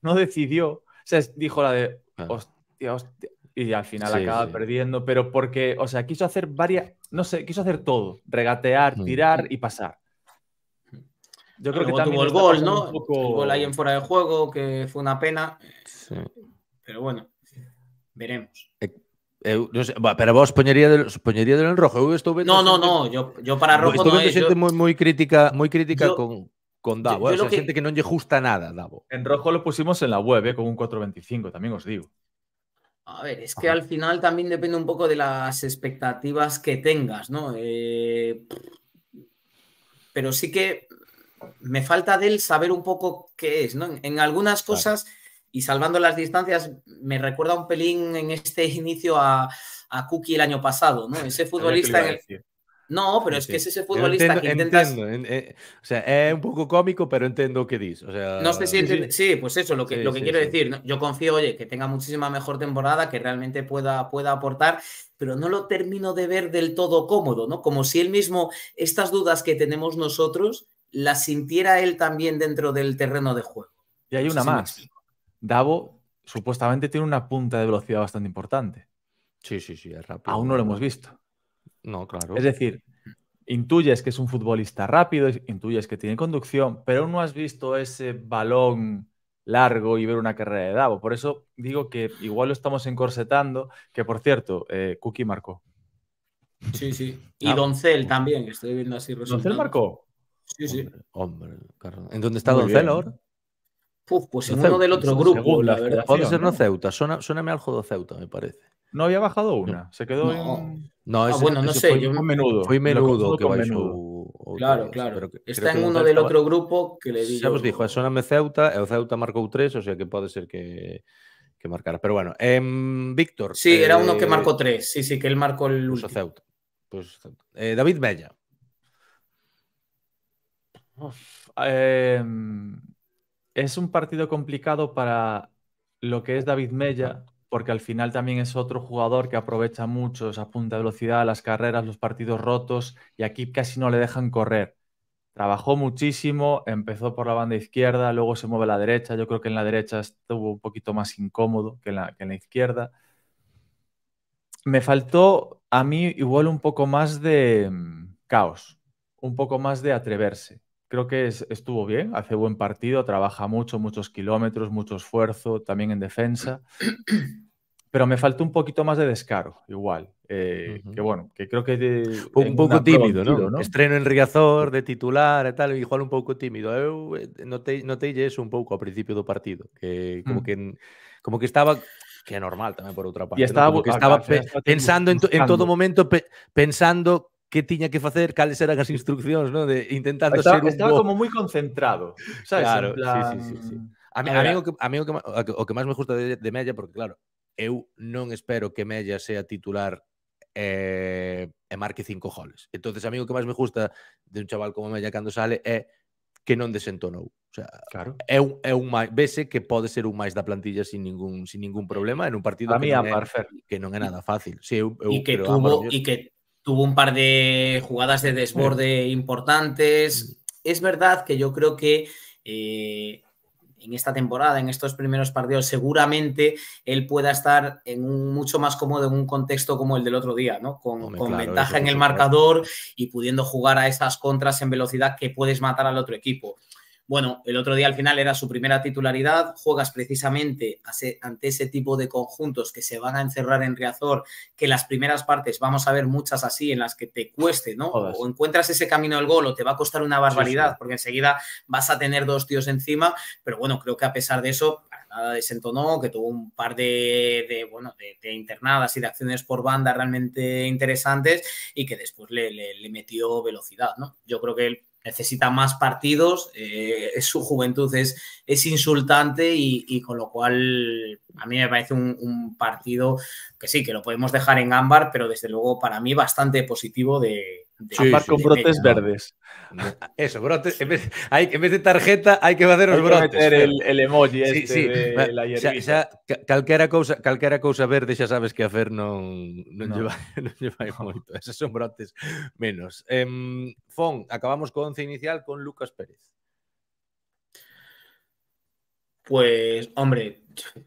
Speaker 3: no decidió. O sea, dijo la de, hostia, hostia. Y al final acaba perdiendo, pero porque, o sea, quiso hacer varias, no sé, quiso hacer todo, regatear, mm. tirar y pasar. Yo creo que también tuvo el gol, ¿no? El gol ahí
Speaker 5: en fuera de juego, que fue una pena. Pero bueno, veremos.
Speaker 2: Eh, pero vos poñería del, poñería del en rojo. No, no, no, yo, para rojo estou no crítica, crítica con con Davo, yo, gente eh, que... no que gusta nada Davo.
Speaker 3: En rojo lo pusimos en la web eh, con un 425, también os digo.
Speaker 5: A ver, es que al final también depende un poco de las expectativas que tengas, ¿no? Eh, pero sí que me falta de él saber un poco qué es, ¿no? En, algunas cosas y salvando las distancias, me recuerda un pelín en este inicio a, a Cookie el año pasado, ¿no? Ese futbolista No, pero es que es ese futbolista que intentas...
Speaker 2: Eh, o sea, es un poco cómico, pero entiendo qué que dices. No sé si...
Speaker 5: Sí, pues eso, lo que, lo que quiero decir. Yo confío, oye, que tenga muchísima mejor temporada, que realmente pueda, pueda aportar, pero no lo termino de ver del todo cómodo, ¿no? Como si él mismo, estas dudas que tenemos nosotros, las sintiera él también dentro del terreno de juego. Y hay una más.
Speaker 3: Davo supuestamente tiene una punta de velocidad bastante importante. Sí, sí, sí, es rápido. Aún no lo hemos visto. No, claro. Es decir, intuyes que es un futbolista rápido, intuyes que tiene conducción, pero aún no has visto ese balón largo y ver una carrera de Davo. Por eso digo que igual lo estamos encorsetando, que por cierto, eh, Cookie marcó.
Speaker 5: Sí, sí. Y Doncel también, estoy viendo así resultados. ¿Doncel
Speaker 2: marcó? Sí, sí. Hombre, Carlos. ¿En dónde está Doncel ahora?
Speaker 5: Uf, pues en uno del otro grupo. la verdad. Puede ser no
Speaker 2: Ceuta, suena, suéname al juego Ceuta, me parece. No había bajado una, se quedó no. en. No, ah, bueno, no sé, fue menudo. Fui menudo que Claro, claro. Está en uno del otro
Speaker 5: grupo que le di. Ya os dijo,
Speaker 2: me Ceuta, el Ceuta marcó tres, o sea que puede ser que, que marcara. Pero bueno, em, Víctor. Sí, era uno que eh, marcó tres, sí, sí, que él marcó el. último. Ceuta. Pues, David Bella.
Speaker 3: eh, es un partido complicado para lo que es David Mella, porque al final también es otro jugador que aprovecha mucho esa punta de velocidad, las carreras, los partidos rotos, y aquí casi no le dejan correr. Trabajó muchísimo, empezó por la banda izquierda, luego se mueve a la derecha. Yo creo que en la derecha estuvo un poquito más incómodo que en la, que en la izquierda. Me faltó a mí igual un poco más de mm, caos, un poco más de atreverse creo que estuvo bien, hace buen partido, trabaja mucho, muchos kilómetros, mucho esfuerzo, también en defensa. Pero me faltó un poquito más
Speaker 2: de descaro, igual. Eh, que bueno, que creo que. un poco tímido, ¿no? Estreno en Riazor de titular y tal, igual un poco tímido. Eu noté noté eso un poco al principio del partido, que como mm. que como que estaba que normal también, por otra parte, estaba, estaba pensando en, todo momento pensando que tiña que facer, cales eran as instruccións, non? De intentando estaba, ser un Estaba bo... como moi concentrado, sabes? Claro, en plan... sí, sí, sí, sí. A mí, a, a mí, o, que, a mí o, que, o que máis me gusta de, de Mella, porque claro, eu non espero que Mella sea titular e, eh, e marque cinco goles. Entonces, a mí o que máis me gusta de un chaval como Mella cando sale é que non desentonou. O sea, claro. é un é un máis vese que pode ser un máis da plantilla sin ningún sin ningún problema en un partido a que, non é, que non é nada fácil. Sí, eu, eu, e que tuvo e que
Speaker 5: tuvo un par de jugadas de desborde importantes. Mm. Es verdad que yo creo que eh, en esta temporada, en estos primeros partidos, seguramente él pueda estar en un, mucho más cómodo en un contexto como el del otro día, ¿no? Con, ventaja en el marcador y pudiendo jugar a esas contras en velocidad que puedes matar al otro equipo. Bueno, el otro día al final era su primera titularidad, juegas precisamente ante ese tipo de conjuntos que se van a encerrar en Riazor, que las primeras partes, vamos a ver muchas así, en las que te cueste, ¿no? O encuentras ese camino al gol o te va a costar una barbaridad, porque enseguida vas a tener dos tíos encima, pero bueno, creo que a pesar de eso, nada desentonó, que tuvo un par de, bueno, de, internadas y de acciones por banda realmente interesantes y que después le, le metió velocidad, ¿no? Yo creo que el necesita más partidos, eh, su juventud es, es insultante y, con lo cual a mí me parece un, un, partido que sí, que lo podemos dejar en ámbar, pero desde luego para mí bastante positivo de, Ambas con brotes
Speaker 2: verdes. Eso, brotes. En vez, de tarjeta, hay que hacer los brotes. Que meter el, emoji sí, este verde ya sabes que a Fer no. lleva, non Esos son brotes menos. Fong, em, Fon, acabamos con once inicial con Lucas Pérez.
Speaker 5: Pues, hombre,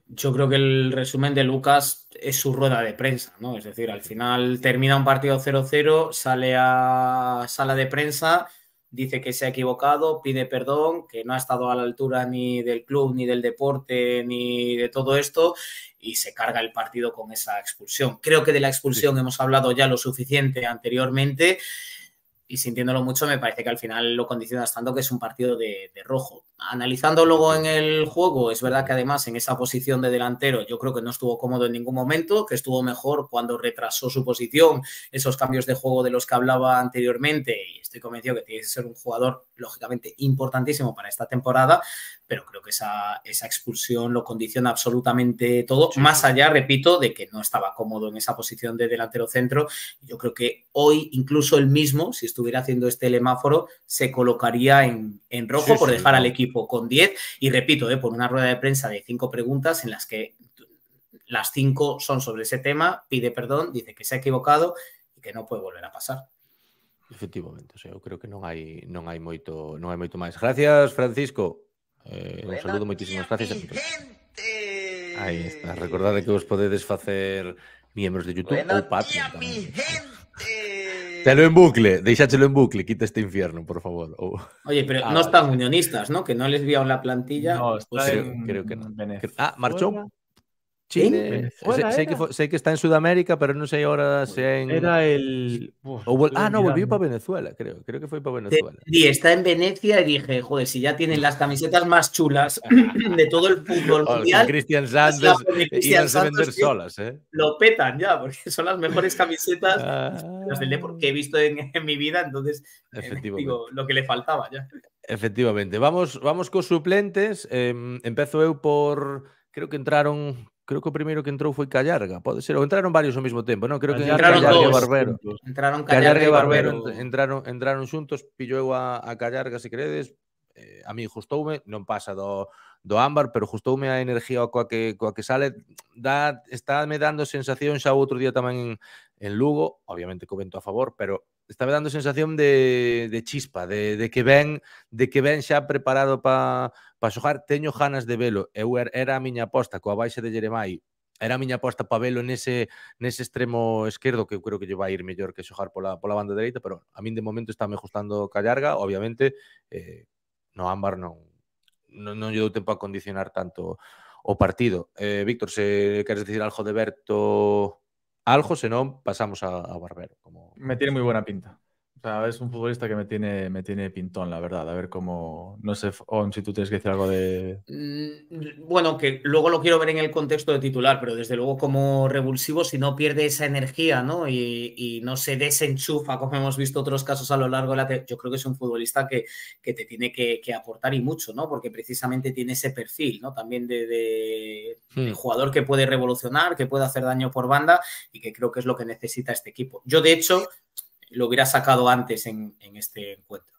Speaker 5: yo creo que el resumen de Lucas es su rueda de prensa, ¿no? Es decir, al final termina un partido 0-0, sale a sala de prensa, dice que se ha equivocado, pide perdón, que no ha estado a la altura ni del club, ni del deporte, ni de todo esto, y se carga el partido con esa expulsión. Creo que de la expulsión hemos hablado ya lo suficiente anteriormente y sintiéndolo mucho, me parece que al final lo condicionas tanto que es un partido de, de, rojo. Analizando luego en el juego, es verdad que además en esa posición de delantero yo creo que no estuvo cómodo en ningún momento, que estuvo mejor cuando retrasó su posición, esos cambios de juego de los que hablaba anteriormente, y estoy convencido que tiene que ser un jugador lógicamente importantísimo para esta temporada, pero creo que esa, esa expulsión lo condiciona absolutamente todo, más allá, repito, de que no estaba cómodo en esa posición de delantero centro. Yo creo que hoy incluso él mismo, si estuviera haciendo este lemáforo, se colocaría en, rojo por dejar al equipo con 10 y repito, eh, por una rueda de prensa de cinco preguntas en las que las cinco son sobre ese tema, pide perdón, dice que se ha equivocado y que no puede volver a pasar.
Speaker 2: Efectivamente, o sea, creo que no hay no hay Gracias, Francisco. Eh, un saludo, muchísimas gracias. A Ahí está. Recordad que os podéis hacer miembros de YouTube o Patreon. Te en bucle, deixáchelo en bucle, quita este infierno, por favor.
Speaker 5: Oye, pero ah, no están unionistas, ¿no? Que no les a la plantilla. No, creo, que
Speaker 2: no. Ah, marchó. Sí, sé, que está en Sudamérica, pero no sé ahora si en. Era el. ah, no, volvió para Venezuela, creo. Creo que
Speaker 5: fue para Venezuela. Sí, está
Speaker 2: en Venecia y
Speaker 5: dije, joder, si ya tienen las camisetas más chulas de todo el fútbol mundial. Cristian y eh, solas, ¿eh? Lo petan ya, porque son las mejores camisetas ah. que he visto en, mi vida, entonces digo, lo que le faltaba ya.
Speaker 2: Efectivamente. Vamos, vamos con suplentes. Em, empezó eu por. Creo que entraron creo que o primeiro que entrou foi Callarga, pode ser, ou entraron varios ao mesmo tempo, non? Creo que entraron Callarga e Barbero. Entraron Callarga e Barbero. Entraron, entraron xuntos, pillou a, a Callarga, se credes, eh, a mí gustoume, non pasa do, do ámbar, pero gustoume a energía coa que, coa que sale, dá, está me dando sensación, xa outro día tamén en, en Lugo, obviamente co vento a favor, pero está me dando sensación de, de chispa, de, de que ven de que ven xa preparado para para xogar teño ganas de velo. Eu er, era a miña aposta coa baixa de Jeremai, era a miña aposta para velo nese, nese extremo esquerdo que eu creo que lle vai ir mellor que xogar pola, pola banda dereita, pero a min de momento está me gustando Callarga, obviamente eh, no Ámbar non, non, non lle dou tempo a condicionar tanto o partido. Eh, Víctor, se queres decir algo de Berto algo, senón pasamos a, a Barbero. Como...
Speaker 3: Me tiene moi buena pinta. Ah, es un futbolista que me tiene, me tiene pintón, la verdad. A ver cómo. No sé, On, si tú tienes que decir algo de. Mm,
Speaker 5: bueno, que luego lo quiero ver en el contexto de titular, pero desde luego como revulsivo, si no pierde esa energía, ¿no? Y, no se desenchufa, como hemos visto otros casos a lo largo de la. Yo creo que es un futbolista que, que te tiene que, aportar y mucho, ¿no? Porque precisamente tiene ese perfil, ¿no? También de hmm. jugador que puede revolucionar, que puede hacer daño por banda y que creo que es lo que necesita este equipo. Yo, de hecho, lo hubiera sacado antes en, este encuentro.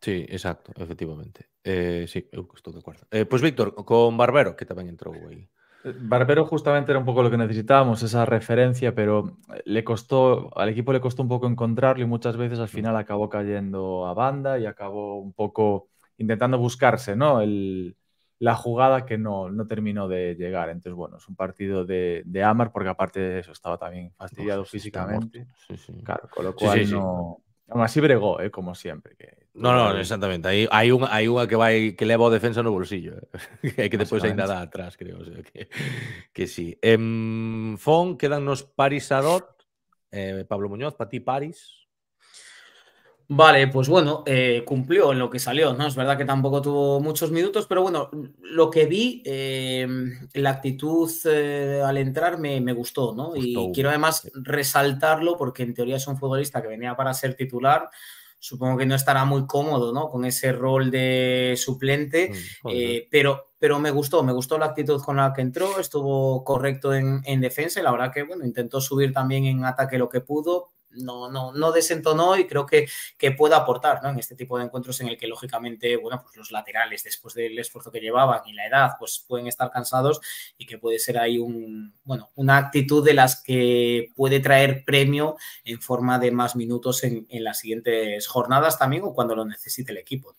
Speaker 2: Sí, exacto, efectivamente. Eh, sí, estoy de acuerdo. Eh, pues Víctor, con Barbero, que también entró ahí.
Speaker 3: Barbero justamente era un poco lo que necesitábamos, esa referencia, pero le costó, al equipo le costó un poco encontrarlo y muchas veces al final acabó cayendo a banda y acabó un poco intentando buscarse, ¿no? El, la jugada que no, terminó de llegar. Entonces, bueno, es un partido de, Amar, porque aparte de
Speaker 2: eso estaba también fastidiado físicamente. Sí, sí. Claro, con lo cual no.
Speaker 3: Aún así bregó,
Speaker 2: ¿eh? como siempre. Que... No, no, exactamente. Hay, hay, un, hay una que va y, que le defensa no bolsillo. ¿eh? hay que después hay nada atrás, creo. que, sí. Eh, Fon, quedan los Paris Adot, eh, Pablo Muñoz, para ti Paris.
Speaker 5: Vale, pues bueno, eh, cumplió en lo que salió, ¿no? Es verdad que tampoco tuvo muchos minutos, pero bueno, lo que vi, eh, la actitud eh, al entrar me, gustó, ¿no? Y quiero además resaltarlo porque en teoría es un futbolista que venía para ser titular. Supongo que no estará muy cómodo, ¿no? Con ese rol de suplente, mm, pero, pero me gustó, me gustó la actitud con la que entró, estuvo correcto en, en defensa y la verdad que, bueno, intentó subir también en ataque lo que pudo, no, no, no desentonó y creo que, que puede aportar en este tipo de encuentros en el que lógicamente, bueno, pues los laterales después del esfuerzo que llevaban y la edad, pues pueden estar cansados y que puede ser ahí un, bueno, una actitud de las que puede traer premio en forma de más minutos en, en las siguientes jornadas también o cuando lo
Speaker 2: necesite el equipo.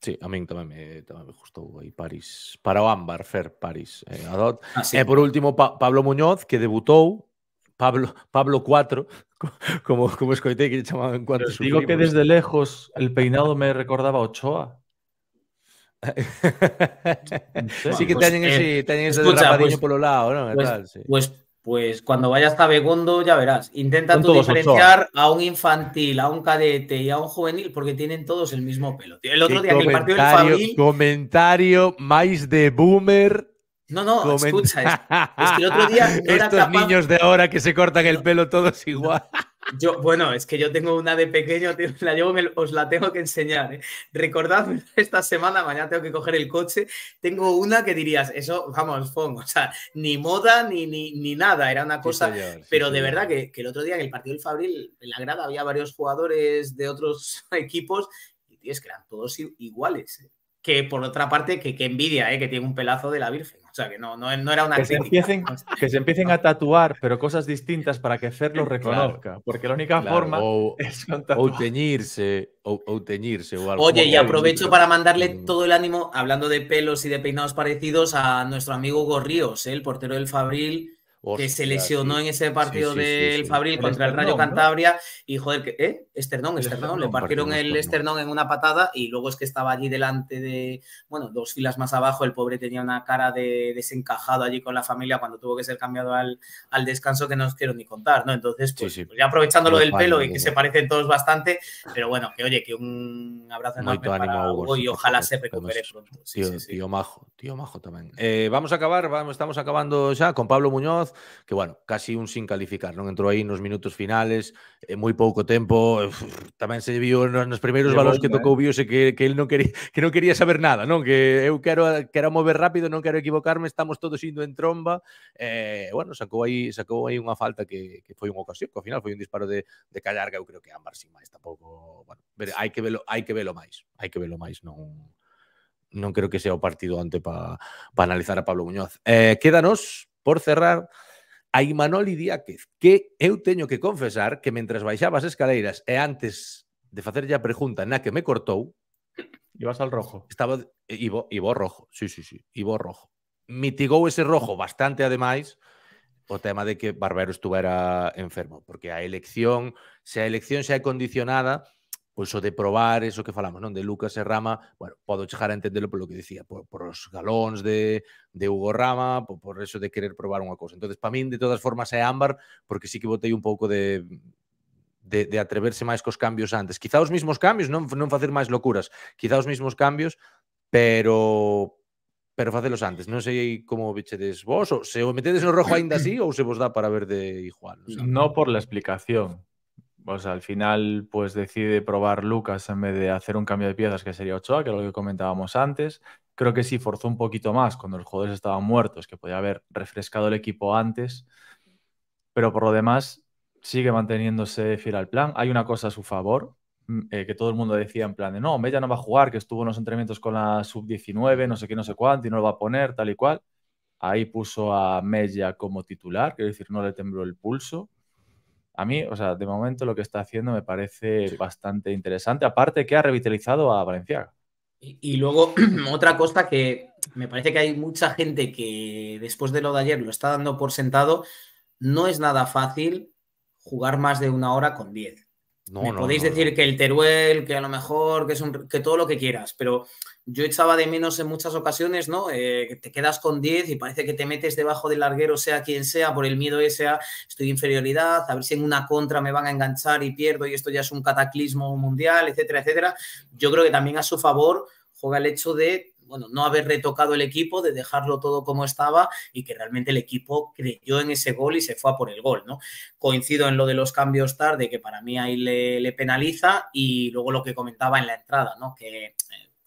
Speaker 2: Sí, a mí también me, gustó ahí París. Para Fer, París. Eh, ah, eh, por último, Pablo Muñoz, que debutó Pablo, Pablo IV, como, en cuanto a su vida. Digo que desde lejos el peinado me recordaba a Ochoa. sí
Speaker 5: que pues, te eh, ese, rapadillo pues, por los lados, ¿no? Pues, pues, pues, cuando vayas a Begondo ya verás. Intenta tú diferenciar a un infantil, a un cadete y a un juvenil porque tienen todos el mismo pelo. El otro día que el partido
Speaker 2: Comentario más de boomer
Speaker 5: no, no, escucha, es, que el otro día Estos
Speaker 2: niños de ahora que se cortan el pelo todos igual.
Speaker 5: Yo, bueno, es que yo tengo una de pequeño, os la tengo que enseñar. ¿eh? Recordad esta semana, mañana tengo que coger el coche. Tengo una que dirías, eso, vamos, fongo, o sea, ni moda ni, ni, nada, era una cosa. pero de verdad que, el otro día en el partido del Fabril, en la grada, había varios jugadores de otros equipos y, tío, que eran todos iguales. ¿eh? Que por otra parte, que, envidia, ¿eh? que tiene un pelazo de la Virgen. O sea, que no, no, era una que Se empiecen,
Speaker 3: que se empiecen a tatuar, pero cosas distintas para que Fer lo reconozca. porque la única forma
Speaker 2: es O teñirse, o, teñirse. O Oye, y aprovecho para
Speaker 5: mandarle mm. todo el ánimo, hablando de pelos y de peinados parecidos, a nuestro amigo Gorríos, el portero del Fabril que se lesionó en ese partido del Fabril contra el, Rayo Cantabria y joder, que, ¿eh? Esternón, Esternón, le partieron el Esternón en una patada y luego es que estaba allí delante de, bueno, dos filas más abajo, el pobre tenía una cara de desencajado allí con la familia cuando tuvo que ser cambiado al, descanso que no os quiero ni contar, ¿no? Entonces, pues, pues, ya aprovechando lo del pelo y que se parecen todos bastante, pero bueno, que oye, que un abrazo enorme para Hugo, y ojalá se recupere pronto.
Speaker 2: tío, tío Majo, tío Majo también. Eh, vamos a acabar, vamos, estamos acabando ya con Pablo Muñoz que, bueno, casi un sin calificar, non? Entrou aí nos minutos finales, eh, moi pouco tempo, eh, uf, tamén se viu nos, nos primeiros balóns que tocou, viuse que, que el non quería, que non quería saber nada, non? Que eu quero, quero mover rápido, non quero equivocarme, estamos todos indo en tromba, eh, bueno, sacou aí sacou aí unha falta que, que foi unha ocasión, que ao final foi un disparo de, de callar que eu creo que ámbar sin máis, tampouco, bueno, ver, hai que velo, hai que velo máis, hai que velo máis, non non creo que sea o partido ante para pa analizar a Pablo Muñoz. Eh, quédanos por cerrar a Imanol Idiáquez, que eu teño que confesar que mentras baixaba as escaleiras e antes de facerlle a pregunta na que me cortou, Ibas al rojo. Estaba ibo, ibo rojo. Sí, sí, sí, ibo rojo. Mitigou ese rojo bastante ademais o tema de que Barbero estuvera enfermo, porque a elección, se a elección xa é condicionada pois o de probar eso que falamos, non? De Lucas e Rama, bueno, podo chegar a entendelo polo que dicía, por, por os galóns de, de Hugo Rama, por, por eso de querer probar unha cousa. entonces para min, de todas formas, é ámbar, porque sí que botei un pouco de, de, de atreverse máis cos cambios antes. Quizá os mismos cambios, non, non facer máis locuras, quizá os mismos cambios, pero pero facelos antes. Non sei como vechedes vos, ou se o metedes no rojo aínda así, ou se vos
Speaker 3: dá para ver de igual. Non, no por la explicación, al final pues decide probar Lucas en vez de hacer un cambio de piezas que sería Ochoa, que es lo que comentábamos antes. Creo que sí forzó un poquito más cuando los jugadores estaban muertos, que podía haber refrescado el equipo antes, pero por lo demás sigue manteniéndose fiel al plan. Hay una cosa a su favor, mm, eh, que todo el mundo decía en plan de no, Mella no va a jugar, que estuvo en los entrenamientos con la sub-19, no sé qué, no sé cuánto, y no lo va a poner, tal y cual. Ahí puso a Mella como titular, quiero decir, no le tembló el pulso a mí, o sea, de momento lo que está haciendo me parece
Speaker 5: bastante interesante, aparte que ha revitalizado a Valencia. Y, luego, otra cosa que me parece que hay mucha gente que después de lo de ayer lo está dando por sentado, no es nada fácil jugar más de una hora con 10. No, podéis decir que el Teruel, que a lo mejor, que, es un, que todo lo que quieras, pero yo echaba de menos en muchas ocasiones, ¿no? Eh, te quedas con 10 y parece que te metes debajo del larguero, sea quien sea, por el miedo ese a estoy inferioridad, a ver si en una contra me van a enganchar y pierdo y esto ya es un cataclismo mundial, etcétera, etcétera. Yo creo que también a su favor juega el hecho de bueno, no haber retocado el equipo, de dejarlo todo como estaba y que realmente el equipo creyó en ese gol y se fue a por el gol, ¿no? Coincido en lo de los cambios tarde, que para mí ahí le, penaliza y luego lo que comentaba en la entrada, ¿no? Que eh,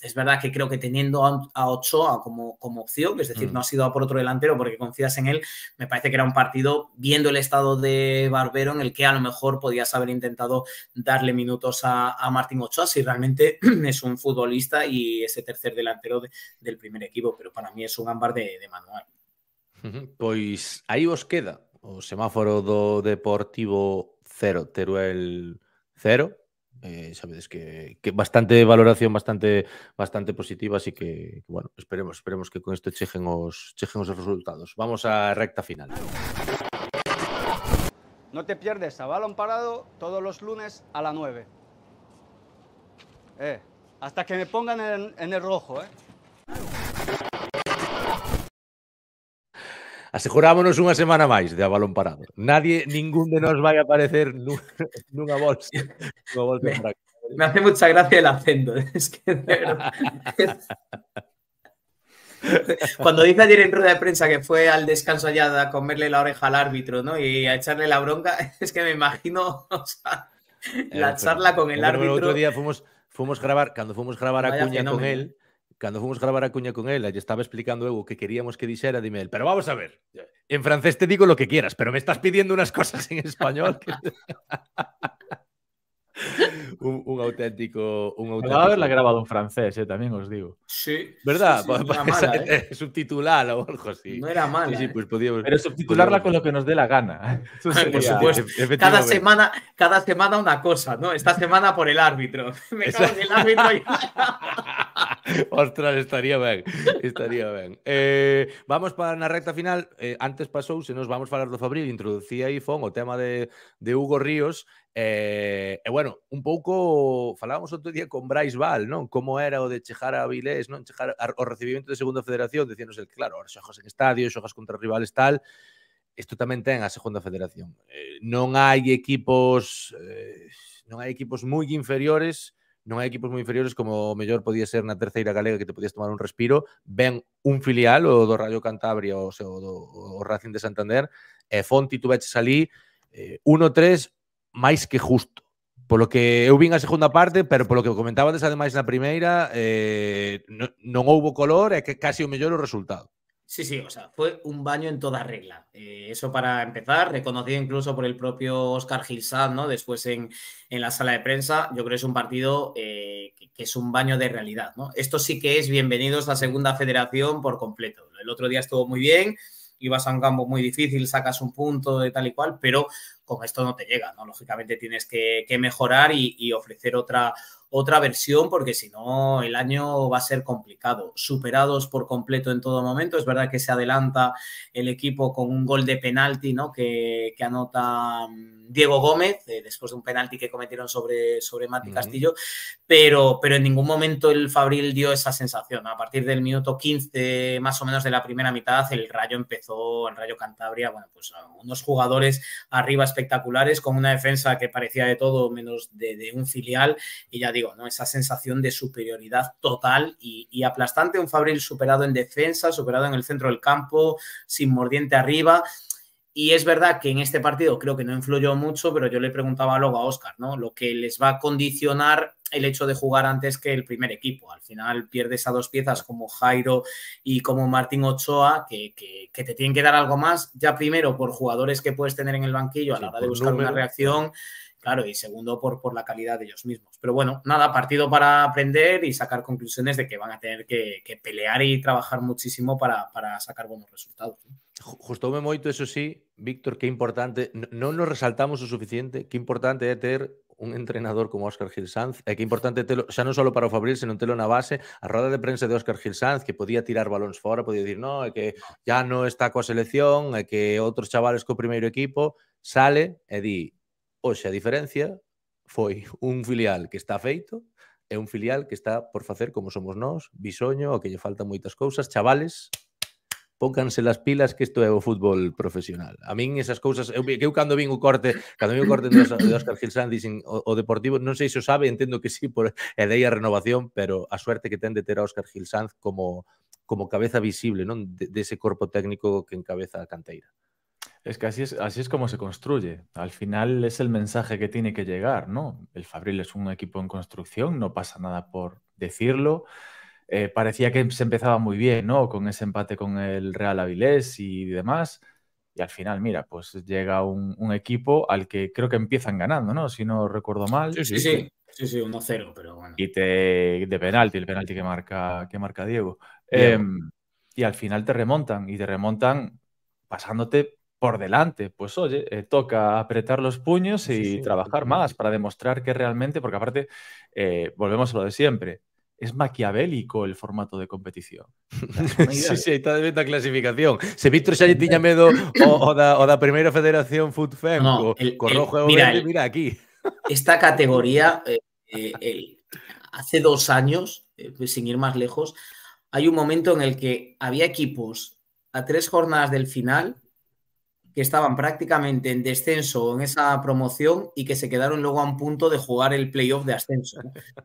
Speaker 5: es verdad que creo que teniendo a, Ochoa como, como opción, es decir, mm. no ha sido a por otro delantero porque confías en él, me parece que era un partido, viendo el estado de Barbero, en el que a lo mejor podías haber intentado darle minutos a, Martín Ochoa si realmente es un futbolista y ese tercer delantero del primer equipo, pero para mí es un ámbar de, manual.
Speaker 2: Pues ahí os queda o semáforo do Deportivo 0, Teruel cero. Eh, sabes que, bastante valoración, bastante, bastante positiva, así que bueno, esperemos, esperemos que con esto chequen los, los resultados. Vamos a recta final. No te pierdes a balón parado todos los lunes a las 9. Eh,
Speaker 3: hasta que me pongan en,
Speaker 2: en el rojo, ¿eh? asegurámonos una semana más de a balón parado. Nadie, ningún de nos vaya a aparecer nunca nunha bolsa. me, hace mucha gracia el acento.
Speaker 5: Cuando dice ayer en rueda de prensa que fue al descanso allá a comerle la oreja al árbitro, ¿no? Y a echarle la bronca, es que me imagino, eh, la charla con el árbitro. El otro día
Speaker 2: fuimos, fuimos grabar, cuando fuimos grabar a Cuña con él, fuimos a grabar a cuña con él, y estaba explicando eu qué que queríamos que dijera dime él. pero vamos a ver, en francés te digo lo que quieras, pero me estás pidiendo unas cosas en español. un, un, auténtico. Un auténtico... haberla
Speaker 3: grabado en francés, eh, también os digo. Sí.
Speaker 2: ¿Verdad? Sí, no pues o No era pues, mal ¿eh? Sí, ¿eh? pues Pero subtitularla
Speaker 3: con lo que nos dé la gana. por supuesto. Cada semana,
Speaker 5: cada semana una cosa, ¿no? Esta semana por
Speaker 2: el árbitro. Me cago en el árbitro y... Ostras, estaría bien. estaría bien eh, vamos para la recta final. antes pasó se nos vamos a hablar de Fabril, introducía iPhone o tema de, de Hugo Ríos E, eh, e bueno, un pouco falábamos outro día con Brais Val, non? Como era o de chejar a Avilés, non? Chejar a, o recibimento de Segunda Federación, dicíanos el, claro, ahora xojas en estadio, xojas contra rivales tal, isto tamén ten a Segunda Federación. Eh, non hai equipos eh, non hai equipos moi inferiores non hai equipos moi inferiores como o mellor podía ser na terceira galega que te podías tomar un respiro, ven un filial o do Rayo Cantabria ou o, do, o Racing de Santander, e Fonti tu veches ali 1-3, Más que justo. Por lo que eu vin a segunda parte, pero por lo que comentabas antes, además la eh, No no hubo color es que casi o mellor resultado.
Speaker 5: Sí, sí, o sea, fue un baño en toda regla. Eh, eso para empezar, reconocido incluso por el propio Oscar Gilsad, ¿no? Después en, en, la sala de prensa, yo creo que es un partido eh, que, es un baño de realidad, ¿no? Esto sí que es bienvenidos a segunda federación por completo. El otro día estuvo muy bien, ibas a un campo muy difícil, sacas un punto de tal y cual, pero con esto no te llega, ¿no? Lógicamente tienes que, que mejorar y, y, ofrecer otra, otra versión, porque si no, el año va a ser complicado. Superados por completo en todo momento. Es verdad que se adelanta el equipo con un gol de penalti, ¿no? Que, anota mm, Diego Gómez, eh, después de un penalti que cometieron sobre, sobre Mati Castillo, pero, pero en ningún momento el Fabril dio esa sensación. A partir del minuto 15, más o menos de la primera mitad, el Rayo empezó, el Rayo Cantabria, bueno, pues unos jugadores arriba espectaculares, con una defensa que parecía de todo menos de, de un filial, y ya digo, ¿no? Esa sensación de superioridad total y, aplastante. Un Fabril superado en defensa, superado en el centro del campo, sin mordiente arriba. Y es verdad que en este partido creo que no influyó mucho, pero yo le preguntaba luego a Oscar, ¿no? Lo que les va a condicionar el hecho de jugar antes que el primer equipo. Al final pierdes a dos piezas como Jairo y como Martín Ochoa, que, que, te tienen que dar algo más, ya primero por jugadores que puedes tener en el banquillo a la hora de buscar una reacción claro, y segundo por, por la calidad de ellos mismos. Pero bueno, nada, partido para aprender y sacar conclusiones de que van a tener que, pelear y
Speaker 2: trabajar muchísimo para,
Speaker 5: sacar buenos resultados.
Speaker 2: Justo me moito, eso sí, Víctor, qué importante, no nos resaltamos lo suficiente, qué importante es tener un entrenador como Óscar Gil Sanz, e qué importante ya no solo para Fabril, sino telo una base, a rueda de prensa de Óscar Gil Sanz, que podía tirar balones fuera, podía decir no, que ah. ya no está la selección, que otros chavales con primer equipo, sale Eddie Oxe, a diferencia foi un filial que está feito e un filial que está por facer como somos nós, bisoño, o que lle faltan moitas cousas, chavales, pónganse las pilas que isto é o fútbol profesional. A min esas cousas, eu, que eu cando vin o corte, cando vin o corte de Óscar Gil Sanz, dicen o, o Deportivo, non sei se o sabe, entendo que sí, por, e dei a renovación, pero a suerte que ten de ter a Óscar Gil Sanz como, como cabeza visible non de, de, ese corpo técnico que encabeza a canteira.
Speaker 3: Es que así es, así es como se construye. Al final es el mensaje que tiene que llegar, ¿no? El Fabril es un equipo en construcción, no pasa nada por decirlo. Eh, parecía que se empezaba muy bien, ¿no? Con ese empate con el Real Avilés y demás. Y al final, mira, pues llega un, equipo al que creo que empiezan ganando, ¿no? Si no recuerdo mal. Sí, sí, sí. Sí, sí, 1-0, pero bueno. Y te, de penalti, el penalti que marca, que marca Diego. Em, y al final te remontan, y te remontan pasándote por delante. Pues oye, eh, toca apretar los puños y trabajar más para demostrar que realmente, porque aparte, eh, volvemos a lo de siempre, es maquiavélico el formato de competición.
Speaker 2: sí, sí, está de venta clasificación. Se Víctor o, o, da, Primera Federación Food no, mira, aquí. Esta categoría,
Speaker 5: eh, hace dos años, sin ir más lejos, hay un momento en el que había equipos a tres jornadas del final que estaban prácticamente en descenso en esa promoción y que se quedaron luego a un punto de jugar el playoff de
Speaker 2: ascenso.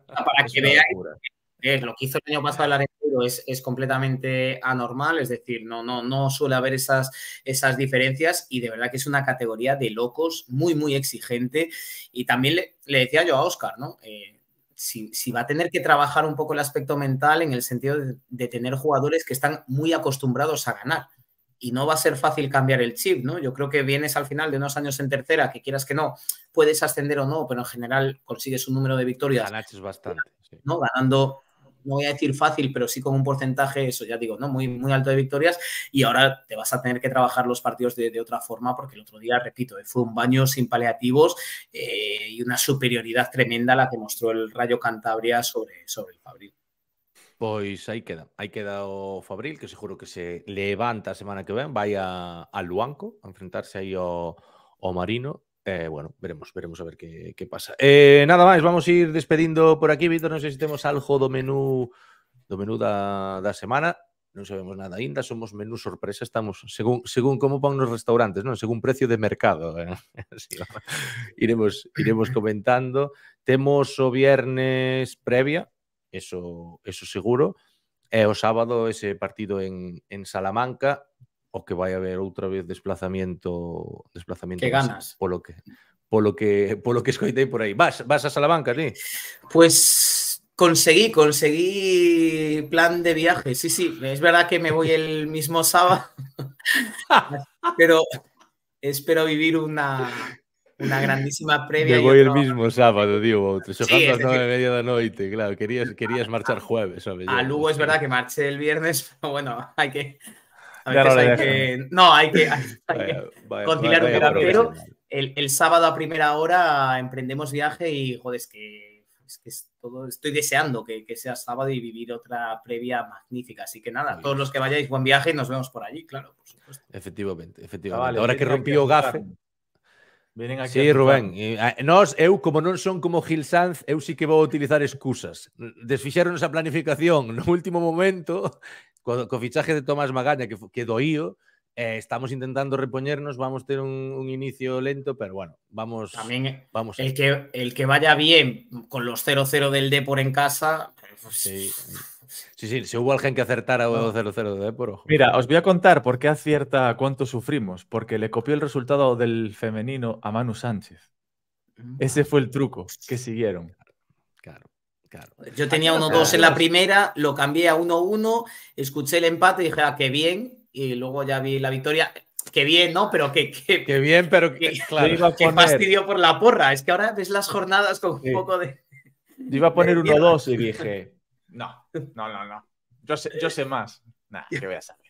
Speaker 1: Para que veáis
Speaker 5: lo que hizo el año pasado el Arenero es, completamente anormal, es decir, no, no, no suele haber esas, esas diferencias y de verdad que es una categoría de locos muy, muy exigente. Y también le, decía yo a Oscar, ¿no? Eh, si, va a tener que trabajar un poco el aspecto mental en el sentido de tener jugadores que están muy acostumbrados a ganar y no va a ser fácil cambiar el chip, ¿no? Yo creo que vienes al final de unos años en tercera, que quieras que no, puedes ascender o no, pero en general consigues un número de victorias. es bastante. ¿no? Ganando, no voy a decir fácil, pero sí con un porcentaje, eso ya digo, ¿no? Muy, muy alto de victorias. Y ahora te vas a tener que trabajar los partidos de, otra forma, porque el otro día, repito, fue un baño sin paliativos eh, y una superioridad tremenda la que mostró el Rayo Cantabria sobre, sobre el Fabril.
Speaker 2: Pues ahí queda. Aí queda Fabril, que juro que se levanta semana que viene, vaya a, Luanco a enfrentarse ahí o Marino. Eh, bueno, veremos, veremos a ver qué, qué pasa. Eh, nada más, vamos a ir despediendo por aquí, Víctor. no sé si tenemos algo do menú do menú da, semana. no sabemos nada inda somos menú sorpresa, estamos según según cómo van los restaurantes, no. según precio de mercado, ¿eh? iremos iremos comentando. Temos o viernes previa, eso, eso seguro. E o sábado ese partido en, Salamanca, o que a haber otra vez desplazamiento desplazamiento que ganas. lo que lo que lo que escoitei por ahí. Vas vas a Salamanca, sí? Pues conseguí, conseguí plan de viaje. Sí, sí, es
Speaker 5: verdad que me voy el mismo sábado. pero espero vivir una una grandísima previa. voy el
Speaker 2: mismo sábado, digo, a media de la noche, claro, querías, querías marchar jueves, A ah, Lugo pues
Speaker 5: es verdad que marché el viernes, pero bueno, hay que... A veces no hay que... No, conciliar un poco, pero el, sábado a primera hora emprendemos viaje y, joder, es que, es todo, estoy deseando que, sea sábado y vivir otra previa magnífica. Así que nada, todos los que vayáis, buen viaje y nos vemos por allí, claro, por
Speaker 2: supuesto. Efectivamente, efectivamente. Ahora que rompió Gafe... Vienen aquí sí, Rubén. No eu, como no son como Gil Sanz, eu sí que vou utilizar excusas. Desfixaron esa planificación no último momento, co, co fichaje de Tomás Magaña, que, que e estamos intentando repoñernos, vamos a tener un inicio lento, pero bueno, vamos... También e, vamos el, que, el que vaya bien con los 0-0 del por en casa... Pues, sí. Sí, sí, si hubo alguien que acertara o 0-0 por ojo.
Speaker 3: Mira, os voy a contar por qué acierta cuánto sufrimos. Porque le copió el resultado del femenino a Manu Sánchez. Mm. Ese fue el truco que siguieron.
Speaker 2: Claro, claro. Yo tenía 1-2 en la
Speaker 5: primera, lo cambié a 1-1, escuché el empate y dije, ah, qué bien. Y luego ya vi la victoria. Qué bien, ¿no? Pero que, qué bien, pero que, claro, fastidio por la porra. Es que ahora ves las jornadas con un poco de.
Speaker 2: Yo iba a poner 1-2 y dije,
Speaker 3: no, no, no, no. Yo sé, yo sé más. Nada, que voy a saber.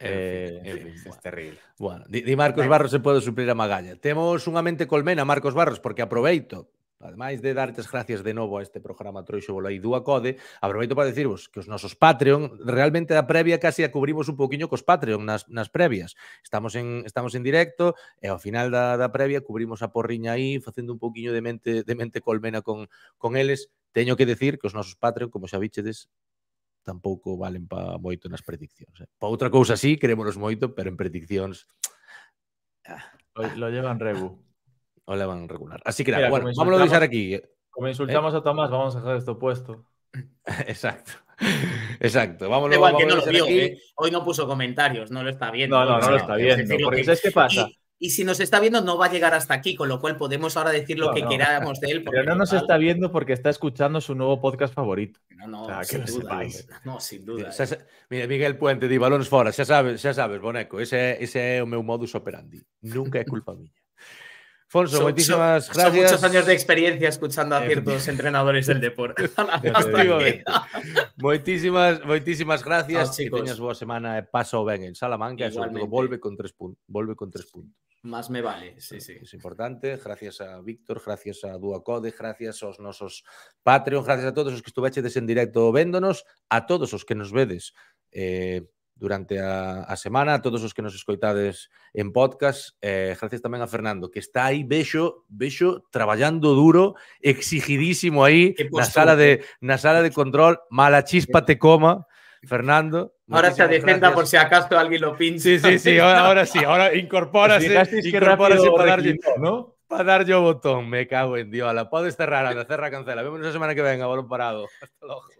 Speaker 2: Eh, es terrible. Bueno, y Marcos Barros se puede suplir a Magalla. tenemos una mente colmena, Marcos Barros, porque aproveito Ademais de dartes gracias de novo a este programa Troixo e Dúa Code, aproveito para decirvos que os nosos Patreon, realmente a previa casi a cubrimos un pouquiño cos Patreon nas, nas previas. Estamos en, estamos en directo e ao final da, da previa cubrimos a porriña aí, facendo un pouquiño de mente, de mente colmena con, con eles. Teño que decir que os nosos Patreon, como xa bichedes, tampouco valen pa moito nas prediccións. Eh? Pa outra cousa sí, queremos moito, pero en prediccións... Ah, lo llevan rebu. O le van regular. Así que bueno, vamos a avisar aquí. Eh.
Speaker 3: Como insultamos a Tomás, vamos a dejar esto puesto. Exacto.
Speaker 2: Exacto. Vámonos, Igual que no
Speaker 3: ¿eh?
Speaker 5: Hoy no puso comentarios, no lo está viendo. No, no, no, lo está viendo. Porque ¿sabes qué pasa? Y, si nos está viendo, no va a llegar hasta aquí, con lo cual podemos ahora decir lo que queramos de él. Pero no
Speaker 3: nos está viendo porque está
Speaker 2: escuchando su nuevo podcast favorito. No, no, sin duda,
Speaker 5: No, sin duda.
Speaker 2: Eh. Mira, Miguel Puente, di balones fora, Ya sabes, ya sabes, Boneco, ese, ese modus operandi. Nunca es culpa mía. Fonso, muchísimas gracias. muchos años de experiencia escuchando a ciertos entrenadores del deporte. Muchísimas gracias. chicos. Que semana e paso ben en Salamanca. volve con tres puntos. con tres puntos. Más me vale, sí, sí. Es importante. Gracias a Víctor, gracias a Duacode, gracias aos nosos Patreon, gracias a todos los que estuvechedes en directo véndonos, a todos los que nos vedes eh, durante a, semana, a todos los que nos escoitades en podcast. Eh, gracias también a Fernando, que está ahí, vexo, vexo, trabajando duro, exigidísimo aí, na sala de na sala de control, mala chispa te coma, Fernando. Ahora
Speaker 5: se defenda por si acaso alguien lo pincha. Sí, sí, sí, ahora, sí,
Speaker 2: ahora incorpórase, sí, incorpórase para ¿no? Para dar yo botón, me cago en Dios, la podes cerrar, la cerra, cancela. Vemos la semana que venga, balón parado. Hasta
Speaker 1: luego.